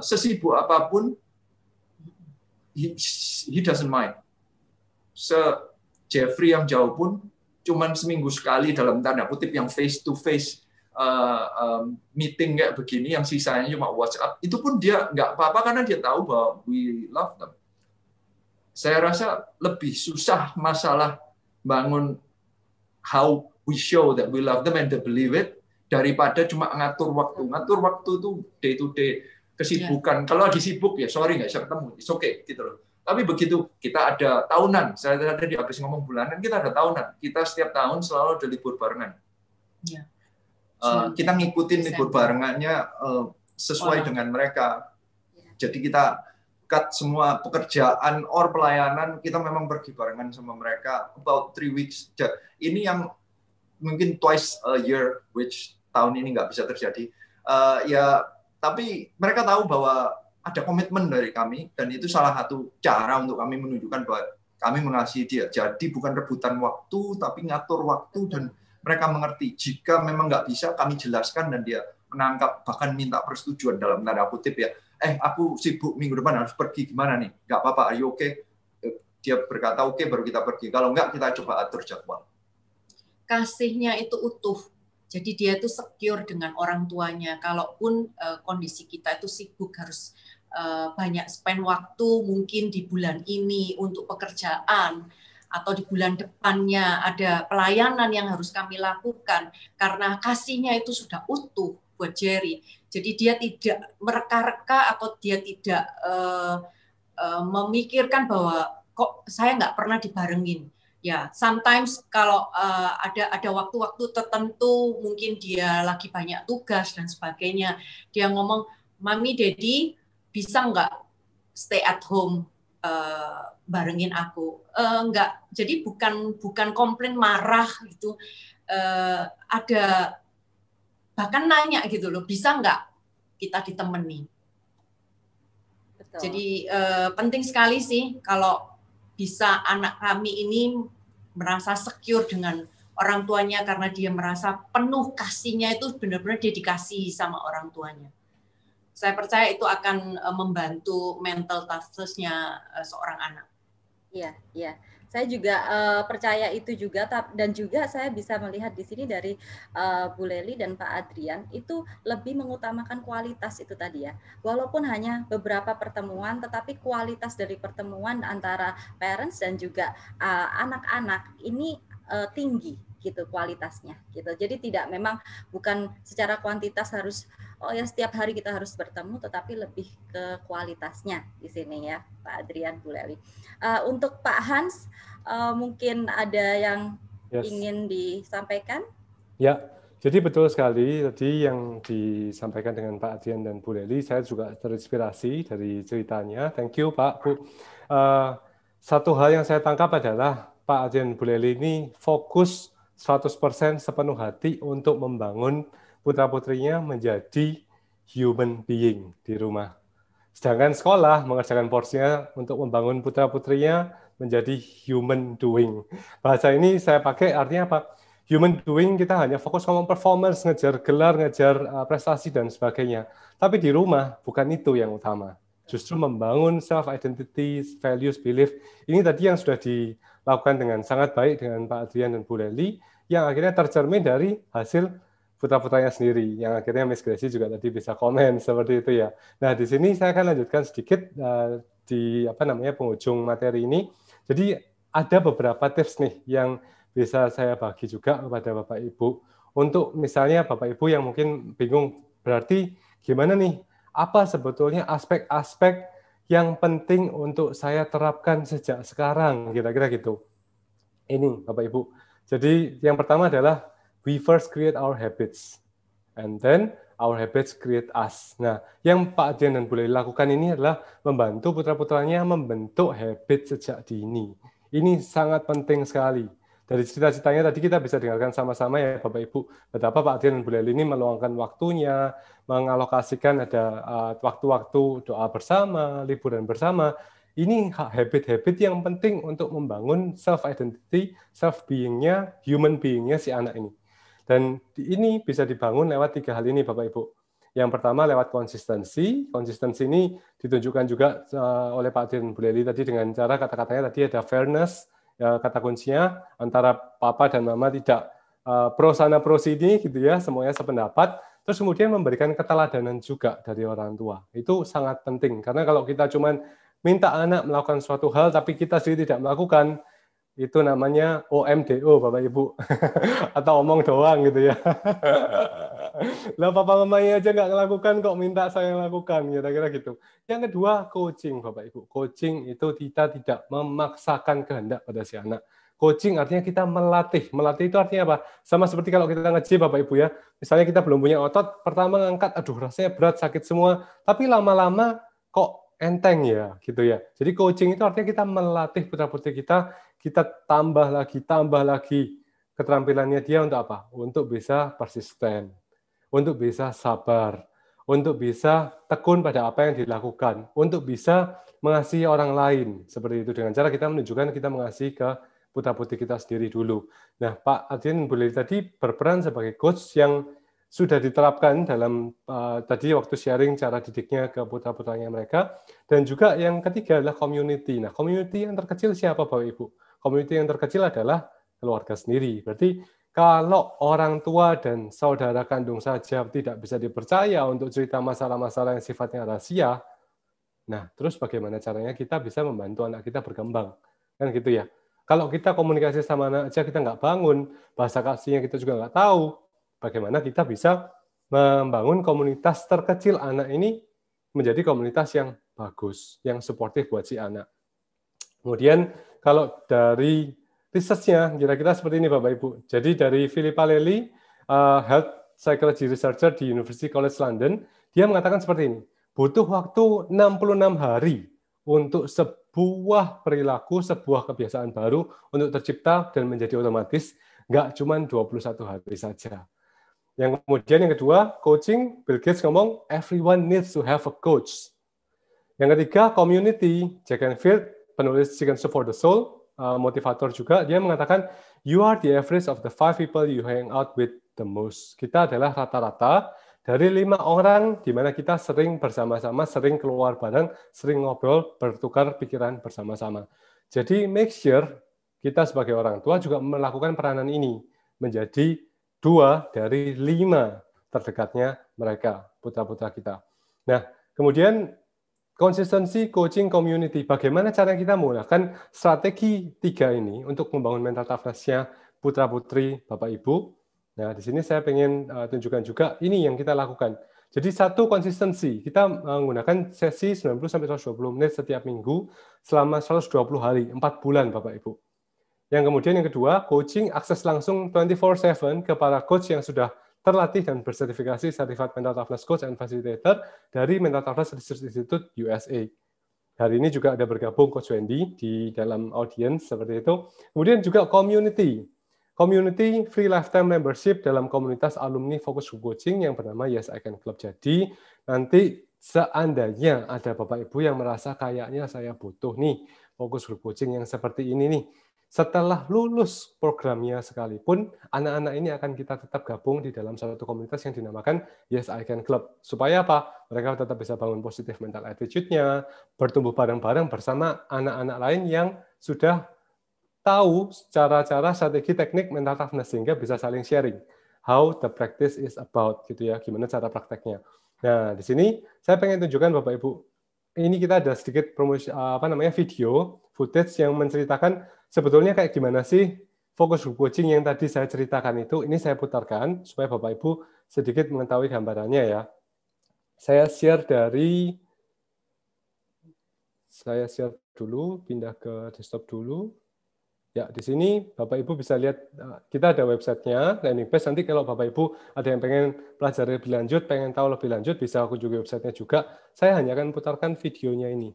sesibuk apapun he, he doesn't mind. Se Jeffrey yang jauh pun cuman seminggu sekali dalam tanda kutip yang face to face Eh, meeting kayak begini yang sisanya cuma WhatsApp itu pun dia nggak apa-apa karena dia tahu bahwa we love them. Saya rasa lebih susah masalah bangun how we show that we love them and they believe it daripada cuma ngatur waktu. Ngatur waktu itu day to day kesibukan. Yeah. Kalau lagi sibuk ya sorry nggak bisa ketemu. It's okay gitu loh. Tapi begitu kita ada tahunan, saya tadi habis ngomong bulanan, kita ada tahunan. Kita setiap tahun selalu ada libur barengan. Yeah Eh, kita ngikutin libur barengannya uh, eh, sesuai dengan mereka. Iya. Jadi kita cut semua pekerjaan or pelayanan kita memang pergi barengan sama mereka about three weeks. Ini yang mungkin twice a year which tahun ini nggak bisa terjadi. Uh, ya tapi mereka tahu bahwa ada komitmen dari kami dan itu salah satu cara untuk kami menunjukkan bahwa kami mengasihi dia. Jadi bukan rebutan waktu tapi ngatur waktu dan mereka mengerti. Jika memang nggak bisa, kami jelaskan dan dia menangkap bahkan minta persetujuan dalam tanda kutip ya. Eh, aku sibuk minggu depan harus pergi gimana nih? Nggak apa-apa, ayo oke. Okay. Eh, dia berkata oke okay, baru kita pergi. Kalau nggak kita coba atur jadwal. Kasihnya itu utuh. Jadi dia itu secure dengan orang tuanya. Kalaupun uh, kondisi kita itu sibuk harus uh, banyak spend waktu mungkin di bulan ini untuk pekerjaan atau di bulan depannya ada pelayanan yang harus kami lakukan karena kasihnya itu sudah utuh buat Jerry. Jadi dia tidak mereka-reka atau dia tidak uh, uh, memikirkan bahwa kok saya nggak pernah dibarengin. Ya, sometimes kalau uh, ada ada waktu-waktu tertentu mungkin dia lagi banyak tugas dan sebagainya, dia ngomong, "Mami, Daddy, bisa nggak stay at home uh, barengin aku uh, eh, enggak jadi bukan bukan komplain marah gitu uh, ada bahkan nanya gitu loh bisa nggak kita ditemani Betul. jadi uh, penting sekali sih kalau bisa anak kami ini merasa secure dengan orang tuanya karena dia merasa penuh kasihnya itu benar-benar dia dikasihi sama orang tuanya saya percaya itu akan membantu mental toughness-nya seorang anak. Iya, iya. Saya juga uh, percaya itu juga dan juga saya bisa melihat di sini dari uh, Bu Leli dan Pak Adrian itu lebih mengutamakan kualitas itu tadi ya. Walaupun hanya beberapa pertemuan tetapi kualitas dari pertemuan antara parents dan juga eh, anak-anak uh, ini uh, tinggi gitu kualitasnya gitu. Jadi tidak memang bukan secara kuantitas harus oh ya setiap hari kita harus bertemu tetapi lebih ke kualitasnya di sini ya Pak Adrian Buleli. Uh, eh, untuk Pak Hans uh, mungkin ada yang yes. ingin disampaikan? Ya, jadi betul sekali tadi yang disampaikan dengan Pak Adrian dan Bu Leli, saya juga terinspirasi dari ceritanya. Thank you Pak Bu. Uh, satu hal yang saya tangkap adalah Pak Adrian Bu Leli ini fokus 100% sepenuh hati untuk membangun putra-putrinya menjadi human being di rumah. Sedangkan sekolah mengerjakan porsinya untuk membangun putra-putrinya menjadi human doing. Bahasa ini saya pakai artinya apa? Human doing kita hanya fokus ngomong performance, ngejar gelar, ngejar eh, prestasi, dan sebagainya. Tapi di rumah bukan itu yang utama. Justru membangun self-identity, values, belief. Ini tadi yang sudah dilakukan dengan sangat baik dengan Pak Adrian dan Bu Leli, yang akhirnya tercermin dari hasil putra-putranya sendiri yang akhirnya Miss Gracie juga tadi bisa komen [LAUGHS] seperti itu ya. Nah, di sini saya akan lanjutkan sedikit uh, di apa namanya penghujung materi ini. Jadi ada beberapa tips nih yang bisa saya bagi juga kepada Bapak Ibu untuk misalnya Bapak Ibu yang mungkin bingung berarti gimana nih apa sebetulnya aspek-aspek yang penting untuk saya terapkan sejak sekarang kira-kira gitu. Ini Bapak Ibu. Jadi yang pertama adalah we first create our habits and then our habits create us. Nah, yang Pak Dian dan Bu lakukan ini adalah membantu putra-putranya membentuk habit sejak dini. Ini sangat penting sekali. Dari cerita-ceritanya tadi kita bisa dengarkan sama-sama ya Bapak Ibu betapa Pak Dian dan Bu Leli ini meluangkan waktunya, mengalokasikan ada uh, waktu-waktu uh, doa bersama, liburan bersama. Ini habit-habit yang penting untuk membangun self identity, self beingnya, human beingnya si anak ini. Dan ini bisa dibangun lewat tiga hal ini, Bapak Ibu. Yang pertama lewat konsistensi. Konsistensi ini ditunjukkan juga eh, oleh Pak Dirn Buleli tadi dengan cara kata-katanya tadi ada fairness, ya, kata kuncinya antara papa dan mama tidak eh, pro sana pro sini gitu ya, semuanya sependapat. Terus kemudian memberikan keteladanan juga dari orang tua. Itu sangat penting karena kalau kita cuman minta anak melakukan suatu hal tapi kita sendiri tidak melakukan, itu namanya OMDO Bapak Ibu [LAUGHS] atau omong doang gitu ya. [LAUGHS] lah papa mamanya aja nggak lakukan kok minta saya lakukan kira-kira gitu. Yang kedua coaching Bapak Ibu. Coaching itu kita tidak memaksakan kehendak pada si anak. Coaching artinya kita melatih. Melatih itu artinya apa? Sama seperti kalau kita nge Bapak Ibu ya. Misalnya kita belum punya otot, pertama ngangkat, aduh rasanya berat, sakit semua. Tapi lama-lama kok enteng ya gitu ya. Jadi coaching itu artinya kita melatih putra-putri kita kita tambah lagi, tambah lagi keterampilannya dia untuk apa? Untuk bisa persisten, untuk bisa sabar, untuk bisa tekun pada apa yang dilakukan, untuk bisa mengasihi orang lain seperti itu dengan cara kita menunjukkan kita mengasihi ke putra putri kita sendiri dulu. Nah, Pak Adrian boleh tadi berperan sebagai coach yang sudah diterapkan dalam uh, tadi waktu sharing cara didiknya ke putra-putranya mereka dan juga yang ketiga adalah community. Nah, community yang terkecil siapa Bapak Ibu? komunitas yang terkecil adalah keluarga sendiri. Berarti kalau orang tua dan saudara kandung saja tidak bisa dipercaya untuk cerita masalah-masalah yang sifatnya rahasia, nah terus bagaimana caranya kita bisa membantu anak kita berkembang? Kan gitu ya. Kalau kita komunikasi sama anak aja kita nggak bangun, bahasa kasihnya kita juga nggak tahu, bagaimana kita bisa membangun komunitas terkecil anak ini menjadi komunitas yang bagus, yang suportif buat si anak. Kemudian kalau dari risetnya kira-kira seperti ini Bapak Ibu. Jadi dari Philippa Lely, uh, eh, Health Psychology Researcher di University College London, dia mengatakan seperti ini, butuh waktu 66 hari untuk sebuah perilaku, sebuah kebiasaan baru untuk tercipta dan menjadi otomatis, nggak cuma 21 hari saja. Yang kemudian yang kedua, coaching, Bill Gates ngomong, everyone needs to have a coach. Yang ketiga, community, Jack Canfield penulis Chicken Soup for the Soul, uh, motivator juga, dia mengatakan you are the average of the five people you hang out with the most. Kita adalah rata-rata dari lima orang di mana kita sering bersama-sama, sering keluar bareng, sering ngobrol, bertukar pikiran bersama-sama. Jadi make sure kita sebagai orang tua juga melakukan peranan ini menjadi dua dari lima terdekatnya mereka, putra-putra kita. Nah, kemudian konsistensi coaching community. Bagaimana cara kita menggunakan strategi tiga ini untuk membangun mental toughness-nya putra-putri Bapak Ibu. Nah, di sini saya ingin eh, tunjukkan juga ini yang kita lakukan. Jadi satu konsistensi, kita eh, menggunakan sesi 90 sampai 120 menit setiap minggu selama 120 hari, 4 bulan Bapak Ibu. Yang kemudian yang kedua, coaching akses langsung 24/7 ke para coach yang sudah terlatih dan bersertifikasi Certified Mental Toughness Coach and Facilitator dari Mental Toughness Research Institute USA. Hari ini juga ada bergabung Coach Wendy di dalam audiens seperti itu. Kemudian juga community. Community Free Lifetime Membership dalam komunitas alumni Fokus Group Coaching yang bernama Yes I Can Club. Jadi nanti seandainya ada Bapak Ibu yang merasa kayaknya saya butuh nih fokus group coaching yang seperti ini nih setelah lulus programnya sekalipun, anak-anak ini akan kita tetap gabung di dalam satu komunitas yang dinamakan Yes I Can Club. Supaya apa? Mereka tetap bisa bangun positif mental attitude-nya, bertumbuh bareng-bareng bersama anak-anak lain yang sudah tahu cara-cara strategi teknik mental toughness sehingga bisa saling sharing how the practice is about gitu ya, gimana cara prakteknya. Nah, di sini saya pengen tunjukkan Bapak Ibu, ini kita ada sedikit promosi apa namanya video footage yang menceritakan sebetulnya kayak gimana sih fokus group coaching yang tadi saya ceritakan itu, ini saya putarkan supaya Bapak Ibu sedikit mengetahui gambarannya ya. Saya share dari saya share dulu, pindah ke desktop dulu. Ya, di sini Bapak Ibu bisa lihat eh, kita ada websitenya landing page. Nanti kalau Bapak Ibu ada yang pengen pelajari lebih lanjut, pengen tahu lebih lanjut, bisa aku juga websitenya juga. Saya hanya akan putarkan videonya ini.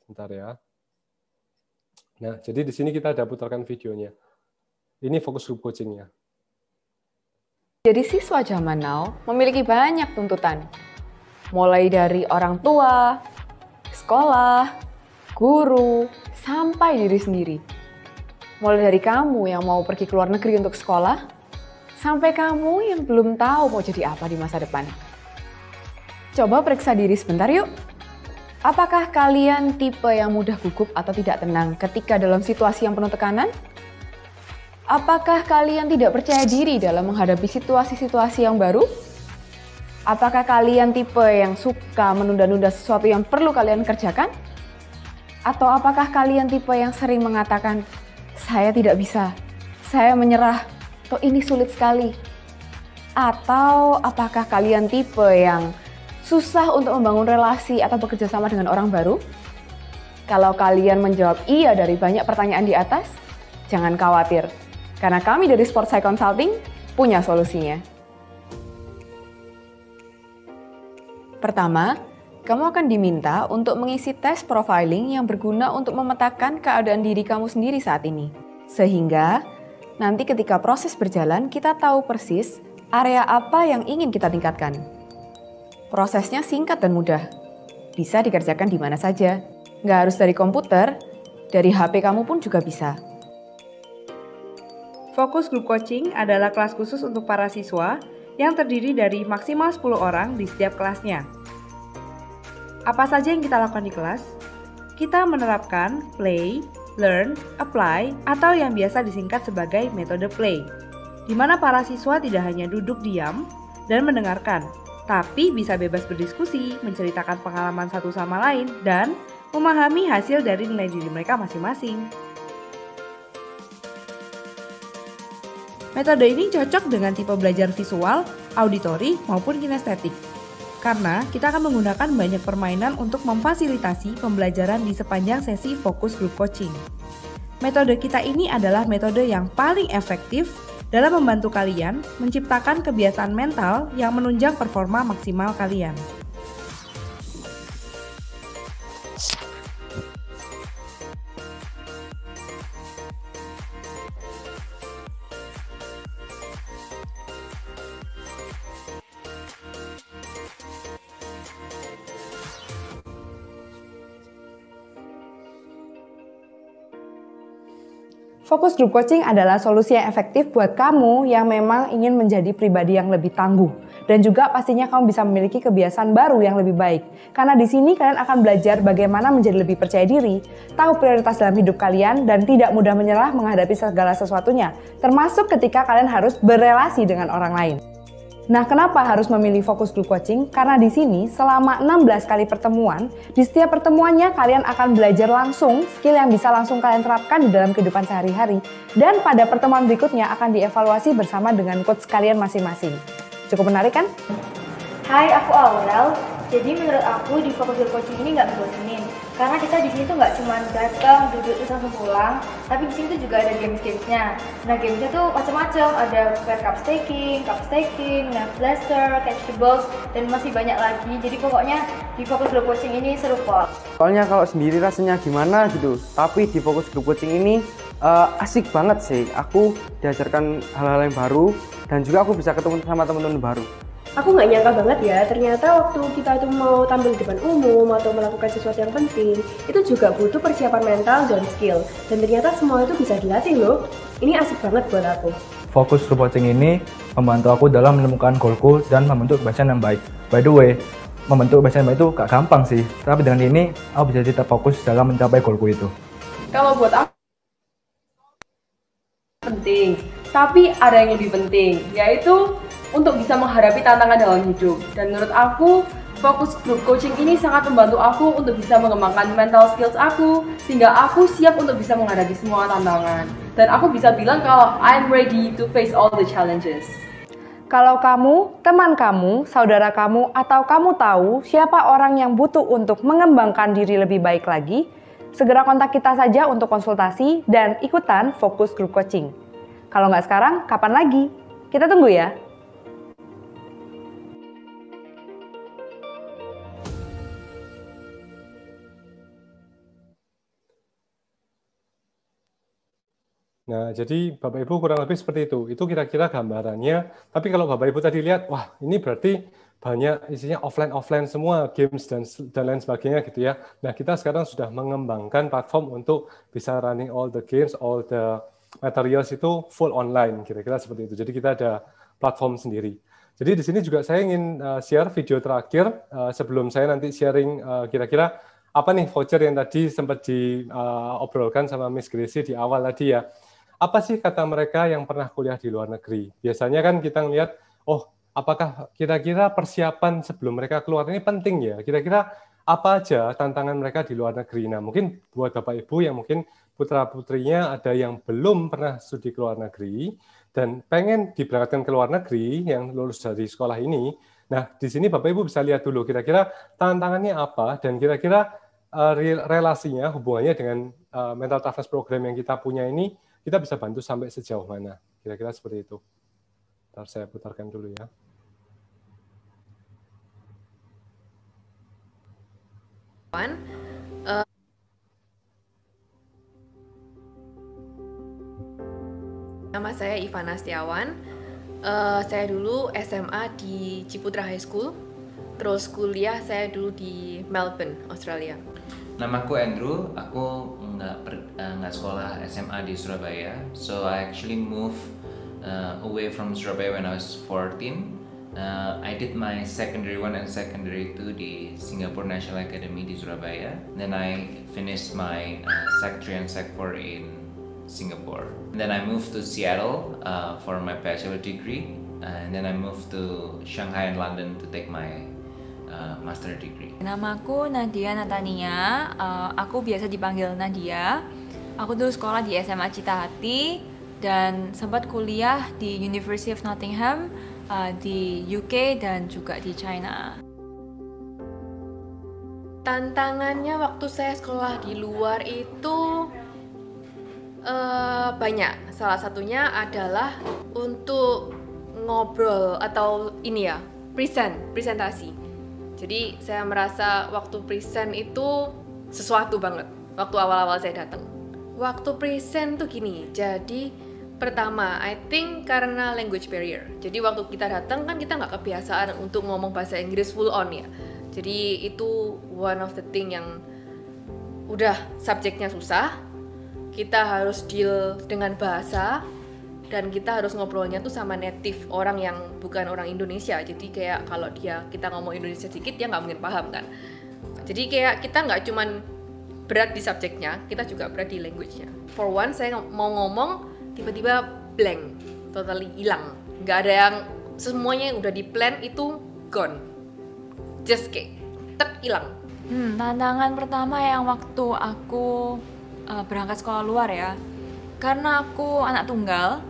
Sebentar ya. Nah, jadi di sini kita ada putarkan videonya. Ini fokus grup coachingnya. Jadi siswa zaman now memiliki banyak tuntutan. Mulai dari orang tua, sekolah, guru, sampai diri sendiri. Mulai dari kamu yang mau pergi ke luar negeri untuk sekolah, sampai kamu yang belum tahu mau jadi apa di masa depan. Coba periksa diri sebentar yuk. Apakah kalian tipe yang mudah gugup atau tidak tenang ketika dalam situasi yang penuh tekanan? Apakah kalian tidak percaya diri dalam menghadapi situasi-situasi yang baru? Apakah kalian tipe yang suka menunda-nunda sesuatu yang perlu kalian kerjakan? Atau apakah kalian tipe yang sering mengatakan, "Saya tidak bisa, saya menyerah, atau ini sulit sekali"? Atau apakah kalian tipe yang susah untuk membangun relasi atau bekerja sama dengan orang baru? Kalau kalian menjawab iya dari banyak pertanyaan di atas, jangan khawatir, karena kami dari Sport Psych Consulting punya solusinya. Pertama, kamu akan diminta untuk mengisi tes profiling yang berguna untuk memetakan keadaan diri kamu sendiri saat ini. Sehingga, nanti ketika proses berjalan, kita tahu persis area apa yang ingin kita tingkatkan. Prosesnya singkat dan mudah. Bisa dikerjakan di mana saja. Nggak harus dari komputer, dari HP kamu pun juga bisa. Fokus Group Coaching adalah kelas khusus untuk para siswa yang terdiri dari maksimal 10 orang di setiap kelasnya. Apa saja yang kita lakukan di kelas? Kita menerapkan play, learn, apply, atau yang biasa disingkat sebagai metode play, di mana para siswa tidak hanya duduk diam dan mendengarkan, tapi bisa bebas berdiskusi, menceritakan pengalaman satu sama lain, dan memahami hasil dari nilai diri mereka masing-masing. Metode ini cocok dengan tipe belajar visual, auditori, maupun kinestetik. Karena kita akan menggunakan banyak permainan untuk memfasilitasi pembelajaran di sepanjang sesi fokus group coaching. Metode kita ini adalah metode yang paling efektif dalam membantu kalian menciptakan kebiasaan mental yang menunjang performa maksimal kalian. Fokus group coaching adalah solusi yang efektif buat kamu yang memang ingin menjadi pribadi yang lebih tangguh. Dan juga pastinya kamu bisa memiliki kebiasaan baru yang lebih baik. Karena di sini kalian akan belajar bagaimana menjadi lebih percaya diri, tahu prioritas dalam hidup kalian, dan tidak mudah menyerah menghadapi segala sesuatunya, termasuk ketika kalian harus berrelasi dengan orang lain. Nah, kenapa harus memilih fokus group coaching? Karena di sini selama 16 kali pertemuan, di setiap pertemuannya kalian akan belajar langsung skill yang bisa langsung kalian terapkan di dalam kehidupan sehari-hari. Dan pada pertemuan berikutnya akan dievaluasi bersama dengan coach kalian masing-masing. Cukup menarik kan? Hai, aku Aurel. Jadi menurut aku di fokus group coaching ini nggak berbosan karena kita di sini tuh nggak cuma datang duduk terus langsung pulang tapi di sini tuh juga ada games gamesnya nah gamesnya tuh macam-macam ada fair cup staking cup staking nah blaster catch the balls dan masih banyak lagi jadi pokoknya di fokus group coaching ini seru kok soalnya kalau sendiri rasanya gimana gitu tapi di fokus group coaching ini uh, asik banget sih aku diajarkan hal-hal yang baru dan juga aku bisa ketemu sama teman-teman baru aku nggak nyangka banget ya ternyata waktu kita itu mau tampil di depan umum atau melakukan sesuatu yang penting itu juga butuh persiapan mental dan skill dan ternyata semua itu bisa dilatih loh ini asik banget buat aku fokus group ini membantu aku dalam menemukan goalku dan membentuk bacaan yang baik by the way membentuk bacaan yang baik itu gak gampang sih tapi dengan ini aku bisa tetap fokus dalam mencapai goalku itu kalau buat aku penting tapi ada yang lebih penting yaitu untuk bisa menghadapi tantangan dalam hidup. Dan menurut aku, fokus grup coaching ini sangat membantu aku untuk bisa mengembangkan mental skills aku, sehingga aku siap untuk bisa menghadapi semua tantangan. Dan aku bisa bilang kalau I'm ready to face all the challenges. Kalau kamu, teman kamu, saudara kamu, atau kamu tahu siapa orang yang butuh untuk mengembangkan diri lebih baik lagi, segera kontak kita saja untuk konsultasi dan ikutan fokus grup coaching. Kalau nggak sekarang, kapan lagi? Kita tunggu ya! Nah, jadi Bapak Ibu kurang lebih seperti itu. Itu kira-kira gambarannya. Tapi kalau Bapak Ibu tadi lihat, wah ini berarti banyak isinya offline-offline semua, games dan dan lain sebagainya gitu ya. Nah, kita sekarang sudah mengembangkan platform untuk bisa running all the games, all the materials itu full online, kira-kira seperti itu. Jadi kita ada platform sendiri. Jadi di sini juga saya ingin eh, share video terakhir eh, sebelum saya nanti sharing eh, kira-kira apa nih voucher yang tadi sempat diobrolkan sama Miss Gracie di awal tadi ya apa sih kata mereka yang pernah kuliah di luar negeri? Biasanya kan kita melihat, oh apakah kira-kira persiapan sebelum mereka keluar ini penting ya? Kira-kira apa aja tantangan mereka di luar negeri? Nah mungkin buat Bapak Ibu yang mungkin putra-putrinya ada yang belum pernah studi ke luar negeri dan pengen diberangkatkan ke luar negeri yang lulus dari sekolah ini, nah di sini Bapak Ibu bisa lihat dulu kira-kira tantangannya apa dan kira-kira uh, relasinya, hubungannya dengan uh, mental toughness program yang kita punya ini kita bisa bantu sampai sejauh mana. Kira-kira seperti itu. Ntar saya putarkan dulu ya. Uh, nama saya Ivana Setiawan. Uh, saya dulu SMA di Ciputra High School, terus kuliah saya dulu di Melbourne, Australia. Namaku Andrew, aku nggak eh, nggak uh, sekolah SMA di Surabaya, so I actually moved uh, away from Surabaya when I was 14. Uh, eh, I did my secondary one and secondary two di Singapore National Academy di Surabaya. Then I finished my uh, Sec 3 and Sec four in Singapore. And then I moved to Seattle uh, for my bachelor degree, and then I moved to Shanghai and London to take my Uh, master degree. Namaku Nadia Natania, uh, aku biasa dipanggil Nadia. Aku dulu sekolah di SMA Cita Hati dan sempat kuliah di University of Nottingham uh, di UK dan juga di China. Tantangannya waktu saya sekolah di luar itu uh, banyak. Salah satunya adalah untuk ngobrol atau ini ya, present, presentasi jadi saya merasa waktu present itu sesuatu banget waktu awal-awal saya datang. Waktu present tuh gini, jadi pertama, I think karena language barrier. Jadi waktu kita datang kan kita nggak kebiasaan untuk ngomong bahasa Inggris full on ya. Jadi itu one of the thing yang udah subjeknya susah, kita harus deal dengan bahasa, dan kita harus ngobrolnya tuh sama native orang yang bukan orang Indonesia jadi kayak kalau dia kita ngomong Indonesia sedikit dia nggak mungkin paham kan jadi kayak kita nggak cuman berat di subjeknya kita juga berat di language-nya for one saya mau ngomong tiba-tiba blank totally hilang nggak ada yang semuanya yang udah di plan itu gone just kayak tek hilang hmm, tantangan pertama yang waktu aku uh, berangkat sekolah luar ya karena aku anak tunggal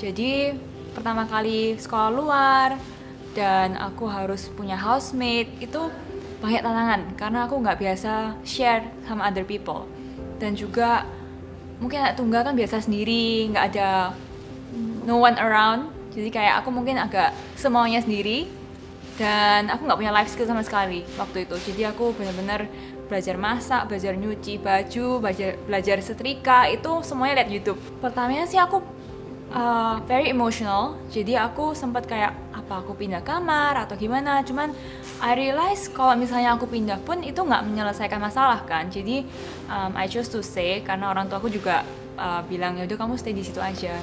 jadi pertama kali sekolah luar dan aku harus punya housemate itu banyak tantangan karena aku nggak biasa share sama other people dan juga mungkin anak tunggal kan biasa sendiri nggak ada no one around jadi kayak aku mungkin agak semuanya sendiri dan aku nggak punya life skill sama sekali waktu itu jadi aku bener-bener belajar masak, belajar nyuci baju, belajar, belajar setrika itu semuanya lihat YouTube. Pertamanya sih aku uh, very emotional. Jadi aku sempat kayak apa aku pindah kamar atau gimana. Cuman I realize kalau misalnya aku pindah pun itu nggak menyelesaikan masalah kan. Jadi um, I chose to stay karena orang tua aku juga uh, bilang ya udah kamu stay di situ aja.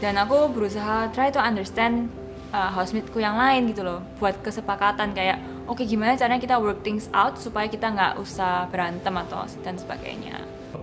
Dan aku berusaha try to understand uh, housemateku yang lain gitu loh. Buat kesepakatan kayak oke okay, gimana caranya kita work things out supaya kita nggak usah berantem atau dan sebagainya.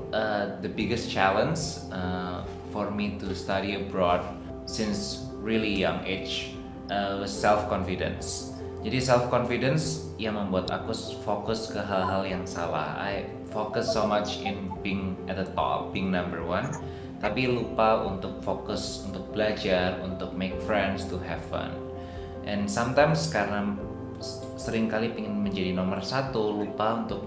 Uh, the biggest challenge uh, for me to study abroad since really young age uh, self confidence. Jadi self confidence yang membuat aku fokus ke hal-hal yang salah. I focus so much in being at the top, being number one, tapi lupa untuk fokus untuk belajar, untuk make friends, to have fun. And sometimes karena kali ingin menjadi nomor satu, lupa untuk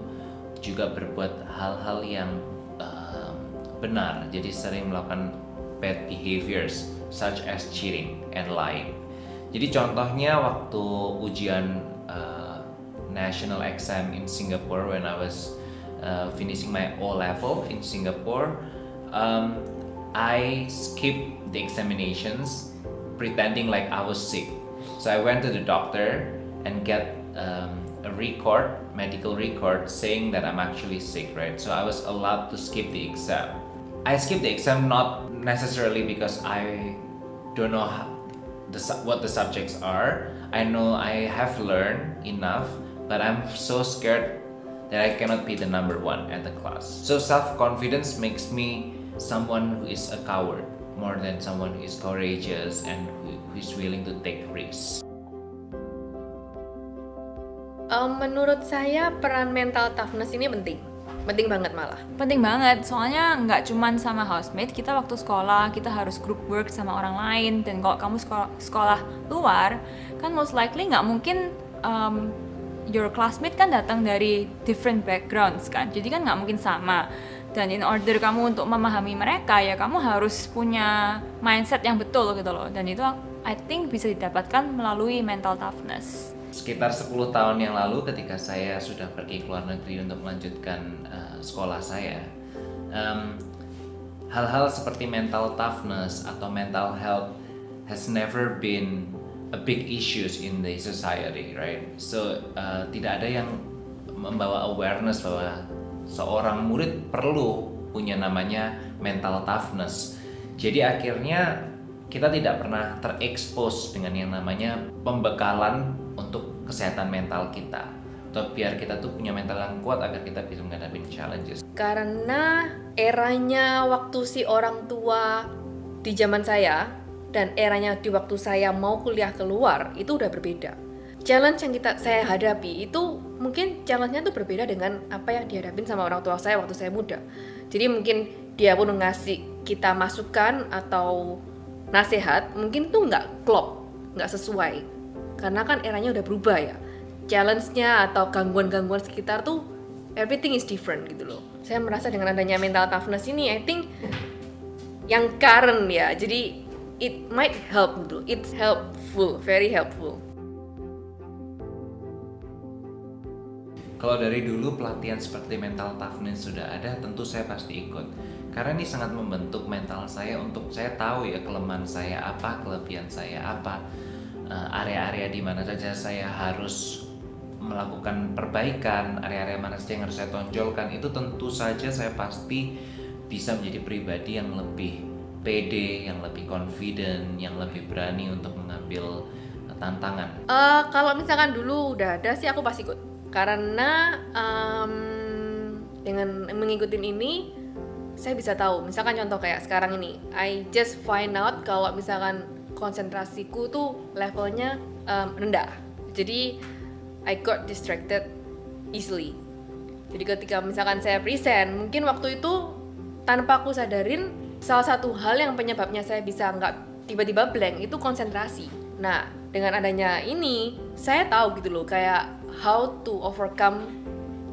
juga berbuat hal-hal yang uh, benar. Jadi sering melakukan bad behaviors such as cheating and lying. Jadi contohnya waktu ujian uh, national exam in Singapore when I was uh, finishing my O level in Singapore, um, I skipped the examinations pretending like I was sick. So I went to the doctor and get um, a record, medical record, saying that I'm actually sick, right? So I was allowed to skip the exam. I skipped the exam not necessarily because I don't know how, the, what the subjects are. I know I have learned enough, but I'm so scared that I cannot be the number one at the class. So self-confidence makes me someone who is a coward more than someone who is courageous and who is willing to take risks. Um, menurut saya peran mental toughness ini penting penting banget malah penting banget soalnya nggak cuman sama housemate kita waktu sekolah kita harus group work sama orang lain dan kalau kamu sekolah, sekolah luar kan most likely nggak mungkin um, your classmate kan datang dari different backgrounds kan jadi kan nggak mungkin sama dan in order kamu untuk memahami mereka ya kamu harus punya mindset yang betul gitu loh dan itu I think bisa didapatkan melalui mental toughness sekitar 10 tahun yang lalu ketika saya sudah pergi ke luar negeri untuk melanjutkan uh, sekolah saya hal hal-hal seperti mental toughness atau mental health has never been a big issues in the society right so uh, tidak ada yang membawa awareness bahwa seorang murid perlu punya namanya mental toughness jadi akhirnya kita tidak pernah terekspos dengan yang namanya pembekalan untuk kesehatan mental kita atau biar kita tuh punya mental yang kuat agar kita bisa menghadapi challenges karena eranya waktu si orang tua di zaman saya dan eranya di waktu saya mau kuliah keluar itu udah berbeda challenge yang kita saya hadapi itu mungkin challenge-nya tuh berbeda dengan apa yang dihadapin sama orang tua saya waktu saya muda jadi mungkin dia pun ngasih kita masukan atau nasihat mungkin tuh nggak klop nggak sesuai karena kan eranya udah berubah ya challenge-nya atau gangguan-gangguan sekitar tuh everything is different gitu loh saya merasa dengan adanya mental toughness ini I think yang current ya jadi it might help gitu it's helpful very helpful kalau dari dulu pelatihan seperti mental toughness sudah ada tentu saya pasti ikut karena ini sangat membentuk mental saya untuk saya tahu ya kelemahan saya apa kelebihan saya apa eh, area-area di mana saja saya harus melakukan perbaikan area-area mana saja yang harus saya tonjolkan itu tentu saja saya pasti bisa menjadi pribadi yang lebih pede yang lebih confident yang lebih berani untuk mengambil eh, tantangan uh, kalau misalkan dulu udah ada sih aku pasti ikut karena um, dengan mengikuti ini saya bisa tahu misalkan contoh kayak sekarang ini I just find out kalau misalkan konsentrasiku tuh levelnya um, rendah jadi I got distracted easily jadi ketika misalkan saya present mungkin waktu itu tanpa aku sadarin salah satu hal yang penyebabnya saya bisa nggak tiba-tiba blank itu konsentrasi nah dengan adanya ini saya tahu gitu loh kayak how to overcome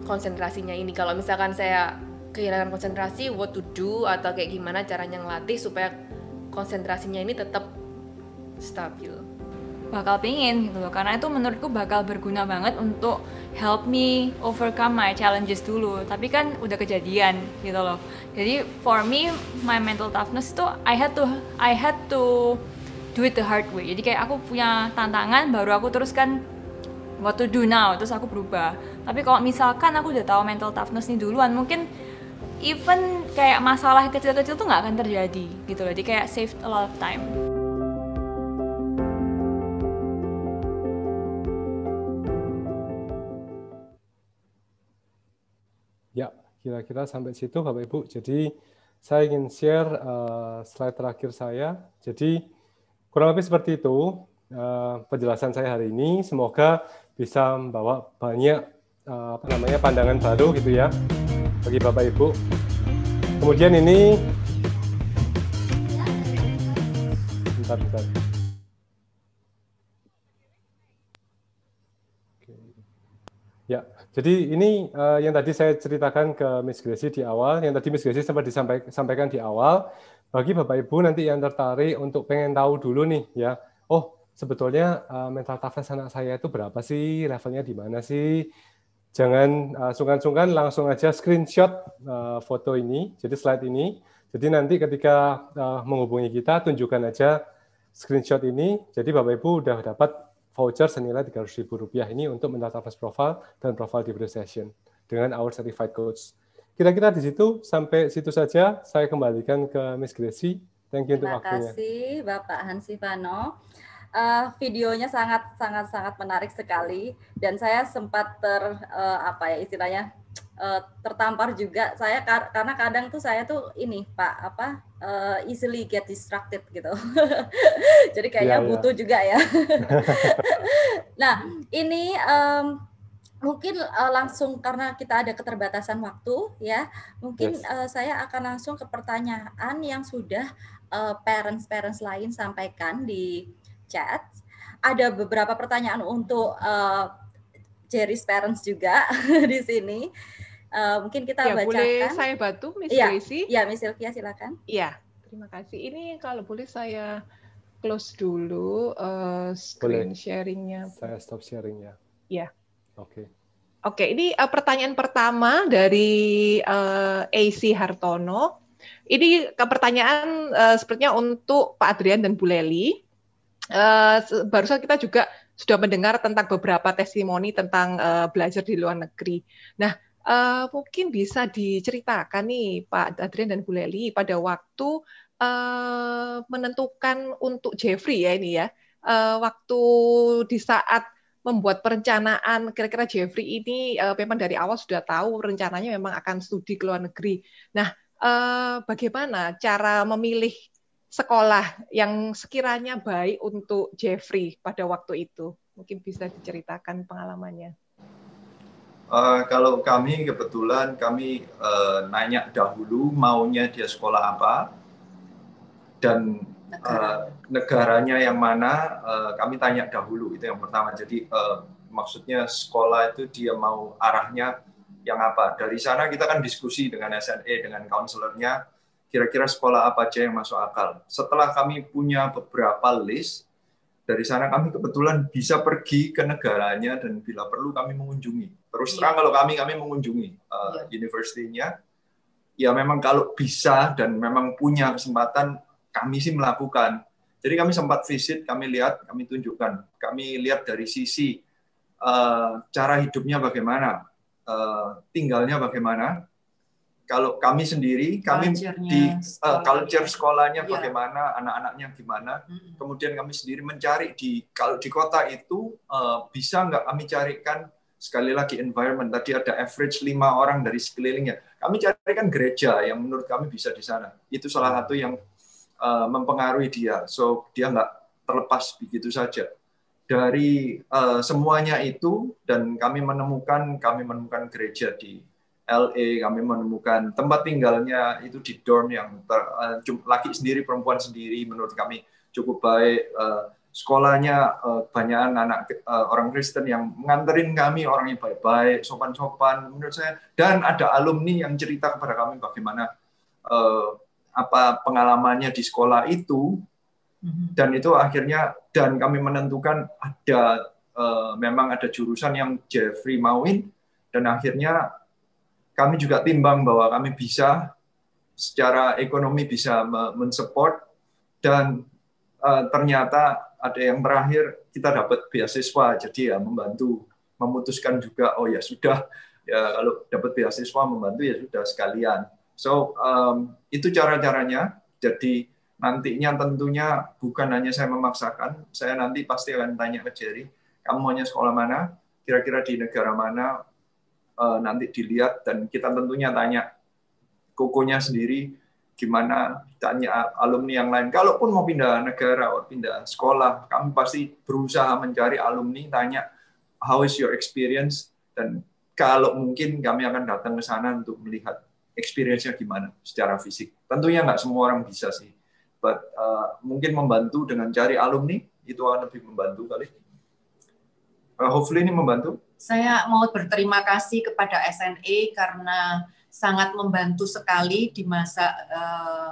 konsentrasinya ini kalau misalkan saya kehilangan konsentrasi what to do atau kayak gimana caranya ngelatih supaya konsentrasinya ini tetap stabil bakal pingin gitu loh karena itu menurutku bakal berguna banget untuk help me overcome my challenges dulu tapi kan udah kejadian gitu loh jadi for me my mental toughness itu I had to I had to do it the hard way jadi kayak aku punya tantangan baru aku teruskan what to do now terus aku berubah tapi kalau misalkan aku udah tahu mental toughness ini duluan mungkin even kayak masalah kecil-kecil tuh nggak akan terjadi gitu loh. Jadi kayak save a lot of time. Ya, kira-kira sampai situ Bapak Ibu. Jadi saya ingin share uh, slide terakhir saya. Jadi kurang lebih seperti itu uh, penjelasan saya hari ini. Semoga bisa membawa banyak uh, apa namanya pandangan baru gitu ya bagi Bapak Ibu. Kemudian ini bentar bentar. Ya, jadi ini uh, yang tadi saya ceritakan ke Miss Gracie di awal, yang tadi Miss Gracie sempat disampaikan di awal, bagi Bapak Ibu nanti yang tertarik untuk pengen tahu dulu nih ya, oh sebetulnya uh, mental toughness anak saya itu berapa sih, levelnya di mana sih, jangan eh, sungkan-sungkan uh, langsung aja screenshot uh, foto ini, jadi slide ini. Jadi nanti ketika uh, menghubungi kita, tunjukkan aja screenshot ini. Jadi Bapak Ibu sudah dapat voucher senilai Rp300.000 ini untuk mendaftar first profile dan profile di session dengan our certified coach. Kira-kira di situ sampai situ saja saya kembalikan ke Miss Gracie. Thank you Terima untuk waktunya. Terima kasih Bapak Hansifano uh, videonya sangat sangat sangat menarik sekali dan saya sempat ter uh, apa ya istilahnya uh, tertampar juga saya kar karena kadang tuh saya tuh ini Pak apa uh, easily get distracted gitu. [LAUGHS] Jadi kayaknya yeah, iya. butuh juga ya. [LAUGHS] nah, ini um, mungkin uh, langsung karena kita ada keterbatasan waktu ya mungkin yes. uh, saya akan langsung ke pertanyaan yang sudah parents parents lain sampaikan di chat. Ada beberapa pertanyaan untuk uh, Jerry's parents juga [LAUGHS] di sini. Uh, mungkin kita ya, bacakan. Boleh saya bantu, Miss ya, Gracie? Ya, Miss Sylvia, silakan. Iya, terima kasih. Ini kalau boleh saya close dulu uh, screen sharingnya. Saya stop sharingnya. Ya. Oke. Okay. Oke, ini pertanyaan pertama dari uh, AC Hartono. Ini pertanyaan uh, sepertinya untuk Pak Adrian dan Bu Leli uh, barusan kita juga sudah mendengar tentang beberapa testimoni tentang uh, belajar di luar negeri. Nah, uh, mungkin bisa diceritakan nih Pak Adrian dan Bu Leli pada waktu uh, menentukan untuk Jeffrey ya ini ya, uh, waktu di saat membuat perencanaan kira-kira Jeffrey ini uh, memang dari awal sudah tahu rencananya memang akan studi ke luar negeri. Nah, uh, bagaimana cara memilih sekolah yang sekiranya baik untuk Jeffrey pada waktu itu? Mungkin bisa diceritakan pengalamannya. Uh, kalau kami kebetulan kami uh, nanya dahulu maunya dia sekolah apa dan Negara. uh, negaranya yang mana uh, kami tanya dahulu itu yang pertama. Jadi uh, maksudnya sekolah itu dia mau arahnya yang apa. Dari sana kita kan diskusi dengan SNE dengan counselornya kira-kira sekolah apa aja yang masuk akal. Setelah kami punya beberapa list, dari sana kami kebetulan bisa pergi ke negaranya dan bila perlu kami mengunjungi. Terus terang iya. kalau kami kami mengunjungi uh, yeah. universitinya, ya memang kalau bisa dan memang punya kesempatan kami sih melakukan. Jadi kami sempat visit, kami lihat, kami tunjukkan, kami lihat dari sisi uh, cara hidupnya bagaimana, uh, tinggalnya bagaimana, kalau kami sendiri kami di uh, culture sekolahnya ya. bagaimana anak-anaknya gimana hmm kemudian kami sendiri mencari di kalau di kota itu uh, bisa nggak kami carikan sekali lagi environment tadi ada average lima orang dari sekelilingnya kami carikan gereja yang menurut kami bisa di sana itu salah satu yang uh, mempengaruhi dia so dia nggak terlepas begitu saja dari uh, semuanya itu dan kami menemukan kami menemukan gereja di LA kami menemukan tempat tinggalnya itu di dorm yang ter, uh, laki sendiri perempuan sendiri menurut kami cukup baik uh, sekolahnya uh, banyak anak uh, orang Kristen yang nganterin kami orangnya baik-baik sopan-sopan menurut saya dan ada alumni yang cerita kepada kami bagaimana uh, apa pengalamannya di sekolah itu mm-hmm. dan itu akhirnya dan kami menentukan ada uh, memang ada jurusan yang Jeffrey mauin dan akhirnya kami juga timbang bahwa kami bisa secara ekonomi bisa mensupport dan uh, ternyata ada yang terakhir kita dapat beasiswa jadi ya membantu memutuskan juga oh ya sudah ya kalau dapat beasiswa membantu ya sudah sekalian so um, itu cara caranya jadi nantinya tentunya bukan hanya saya memaksakan saya nanti pasti akan tanya ke Jerry kamu maunya sekolah mana kira-kira di negara mana uh, nanti dilihat dan kita tentunya tanya kokonya sendiri gimana tanya alumni yang lain. Kalaupun mau pindah negara atau pindah sekolah, kami pasti berusaha mencari alumni, tanya how is your experience dan kalau mungkin kami akan datang ke sana untuk melihat experience-nya gimana secara fisik. Tentunya nggak semua orang bisa sih, but uh, mungkin membantu dengan cari alumni itu akan lebih membantu kali uh, hopefully ini membantu. Saya mau berterima kasih kepada SNE karena sangat membantu sekali di masa uh,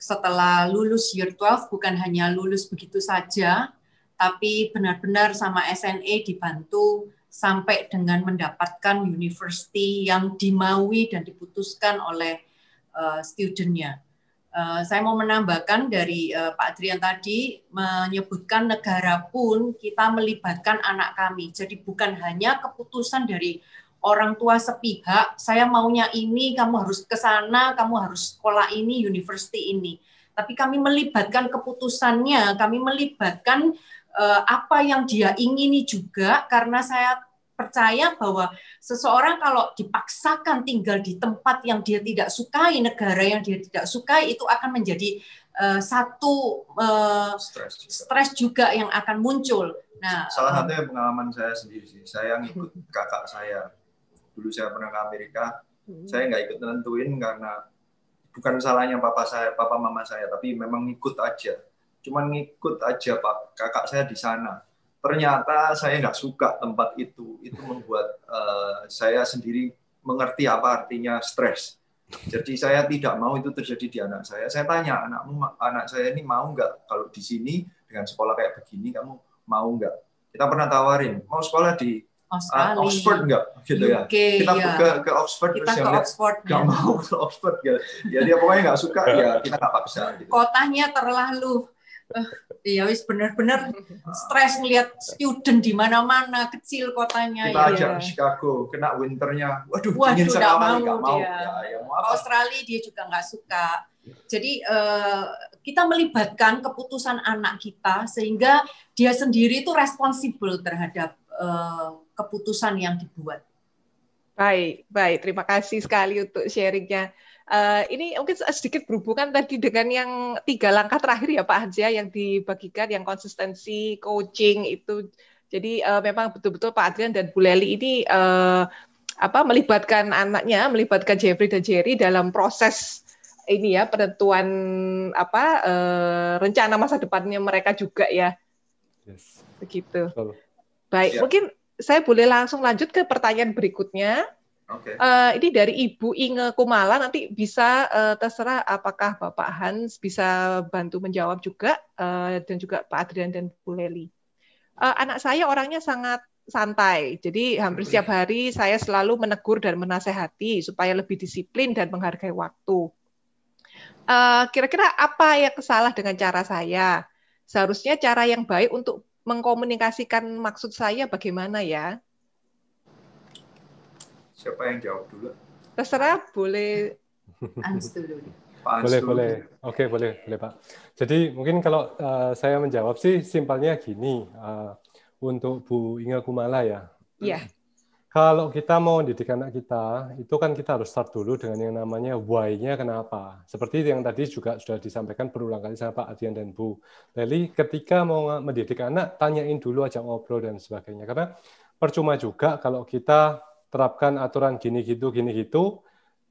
setelah lulus year 12 bukan hanya lulus begitu saja tapi benar-benar sama SNE dibantu sampai dengan mendapatkan university yang dimaui dan diputuskan oleh uh, studentnya. Eh, saya mau menambahkan dari uh, Pak Adrian tadi menyebutkan negara pun kita melibatkan anak kami. Jadi bukan hanya keputusan dari orang tua sepihak, saya maunya ini, kamu harus ke sana, kamu harus sekolah ini, university ini. Tapi kami melibatkan keputusannya, kami melibatkan uh, apa yang dia ingini juga karena saya percaya bahwa seseorang kalau dipaksakan tinggal di tempat yang dia tidak sukai, negara yang dia tidak sukai itu akan menjadi uh, satu uh, eh, stres, juga. stres juga yang akan muncul. Nah, salah eh, satu yang pengalaman saya sendiri sih. Saya ngikut [LAUGHS] kakak saya. Dulu saya pernah ke Amerika, hmm. saya nggak ikut nentuin karena bukan salahnya papa saya, papa mama saya, tapi memang ngikut aja. Cuman ngikut aja pak kakak saya di sana ternyata saya nggak suka tempat itu itu membuat uh, saya sendiri mengerti apa artinya stres jadi saya tidak mau itu terjadi di anak saya saya tanya anakmu anak saya ini mau nggak kalau di sini dengan sekolah kayak begini kamu mau nggak kita pernah tawarin mau sekolah di Uh, Oxford nggak gitu ya kita ya. ke ke Oxford kita terus ke Oxford nggak ya. mau ke Oxford ya, ya dia pokoknya nggak suka ya kita nggak paksa gitu. kotanya terlalu eh, ya wis bener-bener [LAUGHS] stres melihat student di mana-mana kecil kotanya kita ya. ajak ke iya. Chicago kena winternya waduh, waduh dingin sekali nggak mau, dia. Ya, ya, mau apa? Australia dia juga nggak suka iya. jadi uh, kita melibatkan keputusan anak kita sehingga dia sendiri itu responsibel terhadap uh, keputusan yang dibuat baik baik terima kasih sekali untuk sharingnya Uh, ini mungkin sedikit berhubungan tadi dengan yang tiga langkah terakhir ya Pak Hansia yang dibagikan yang konsistensi coaching itu. Jadi uh, memang betul-betul Pak Adrian dan Bu Leli ini uh, apa melibatkan anaknya, melibatkan Jeffrey dan Jerry dalam proses ini ya penentuan apa uh, rencana masa depannya mereka juga ya. Yes. Begitu. Betul. Baik, ya. mungkin saya boleh langsung lanjut ke pertanyaan berikutnya. Okay. Uh, eh, ini dari Ibu Inge Kumala nanti bisa uh, terserah apakah Bapak Hans bisa bantu menjawab juga uh, dan juga Pak Adrian dan Bu Leli. Uh, anak saya orangnya sangat santai, jadi hampir setiap hari saya selalu menegur dan menasehati supaya lebih disiplin dan menghargai waktu. kira-kira uh, apa yang salah dengan cara saya? Seharusnya cara yang baik untuk mengkomunikasikan maksud saya bagaimana ya? Siapa yang jawab dulu? Terserah boleh [LAUGHS] Ans boleh, boleh. Oke, boleh, boleh Pak. Jadi mungkin kalau uh, saya menjawab sih simpelnya gini, uh, untuk Bu Inga Kumala ya. Iya. Yeah. Kalau kita mau mendidik anak kita, itu kan kita harus start dulu dengan yang namanya why-nya kenapa. Seperti yang tadi juga sudah disampaikan berulang kali sama Pak Adian dan Bu Leli, ketika mau mendidik anak, tanyain dulu, ajak ngobrol dan sebagainya. Karena percuma juga kalau kita terapkan aturan gini gitu gini gitu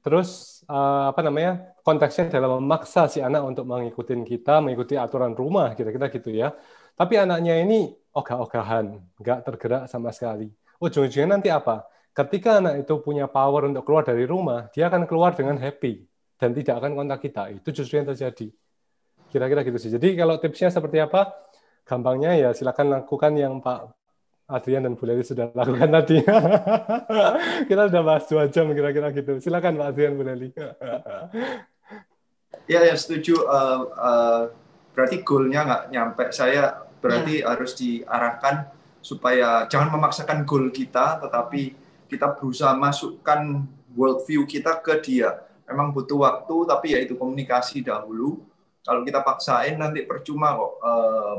terus uh, apa namanya konteksnya dalam memaksa si anak untuk mengikuti kita mengikuti aturan rumah kira-kira gitu ya tapi anaknya ini ogah-ogahan nggak tergerak sama sekali ujung-ujungnya nanti apa ketika anak itu punya power untuk keluar dari rumah dia akan keluar dengan happy dan tidak akan kontak kita itu justru yang terjadi kira-kira gitu sih jadi kalau tipsnya seperti apa gampangnya ya silakan lakukan yang Pak Adrian dan Bu sudah lakukan tadi. [LAUGHS] kita sudah bahas dua jam kira-kira gitu. Silakan Pak Adrian, Bu [LAUGHS] ya, ya setuju. Uh, uh, berarti goalnya nggak nyampe. Saya berarti hmm. harus diarahkan supaya jangan memaksakan goal kita, tetapi kita berusaha masukkan world view kita ke dia. Memang butuh waktu, tapi yaitu komunikasi dahulu. Kalau kita paksain nanti percuma kok. Uh,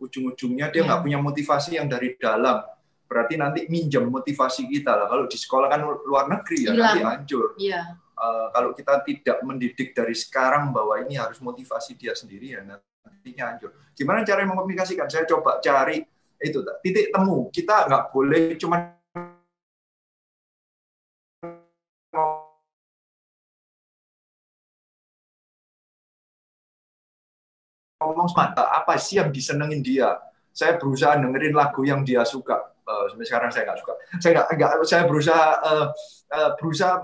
ujung-ujungnya dia nggak yeah. punya motivasi yang dari dalam berarti nanti minjem motivasi kita lah kalau di sekolah kan luar negeri ya Hilang. nanti hancur yeah. Iya. uh, kalau kita tidak mendidik dari sekarang bahwa ini harus motivasi dia sendiri ya nantinya hancur gimana cara mengkomunikasikan saya coba cari itu titik temu kita nggak boleh cuma ngomong semata apa sih yang disenengin dia saya berusaha dengerin lagu yang dia suka uh, sekarang saya nggak suka saya nggak, nggak saya berusaha uh, uh, berusaha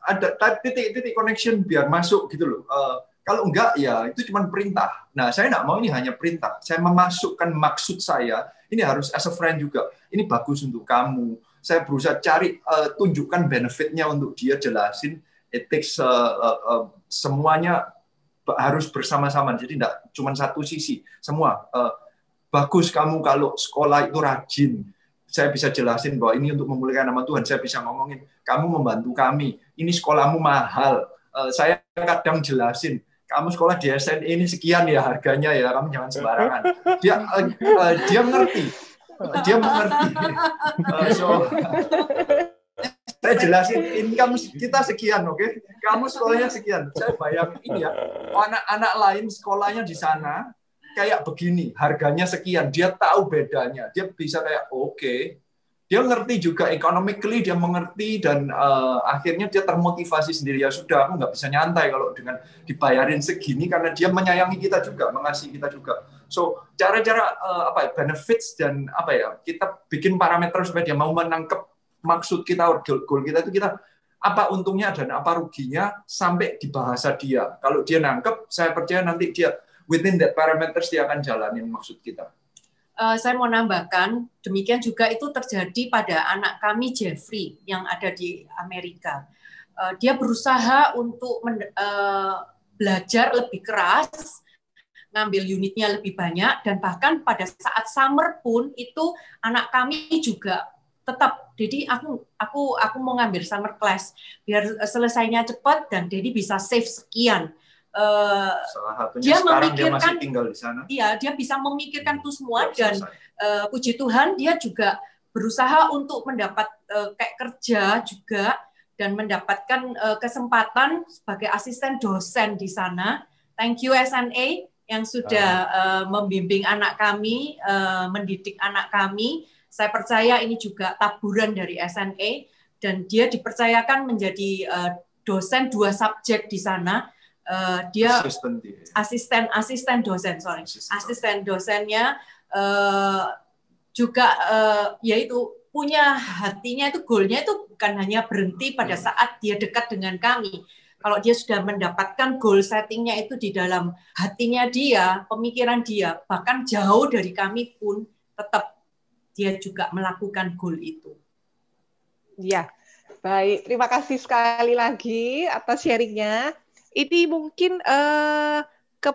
ada titik-titik connection biar masuk gitu loh uh, kalau enggak ya itu cuma perintah nah saya nggak mau ini hanya perintah saya memasukkan maksud saya ini harus as a friend juga ini bagus untuk kamu saya berusaha cari uh, tunjukkan benefitnya untuk dia jelasin etik uh, uh, uh, semuanya harus bersama-sama. Jadi tidak cuma satu sisi. Semua uh, bagus kamu kalau sekolah itu rajin. Saya bisa jelasin bahwa ini untuk memulihkan nama Tuhan. Saya bisa ngomongin kamu membantu kami. Ini sekolahmu mahal. Uh, saya kadang jelasin kamu sekolah di SN e ini sekian ya harganya ya kamu jangan sembarangan. Dia uh, uh, dia ngerti. Dia mengerti. Uh, [LAUGHS] so saya jelasin income kita sekian, oke? Okay? Kamu sekolahnya sekian. Saya bayangin ya, anak-anak lain sekolahnya di sana kayak begini, harganya sekian. Dia tahu bedanya. Dia bisa kayak oke. Okay. Dia ngerti juga economically, dia mengerti dan uh, akhirnya dia termotivasi sendiri ya sudah aku nggak bisa nyantai kalau dengan dibayarin segini karena dia menyayangi kita juga, mengasihi kita juga. So cara-cara uh, apa ya benefits dan apa ya kita bikin parameter supaya dia mau menangkap maksud kita goal kita itu kita apa untungnya dan apa ruginya sampai di bahasa dia. Kalau dia nangkep, saya percaya nanti dia within that parameters dia akan jalanin maksud kita. Uh, saya mau nambahkan, demikian juga itu terjadi pada anak kami Jeffrey yang ada di Amerika. Uh, dia berusaha untuk men, uh, belajar lebih keras, ngambil unitnya lebih banyak, dan bahkan pada saat summer pun itu anak kami juga tetap jadi aku aku aku mau ngambil summer class biar eh, selesainya cepat dan jadi bisa save sekian. Uh, Salah satunya dia memikirkan dia tinggal di sana. Iya, dia bisa memikirkan hmm, itu semua ya, dan uh, puji Tuhan dia juga berusaha untuk mendapat uh, kayak kerja juga dan mendapatkan uh, kesempatan sebagai asisten dosen di sana. Thank you SNA yang sudah uh, membimbing anak kami, uh, mendidik anak kami saya percaya ini juga taburan dari SNE dan dia dipercayakan menjadi uh, dosen dua subjek di sana. Uh, dia asisten asisten dosen sorry asisten dosennya uh, juga uh, yaitu punya hatinya itu goalnya itu bukan hanya berhenti pada hmm. saat dia dekat dengan kami. Kalau dia sudah mendapatkan goal settingnya itu di dalam hatinya dia, pemikiran dia, bahkan jauh dari kami pun tetap dia juga melakukan goal itu. Ya, baik. Terima kasih sekali lagi atas sharingnya. Ini mungkin eh, ke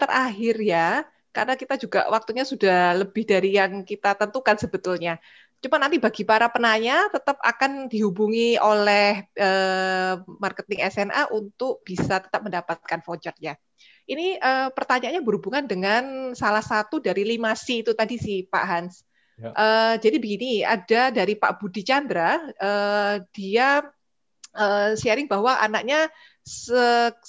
terakhir ya, karena kita juga waktunya sudah lebih dari yang kita tentukan sebetulnya. Cuma nanti bagi para penanya tetap akan dihubungi oleh eh, marketing SNA untuk bisa tetap mendapatkan vouchernya. Ini eh, pertanyaannya berhubungan dengan salah satu dari lima C itu tadi sih Pak Hans. Ya. Uh, jadi begini, ada dari Pak Budi Chandra, uh, dia uh, sharing bahwa anaknya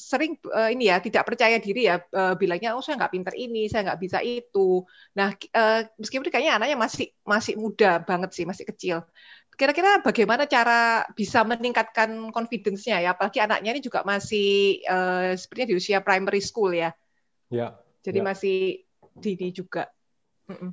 sering uh, ini ya tidak percaya diri ya uh, bilangnya oh saya nggak pinter ini saya nggak bisa itu nah uh, meskipun kayaknya anaknya masih masih muda banget sih masih kecil kira-kira bagaimana cara bisa meningkatkan confidence-nya ya apalagi anaknya ini juga masih uh, sepertinya di usia primary school ya ya jadi ya. masih dini juga mm -mm.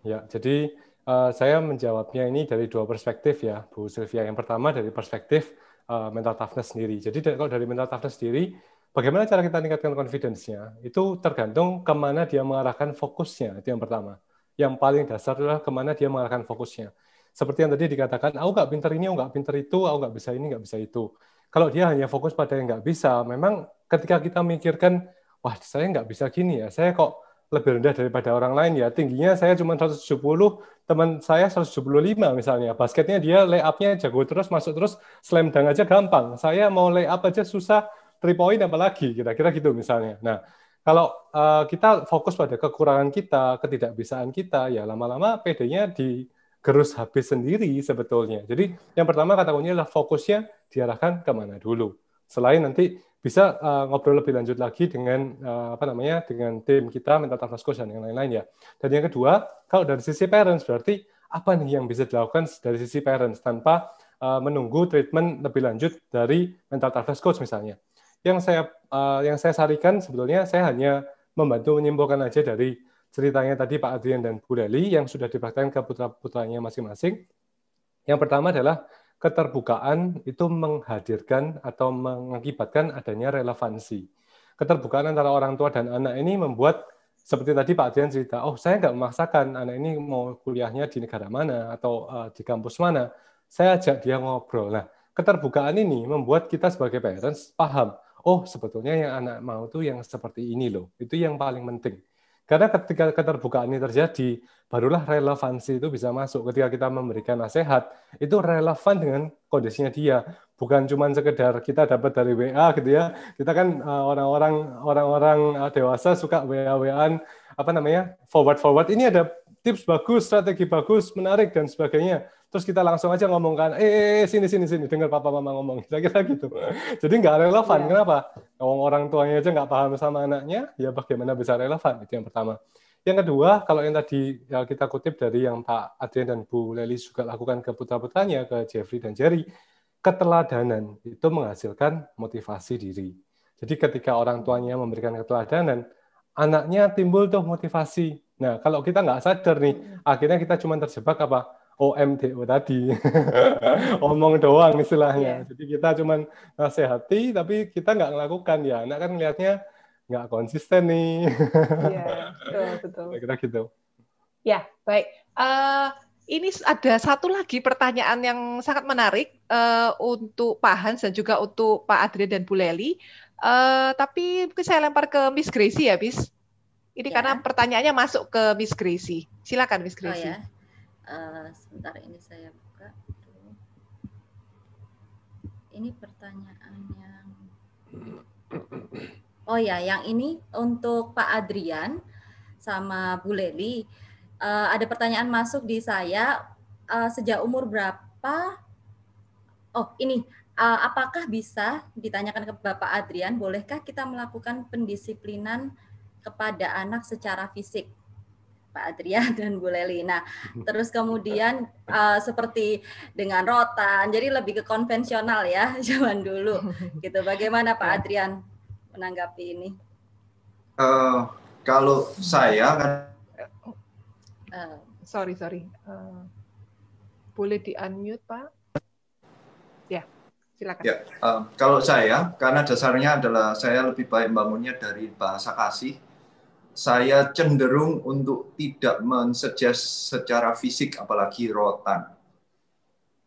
Ya, jadi uh, saya menjawabnya ini dari dua perspektif ya, Bu Sylvia. Yang pertama dari perspektif uh, mental toughness sendiri. Jadi kalau dari mental toughness sendiri, bagaimana cara kita tingkatkan confidence-nya? Itu tergantung kemana dia mengarahkan fokusnya, itu yang pertama. Yang paling dasar adalah kemana dia mengarahkan fokusnya. Seperti yang tadi dikatakan, aku nggak pinter ini, aku nggak pinter itu, aku nggak bisa ini, nggak bisa itu. Kalau dia hanya fokus pada yang nggak bisa, memang ketika kita mikirkan, wah saya nggak bisa gini ya, saya kok lebih rendah daripada orang lain ya tingginya saya cuma 170 teman saya 175 misalnya basketnya dia lay up-nya jago terus masuk terus slam dunk aja gampang saya mau lay up aja susah three point apalagi kira-kira gitu misalnya nah kalau uh, kita fokus pada kekurangan kita ketidakbisaan kita ya lama-lama pd di gerus habis sendiri sebetulnya jadi yang pertama kata kuncinya adalah fokusnya diarahkan kemana dulu selain nanti bisa uh, ngobrol lebih lanjut lagi dengan uh, apa namanya dengan tim kita mental coach dan yang lain-lain ya. Dan yang kedua, kalau dari sisi parents berarti apa nih yang bisa dilakukan dari sisi parents tanpa uh, menunggu treatment lebih lanjut dari mental toughness coach misalnya. Yang saya uh, yang saya sarikan sebetulnya saya hanya membantu menyimpulkan aja dari ceritanya tadi Pak Adrian dan Bu Dali yang sudah dibahkan ke putra-putranya masing-masing. Yang pertama adalah keterbukaan itu menghadirkan atau mengakibatkan adanya relevansi. Keterbukaan antara orang tua dan anak ini membuat seperti tadi Pak Adrian cerita, oh saya nggak memaksakan anak ini mau kuliahnya di negara mana atau uh, di kampus mana, saya ajak dia ngobrol. Nah, keterbukaan ini membuat kita sebagai parents paham, oh sebetulnya yang anak mau itu yang seperti ini loh, itu yang paling penting. Karena ketika keterbukaan ini terjadi, barulah relevansi itu bisa masuk. Ketika kita memberikan nasihat, itu relevan dengan kondisinya dia. Bukan cuma sekedar kita dapat dari WA gitu ya. Kita kan eh, orang-orang orang-orang eh, dewasa suka WA-WAan apa namanya? forward forward. Ini ada tips bagus, strategi bagus, menarik dan sebagainya terus kita langsung aja ngomongkan eh, eh eh sini sini sini dengar papa mama ngomong kita [LAUGHS] kira gitu jadi nggak relevan yeah. kenapa orang orang tuanya aja nggak paham sama anaknya ya bagaimana bisa relevan itu yang pertama yang kedua kalau yang tadi ya kita kutip dari yang Pak Adrian dan Bu Leli juga lakukan ke putra-putranya ke Jeffrey dan Jerry keteladanan itu menghasilkan motivasi diri jadi ketika orang tuanya memberikan keteladanan anaknya timbul tuh motivasi. Nah, kalau kita nggak sadar nih, iya. akhirnya kita cuma terjebak apa? OMDO oh, tadi. [LAUGHS] Omong doang istilahnya. Yeah. Jadi kita cuman nasihati tapi kita nggak melakukan ya. Anak kan melihatnya nggak konsisten nih. Iya, [LAUGHS] betul, betul. Ya, kita gitu. Ya, baik. Uh, ini ada satu lagi pertanyaan yang sangat menarik uh, untuk Pak Hans dan juga untuk Pak Adrian dan Bu Leli. Uh, eh, tapi mungkin saya lempar ke Miss Gracie ya, Miss. Ini ya. karena pertanyaannya masuk ke Miss Gracie. Silakan Miss Gracie. Oh, ya. Eh, sebentar ini saya buka Ini pertanyaan yang Oh ya, yang ini untuk Pak Adrian sama Bu Leli. Uh, eh, ada pertanyaan masuk di saya uh, sejak umur berapa? Oh, ini uh, apakah bisa ditanyakan ke Bapak Adrian, bolehkah kita melakukan pendisiplinan kepada anak secara fisik Pak Adrian [LAUGHS] dan Bu Leli. Nah, [LAUGHS] terus kemudian uh, seperti dengan rotan, jadi lebih ke konvensional ya [LAUGHS] zaman dulu. Gitu. Bagaimana Pak ya. Adrian menanggapi ini? Uh, kalau saya kan, uh, sorry sorry, uh, boleh di unmute Pak? Ya, silakan. Ya, uh, kalau saya karena dasarnya adalah saya lebih baik bangunnya dari bahasa kasih saya cenderung untuk tidak mensuggest secara fisik apalagi rotan.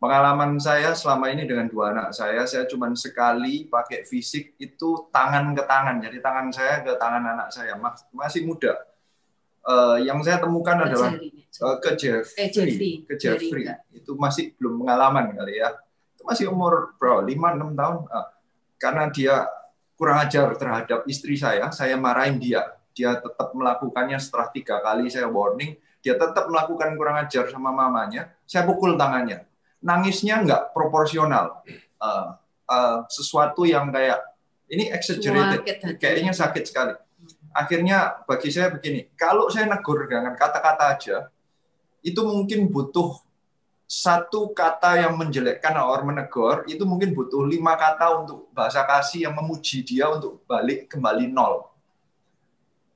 Pengalaman saya selama ini dengan dua anak saya, saya cuma sekali pakai fisik itu tangan ke tangan. Jadi tangan saya ke tangan anak saya masih muda. Uh, yang saya temukan ke adalah uh, ke Jeffrey, eh, Jeffrey. ke Jeffrey. itu masih belum pengalaman kali ya. Itu masih umur berapa, 5 6 tahun. Uh, karena dia kurang ajar terhadap istri saya, saya marahin dia dia tetap melakukannya setelah tiga kali saya warning, dia tetap melakukan kurang ajar sama mamanya, saya pukul tangannya. Nangisnya nggak proporsional. Uh, uh, sesuatu yang kayak, ini exaggerated, kayaknya sakit sekali. Akhirnya bagi saya begini, kalau saya negur dengan kata-kata aja, itu mungkin butuh satu kata yang menjelekkan orang menegur, itu mungkin butuh lima kata untuk bahasa kasih yang memuji dia untuk balik kembali nol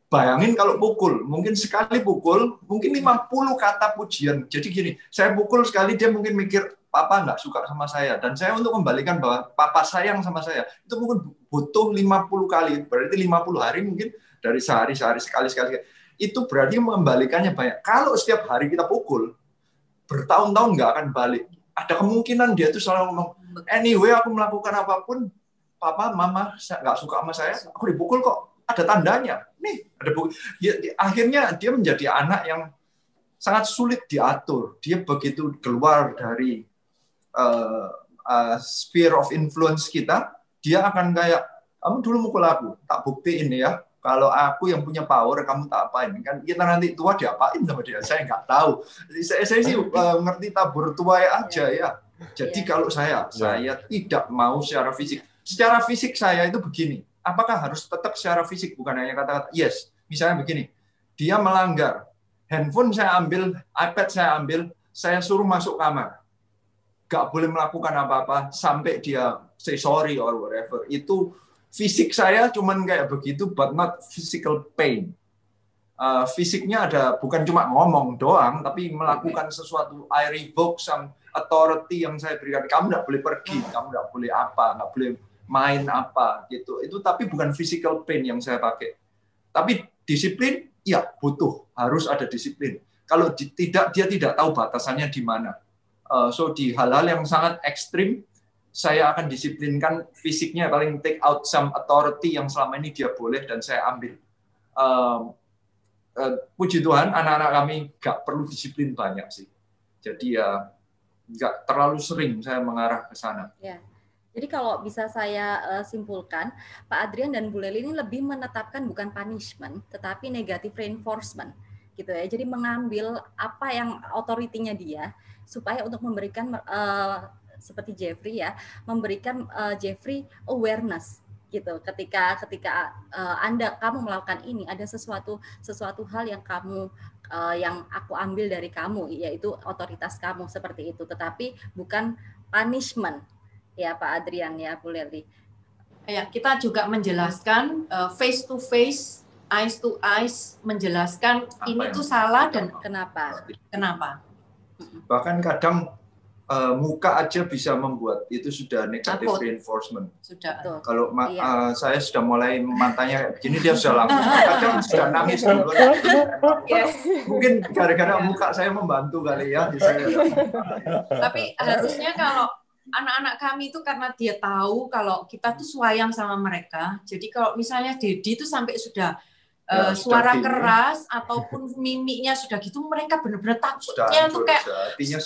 Bayangin kalau pukul, mungkin sekali pukul, mungkin 50 kata pujian. Jadi gini, saya pukul sekali dia mungkin mikir, papa nggak suka sama saya. Dan saya untuk membalikan bahwa papa sayang sama saya, itu mungkin butuh 50 kali. Berarti 50 hari mungkin dari sehari, sehari, sekali, sekali. Itu berarti mengembalikannya banyak. Kalau setiap hari kita pukul, bertahun-tahun nggak akan balik. Ada kemungkinan dia tuh selalu ngomong, anyway aku melakukan apapun, papa, mama nggak suka sama saya, aku dipukul kok ada tandanya. Nih, ada bukti. Ya, ya, akhirnya dia menjadi anak yang sangat sulit diatur. Dia begitu keluar dari uh, uh, sphere of influence kita, dia akan kayak kamu dulu mukul aku, tak bukti ini ya. Kalau aku yang punya power, kamu tak apain kan? Kita nanti tua diapain sama dia? Saya nggak tahu. Saya, saya sih uh, [LAUGHS] ngerti tabur tua ya aja ya. ya. Jadi kalau saya, saya tidak mau secara fisik. Secara fisik saya itu begini apakah harus tetap secara fisik bukan hanya kata-kata yes misalnya begini dia melanggar handphone saya ambil iPad saya ambil saya suruh masuk kamar gak boleh melakukan apa-apa sampai dia say sorry or whatever itu fisik saya cuman kayak begitu but not physical pain uh, fisiknya ada bukan cuma ngomong doang tapi melakukan sesuatu I revoke some authority yang saya berikan kamu nggak boleh pergi kamu nggak boleh apa nggak boleh main apa gitu. Itu tapi bukan physical pain yang saya pakai. Tapi disiplin ya butuh, harus ada disiplin. Kalau di, tidak dia tidak tahu batasannya di mana. Uh, so di hal-hal yang sangat ekstrim saya akan disiplinkan fisiknya paling take out some authority yang selama ini dia boleh dan saya ambil. Uh, uh, puji Tuhan anak-anak kami nggak perlu disiplin banyak sih. Jadi ya uh, nggak terlalu sering saya mengarah ke sana. Yeah. Jadi kalau bisa saya uh, simpulkan, Pak Adrian dan Bu Leli ini lebih menetapkan bukan punishment, tetapi negative reinforcement gitu ya. Jadi mengambil apa yang otoritinya dia supaya untuk memberikan uh, seperti Jeffrey ya, memberikan uh, Jeffrey awareness gitu ketika ketika uh, anda kamu melakukan ini ada sesuatu sesuatu hal yang kamu uh, yang aku ambil dari kamu yaitu otoritas kamu seperti itu tetapi bukan punishment ya Pak Adrian ya Bu Leli. Ya, kita juga menjelaskan uh, face to face, eyes to eyes, menjelaskan Apa ini tuh salah dan kenapa? Kenapa? Bahkan kadang uh, muka aja bisa membuat itu sudah negative Takut. reinforcement. Sudah. Tuh. Kalau ma- iya. uh, saya sudah mulai matanya begini dia sudah lama, [LAUGHS] kadang sudah nangis Yes. Mungkin gara-gara muka saya membantu kali ya. Tapi harusnya kalau anak-anak kami itu karena dia tahu kalau kita tuh suayang sama mereka. Jadi kalau misalnya Dedi itu sampai sudah ya, uh, suara keras ya. [LAUGHS] ataupun mimiknya sudah gitu, mereka benar-benar takutnya tuh kayak sudah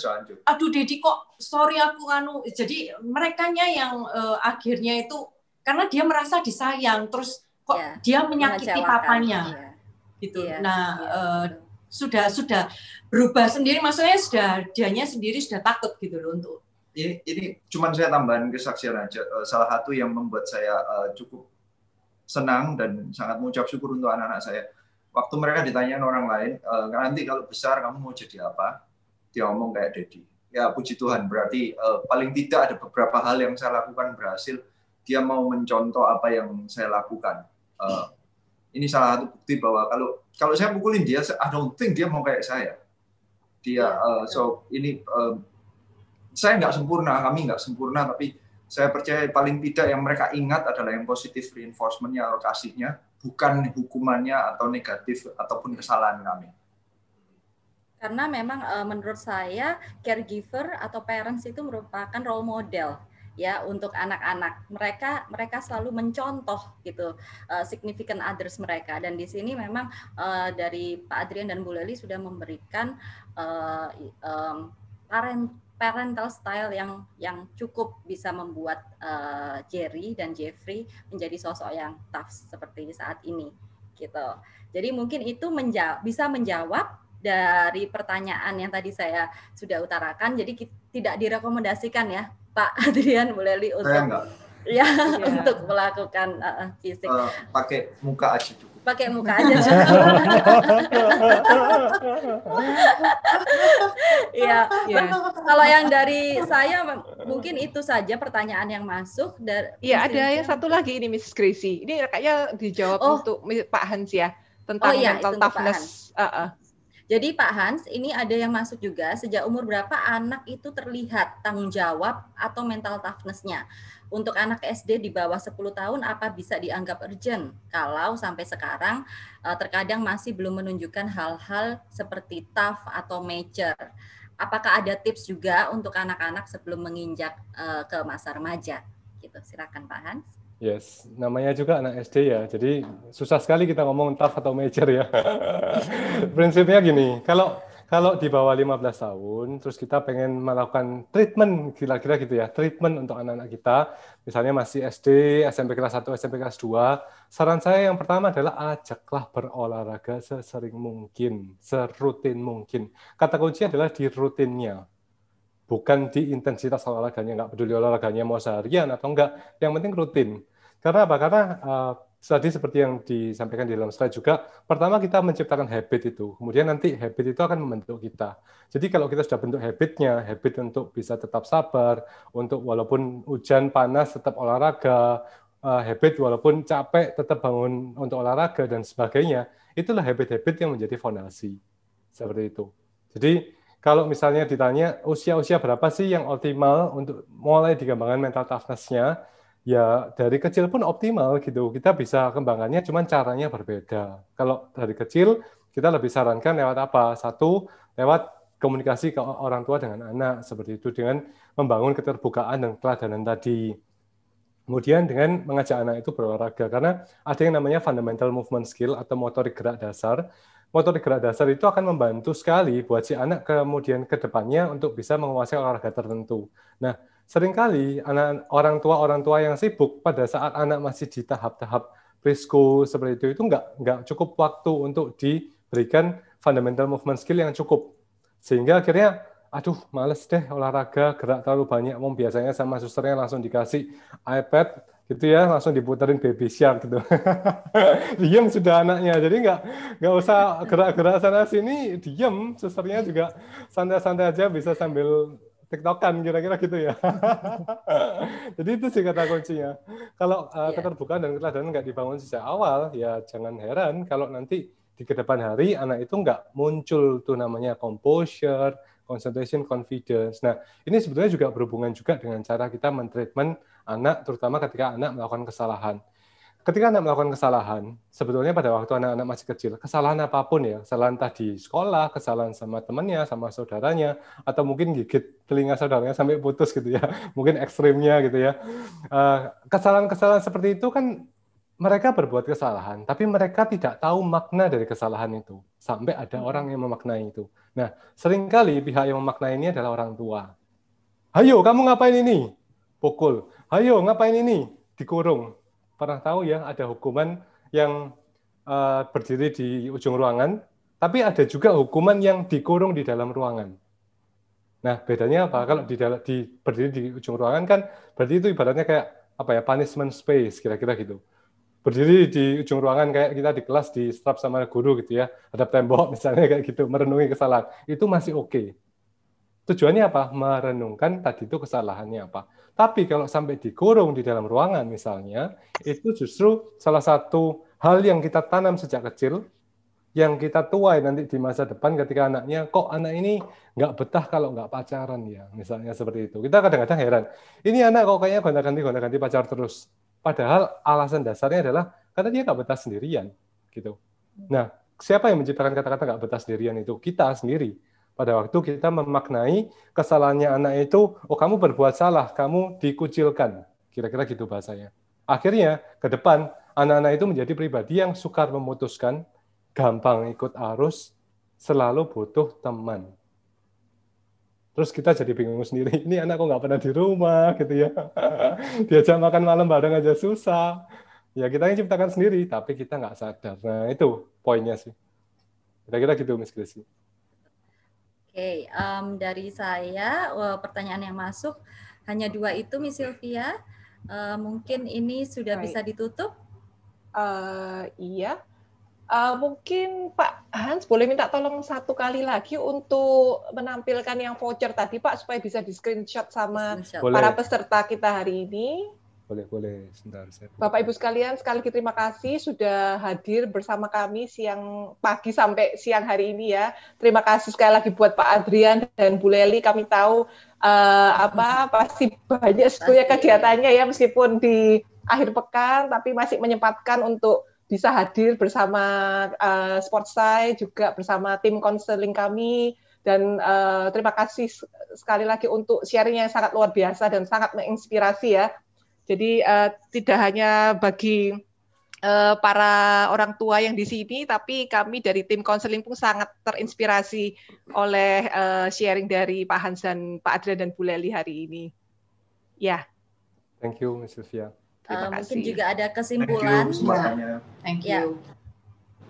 Aduh Dedi kok sorry aku anu. Jadi merekanya yang uh, akhirnya itu karena dia merasa disayang terus kok ya, dia menyakiti papanya. Ya. Gitu. Ya, nah, ya, uh, sudah sudah berubah sendiri maksudnya sudah dianya sendiri sudah takut gitu loh untuk ini ini cuman saya tambahan kesaksian aja eh, salah satu yang membuat saya eh, cukup senang dan sangat mengucap syukur untuk anak-anak saya waktu mereka ditanyain orang lain eh, nanti kalau besar kamu mau jadi apa dia ngomong kayak Dedi ya puji Tuhan berarti paling tidak ada beberapa hal yang saya lakukan berhasil dia mau mencontoh apa yang saya lakukan ini salah satu bukti bahwa kalau kalau saya pukulin dia I don't think dia mau kayak saya dia uh, so ini uh, saya nggak sempurna, kami nggak sempurna, tapi saya percaya paling tidak yang mereka ingat adalah yang positif reinforcement-nya, alokasinya, bukan hukumannya atau negatif ataupun kesalahan kami. Karena memang eh, menurut saya caregiver atau parents itu merupakan role model ya untuk anak-anak mereka mereka selalu mencontoh gitu eh, significant others mereka dan di sini memang eh, dari Pak Adrian dan Bu Leli sudah memberikan parent parental style yang yang cukup bisa membuat uh, Jerry dan Jeffrey menjadi sosok yang tough seperti saat ini gitu. Jadi mungkin itu menja bisa menjawab dari pertanyaan yang tadi saya sudah utarakan. Jadi tidak direkomendasikan ya Pak [LAUGHS] Adrian Muleli untuk ya, ya untuk melakukan uh, fisik. Uh, pakai muka aja cukup pakai [LAUGHS] muka aja ya. ya. Kalau yang dari saya mungkin itu saja pertanyaan yang masuk dari Iya, ada yang satu lagi ini Miss Krisi. Ini kayaknya dijawab oh. untuk Pak Hans ya tentang oh, iya, mental toughness. Uh -uh. Jadi Pak Hans, ini ada yang masuk juga sejak umur berapa anak itu terlihat tanggung jawab atau mental toughnessnya? Untuk anak SD di bawah 10 tahun apa bisa dianggap urgent? Kalau sampai sekarang eh, terkadang masih belum menunjukkan hal-hal seperti TAF atau major. Apakah ada tips juga untuk anak-anak sebelum menginjak eh, ke masa remaja? Gitu. Silakan Pak Hans. Yes, namanya juga anak SD ya. Jadi susah sekali kita ngomong TAF atau major ya. [LAUGHS] Prinsipnya gini, kalau kalau di bawah 15 tahun, terus kita pengen melakukan treatment, kira-kira gitu ya, treatment untuk anak-anak kita, misalnya masih SD, SMP kelas 1, SMP kelas 2, saran saya yang pertama adalah ajaklah berolahraga sesering mungkin, serutin mungkin. Kata kunci adalah di rutinnya, bukan di intensitas olahraganya, nggak peduli olahraganya mau seharian atau enggak, yang penting rutin. Karena apa? Karena uh, tadi seperti yang disampaikan di dalam slide juga, pertama kita menciptakan habit itu, kemudian nanti habit itu akan membentuk kita. Jadi kalau kita sudah bentuk habitnya, habit untuk bisa tetap sabar, untuk walaupun hujan, panas, tetap olahraga, eh, habit walaupun capek, tetap bangun untuk olahraga, dan sebagainya, itulah habit-habit yang menjadi fondasi. Seperti itu. Jadi kalau misalnya ditanya usia-usia berapa sih yang optimal untuk mulai dikembangkan mental toughness-nya, ya dari kecil pun optimal gitu. Kita bisa kembangannya cuman caranya berbeda. Kalau dari kecil kita lebih sarankan lewat apa? Satu, lewat komunikasi ke orang tua dengan anak seperti itu dengan membangun keterbukaan dan keladanan tadi. Kemudian dengan mengajak anak itu berolahraga karena ada yang namanya fundamental movement skill atau motorik gerak dasar. Motorik gerak dasar itu akan membantu sekali buat si anak kemudian ke depannya untuk bisa menguasai olahraga tertentu. Nah, Seringkali anak orang tua orang tua yang sibuk pada saat anak masih di tahap-tahap preschool seperti itu itu nggak nggak cukup waktu untuk diberikan fundamental movement skill yang cukup sehingga akhirnya aduh males deh olahraga gerak terlalu banyak mau biasanya sama susternya langsung dikasih iPad gitu ya langsung diputerin baby shark gitu [LAUGHS] diem sudah anaknya jadi nggak nggak usah gerak-gerak sana sini diem susternya juga santai-santai aja bisa sambil tiktokan kira-kira gitu ya. [LAUGHS] Jadi itu sih kata kuncinya. Kalau uh, eh, yeah. keterbukaan dan keteladanan nggak dibangun sejak awal, ya jangan heran kalau nanti di kedepan hari anak itu nggak muncul tuh namanya composure, concentration, confidence. Nah, ini sebetulnya juga berhubungan juga dengan cara kita mentreatment anak, terutama ketika anak melakukan kesalahan ketika anak melakukan kesalahan, sebetulnya pada waktu anak-anak masih kecil, kesalahan apapun ya, kesalahan tadi sekolah, kesalahan sama temannya, sama saudaranya, atau mungkin gigit telinga saudaranya sampai putus gitu ya, [LAUGHS] mungkin ekstrimnya gitu ya. Eh, kesalahan-kesalahan seperti itu kan mereka berbuat kesalahan, tapi mereka tidak tahu makna dari kesalahan itu. Sampai ada hmm. orang yang memaknai itu. Nah, seringkali pihak yang memaknai ini adalah orang tua. Hayo, kamu ngapain ini? Pukul. Hayo, ngapain ini? Dikurung pernah tahu ya ada hukuman yang uh, berdiri di ujung ruangan, tapi ada juga hukuman yang dikurung di dalam ruangan. Nah, bedanya apa? Hmm. Kalau di, di berdiri di ujung ruangan kan berarti itu ibaratnya kayak apa ya punishment space kira-kira gitu. Berdiri di ujung ruangan kayak kita di kelas di strap sama guru gitu ya, ada tembok [LAUGHS] misalnya kayak gitu, merenungi kesalahan. Itu masih oke. Okay. Tujuannya apa? Merenungkan tadi itu kesalahannya apa. Tapi kalau sampai dikurung di dalam ruangan misalnya, itu justru salah satu hal yang kita tanam sejak kecil, yang kita tuai nanti di masa depan ketika anaknya, kok anak ini nggak betah kalau nggak pacaran ya, misalnya seperti itu. Kita kadang-kadang heran, ini anak kok kayaknya gonta-ganti, gonta-ganti pacar terus. Padahal alasan dasarnya adalah karena dia nggak betah sendirian, gitu. Nah, siapa yang menciptakan kata-kata nggak betah sendirian itu? Kita sendiri pada waktu kita memaknai kesalahannya anak itu, oh kamu berbuat salah, kamu dikucilkan. Kira-kira gitu bahasanya. Akhirnya ke depan anak-anak itu menjadi pribadi yang sukar memutuskan, gampang ikut arus, selalu butuh teman. Terus kita jadi bingung sendiri, [LAUGHS] ini anak kok nggak pernah di rumah gitu ya. [LAUGHS] Diajak makan malam bareng aja susah. Ya kita yang ciptakan sendiri, tapi kita nggak sadar. Nah itu poinnya sih. Kira-kira gitu Miss Gracie okay, um, dari saya eh, pertanyaan yang masuk hanya dua itu, Miss Sylvia. Uh, mungkin ini sudah Baik. bisa ditutup. Uh, iya. Uh, mungkin Pak Hans boleh minta tolong satu kali lagi untuk menampilkan yang voucher tadi Pak supaya bisa di screenshot sama screenshot. para peserta kita hari ini boleh, boleh. Sebentar, saya Bapak Ibu sekalian, sekali lagi terima kasih sudah hadir bersama kami siang pagi sampai siang hari ini ya. Terima kasih sekali lagi buat Pak Adrian dan Bu Leli. Kami tahu uh, apa pasti banyak sebetulnya kegiatannya ya meskipun di akhir pekan tapi masih menyempatkan untuk bisa hadir bersama uh, Sportsai juga bersama tim konseling kami dan uh, terima kasih sekali lagi untuk sharing yang sangat luar biasa dan sangat menginspirasi ya jadi uh, tidak hanya bagi uh, para orang tua yang di sini, tapi kami dari tim konseling pun sangat terinspirasi oleh uh, sharing dari Pak Hans dan Pak Adrian dan Bu Leli hari ini. Ya. Thank you, Miss Sylvia. Terima kasih. Uh, mungkin juga ada kesimpulan. Thank you. Thank ya. you. Ya.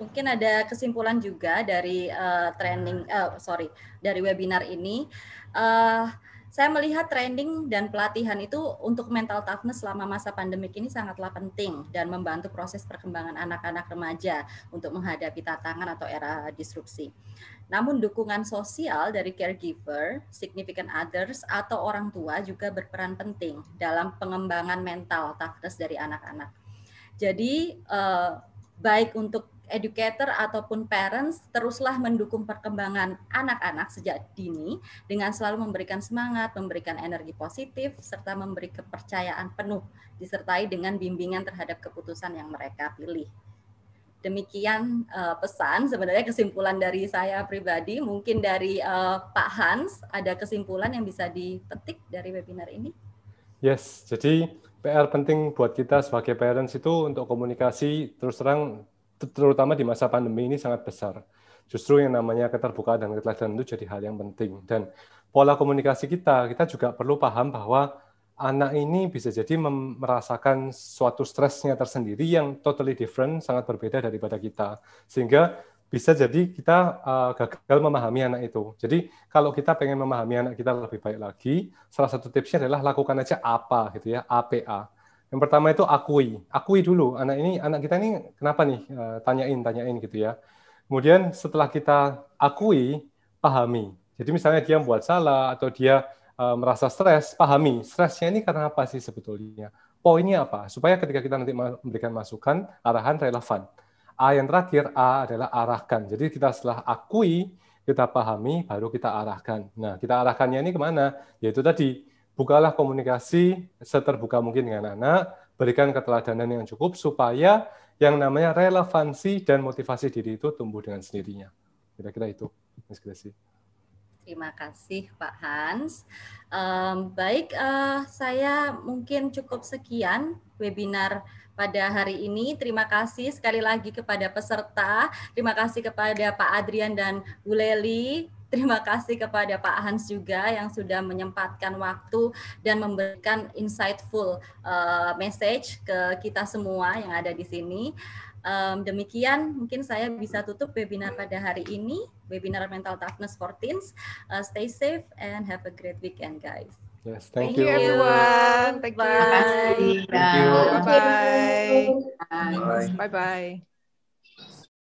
Mungkin ada kesimpulan juga dari uh, training, uh, sorry, dari webinar ini. Uh, saya melihat trending dan pelatihan itu untuk mental toughness selama masa pandemik ini sangatlah penting dan membantu proses perkembangan anak-anak remaja untuk menghadapi tantangan atau era disrupsi. Namun dukungan sosial dari caregiver, significant others, atau orang tua juga berperan penting dalam pengembangan mental toughness dari anak-anak. Jadi eh, baik untuk educator ataupun parents teruslah mendukung perkembangan anak-anak sejak dini dengan selalu memberikan semangat, memberikan energi positif, serta memberi kepercayaan penuh disertai dengan bimbingan terhadap keputusan yang mereka pilih. Demikian uh, pesan sebenarnya kesimpulan dari saya pribadi, mungkin dari uh, Pak Hans ada kesimpulan yang bisa dipetik dari webinar ini? Yes, jadi PR penting buat kita sebagai parents itu untuk komunikasi terus terang terutama di masa pandemi ini sangat besar. Justru yang namanya keterbukaan dan keteladanan itu jadi hal yang penting. Dan pola komunikasi kita, kita juga perlu paham bahwa anak ini bisa jadi merasakan suatu stresnya tersendiri yang totally different, sangat berbeda daripada kita. Sehingga bisa jadi kita uh, gagal memahami anak itu. Jadi kalau kita pengen memahami anak kita lebih baik lagi, salah satu tipsnya adalah lakukan aja apa gitu ya, APA yang pertama itu akui, akui dulu anak ini anak kita ini kenapa nih eh, tanyain tanyain gitu ya. Kemudian setelah kita akui, pahami. Jadi misalnya dia buat salah atau dia eh, merasa stres, pahami stresnya ini karena apa sih sebetulnya. Poinnya apa? Supaya ketika kita nanti memberikan masukan, arahan relevan. A yang terakhir A adalah arahkan. Jadi kita setelah akui, kita pahami, baru kita arahkan. Nah, kita arahkannya ini kemana? Yaitu tadi bukalah komunikasi seterbuka mungkin dengan anak, berikan keteladanan yang cukup supaya yang namanya relevansi dan motivasi diri itu tumbuh dengan sendirinya. Kira-kira itu, Mas Gresi. Terima kasih Pak Hans. Um, baik, uh, saya mungkin cukup sekian webinar pada hari ini. Terima kasih sekali lagi kepada peserta. Terima kasih kepada Pak Adrian dan Bu Leli terima kasih kepada Pak Hans juga yang sudah menyempatkan waktu dan memberikan insightful uh, message ke kita semua yang ada di sini. Um, demikian mungkin saya bisa tutup webinar pada hari ini, webinar Mental Toughness for Teens. Uh, stay safe and have a great weekend, guys. Yes, thank, thank you. you everyone. Thank Bye. you. Bye. Thank you. Bye. Bye. Bye. Bye.